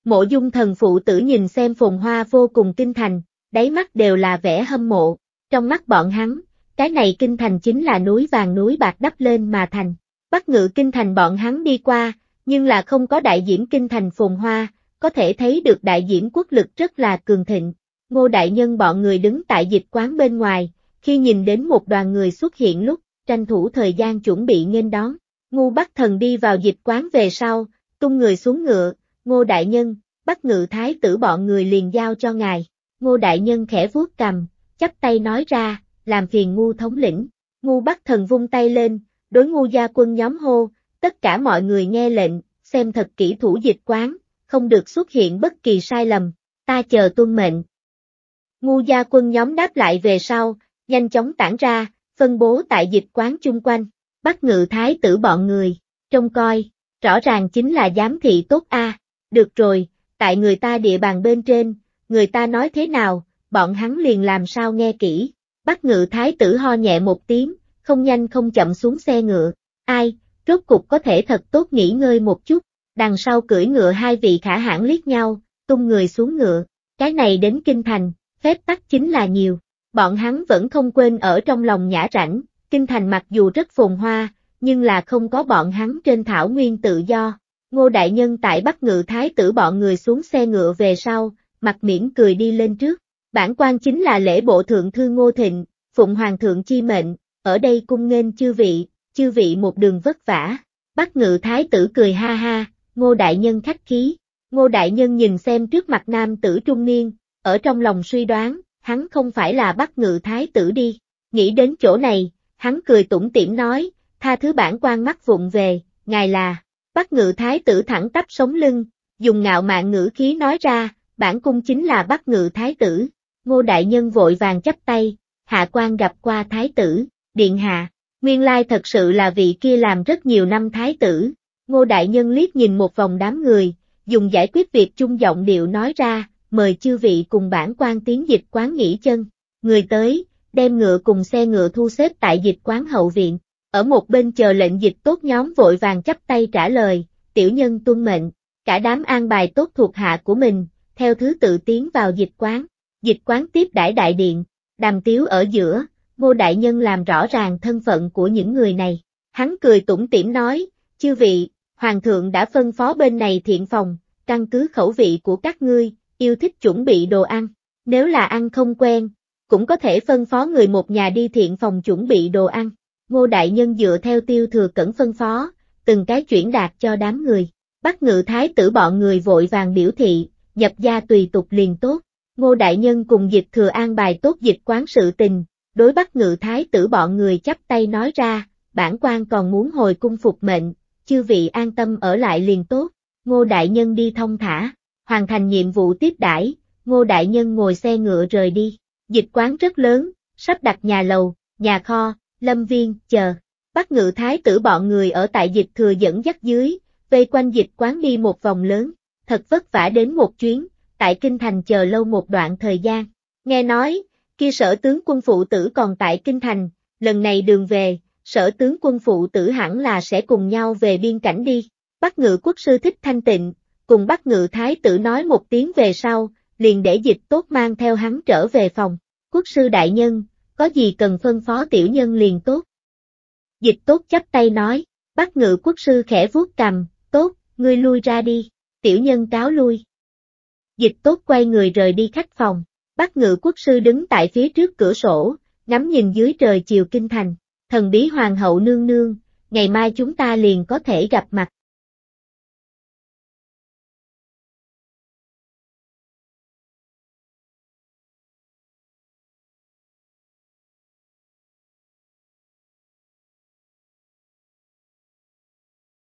Mộ dung thần phụ tử nhìn xem phồn hoa vô cùng kinh thành, đáy mắt đều là vẻ hâm mộ, trong mắt bọn hắn, cái này kinh thành chính là núi vàng núi bạc đắp lên mà thành, bắt ngự kinh thành bọn hắn đi qua, nhưng là không có đại diễm kinh thành phồn hoa, có thể thấy được đại diễm quốc lực rất là cường thịnh. Ngô Đại Nhân bọn người đứng tại dịch quán bên ngoài, khi nhìn đến một đoàn người xuất hiện lúc, tranh thủ thời gian chuẩn bị nghênh đón. Ngô Bắc Thần đi vào dịch quán về sau, tung người xuống ngựa, Ngô Đại Nhân, bắt ngự thái tử bọn người liền giao cho ngài. Ngô Đại Nhân khẽ vuốt cầm, chắp tay nói ra, làm phiền ngu thống lĩnh. Ngô Bắc Thần vung tay lên, đối ngu gia quân nhóm hô, tất cả mọi người nghe lệnh, xem thật kỹ thủ dịch quán, không được xuất hiện bất kỳ sai lầm, ta chờ tuân mệnh. Ngu gia quân nhóm đáp lại về sau, nhanh chóng tản ra, phân bố tại dịch quán chung quanh, bắt ngự thái tử bọn người, trông coi, rõ ràng chính là giám thị tốt a. Được rồi, tại người ta địa bàn bên trên, người ta nói thế nào, bọn hắn liền làm sao nghe kỹ. Bắt ngự thái tử ho nhẹ một tiếng, không nhanh không chậm xuống xe ngựa, ai, rốt cục có thể thật tốt nghỉ ngơi một chút đằng sau cưỡi ngựa hai vị khả hãn liếc nhau, tung người xuống ngựa, cái này đến kinh thành, phép tắc chính là nhiều, bọn hắn vẫn không quên ở trong lòng nhã rảnh, kinh thành mặc dù rất phồn hoa, nhưng là không có bọn hắn trên thảo nguyên tự do. Ngô Đại Nhân tại bắt Ngự Thái tử bọn người xuống xe ngựa về sau, mặt miễn cười đi lên trước. Bản quan chính là lễ bộ thượng thư Ngô Thịnh, Phụng Hoàng thượng chi mệnh, ở đây cung nghênh chư vị, chư vị một đường vất vả. bắt Ngự Thái tử cười ha ha, Ngô Đại Nhân khách khí. Ngô Đại Nhân nhìn xem trước mặt nam tử trung niên, ở trong lòng suy đoán, hắn không phải là bắt ngự thái tử đi. Nghĩ đến chỗ này, hắn cười tủm tỉm nói, tha thứ bản quan mắt vụng về, ngài là, bắt ngự thái tử thẳng tắp sống lưng, dùng ngạo mạn ngữ khí nói ra, bản cung chính là bắt ngự thái tử. Ngô Đại Nhân vội vàng chấp tay, hạ quan gặp qua thái tử, điện hạ, nguyên lai thật sự là vị kia làm rất nhiều năm thái tử, Ngô Đại Nhân liếc nhìn một vòng đám người, dùng giải quyết việc chung giọng điệu nói ra, mời chư vị cùng bản quan tiến dịch quán nghỉ chân. Người tới, đem ngựa cùng xe ngựa thu xếp tại dịch quán hậu viện. Ở một bên chờ lệnh dịch tốt nhóm vội vàng chắp tay trả lời, tiểu nhân tuân mệnh, cả đám an bài tốt thuộc hạ của mình, theo thứ tự tiến vào dịch quán. Dịch quán tiếp đãi đại điện, đàm tiếu ở giữa, ngô đại nhân làm rõ ràng thân phận của những người này. Hắn cười tủm tỉm nói, chư vị, Hoàng thượng đã phân phó bên này thiện phòng, căn cứ khẩu vị của các ngươi, yêu thích chuẩn bị đồ ăn. Nếu là ăn không quen, cũng có thể phân phó người một nhà đi thiện phòng chuẩn bị đồ ăn. Ngô Đại Nhân dựa theo tiêu thừa cẩn phân phó, từng cái chuyển đạt cho đám người. Bắt ngự thái tử bọn người vội vàng biểu thị, nhập gia tùy tục liền tốt. Ngô Đại Nhân cùng dịch thừa an bài tốt dịch quán sự tình, đối bắt ngự thái tử bọn người chắp tay nói ra, bản quan còn muốn hồi cung phục mệnh, chư vị an tâm ở lại liền tốt, ngô đại nhân đi thông thả, hoàn thành nhiệm vụ tiếp đãi, ngô đại nhân ngồi xe ngựa rời đi, dịch quán rất lớn, sắp đặt nhà lầu, nhà kho, lâm viên, chờ, bắt ngự thái tử bọn người ở tại dịch thừa dẫn dắt dưới, vây quanh dịch quán đi một vòng lớn, thật vất vả đến một chuyến, tại kinh thành chờ lâu một đoạn thời gian, nghe nói, kia sở tướng quân phụ tử còn tại kinh thành, lần này đường về, sở tướng quân phụ tử hẳn là sẽ cùng nhau về biên cảnh đi. bắt ngự quốc sư thích thanh tịnh, cùng bắt ngự thái tử nói một tiếng về sau, liền để dịch tốt mang theo hắn trở về phòng. Quốc sư đại nhân, có gì cần phân phó tiểu nhân liền tốt. Dịch tốt chắp tay nói, bắt ngự quốc sư khẽ vuốt cầm, tốt, ngươi lui ra đi, tiểu nhân cáo lui. Dịch tốt quay người rời đi khách phòng, bắt ngự quốc sư đứng tại phía trước cửa sổ, ngắm nhìn dưới trời chiều kinh thành, thần bí hoàng hậu nương nương, ngày mai chúng ta liền có thể gặp mặt.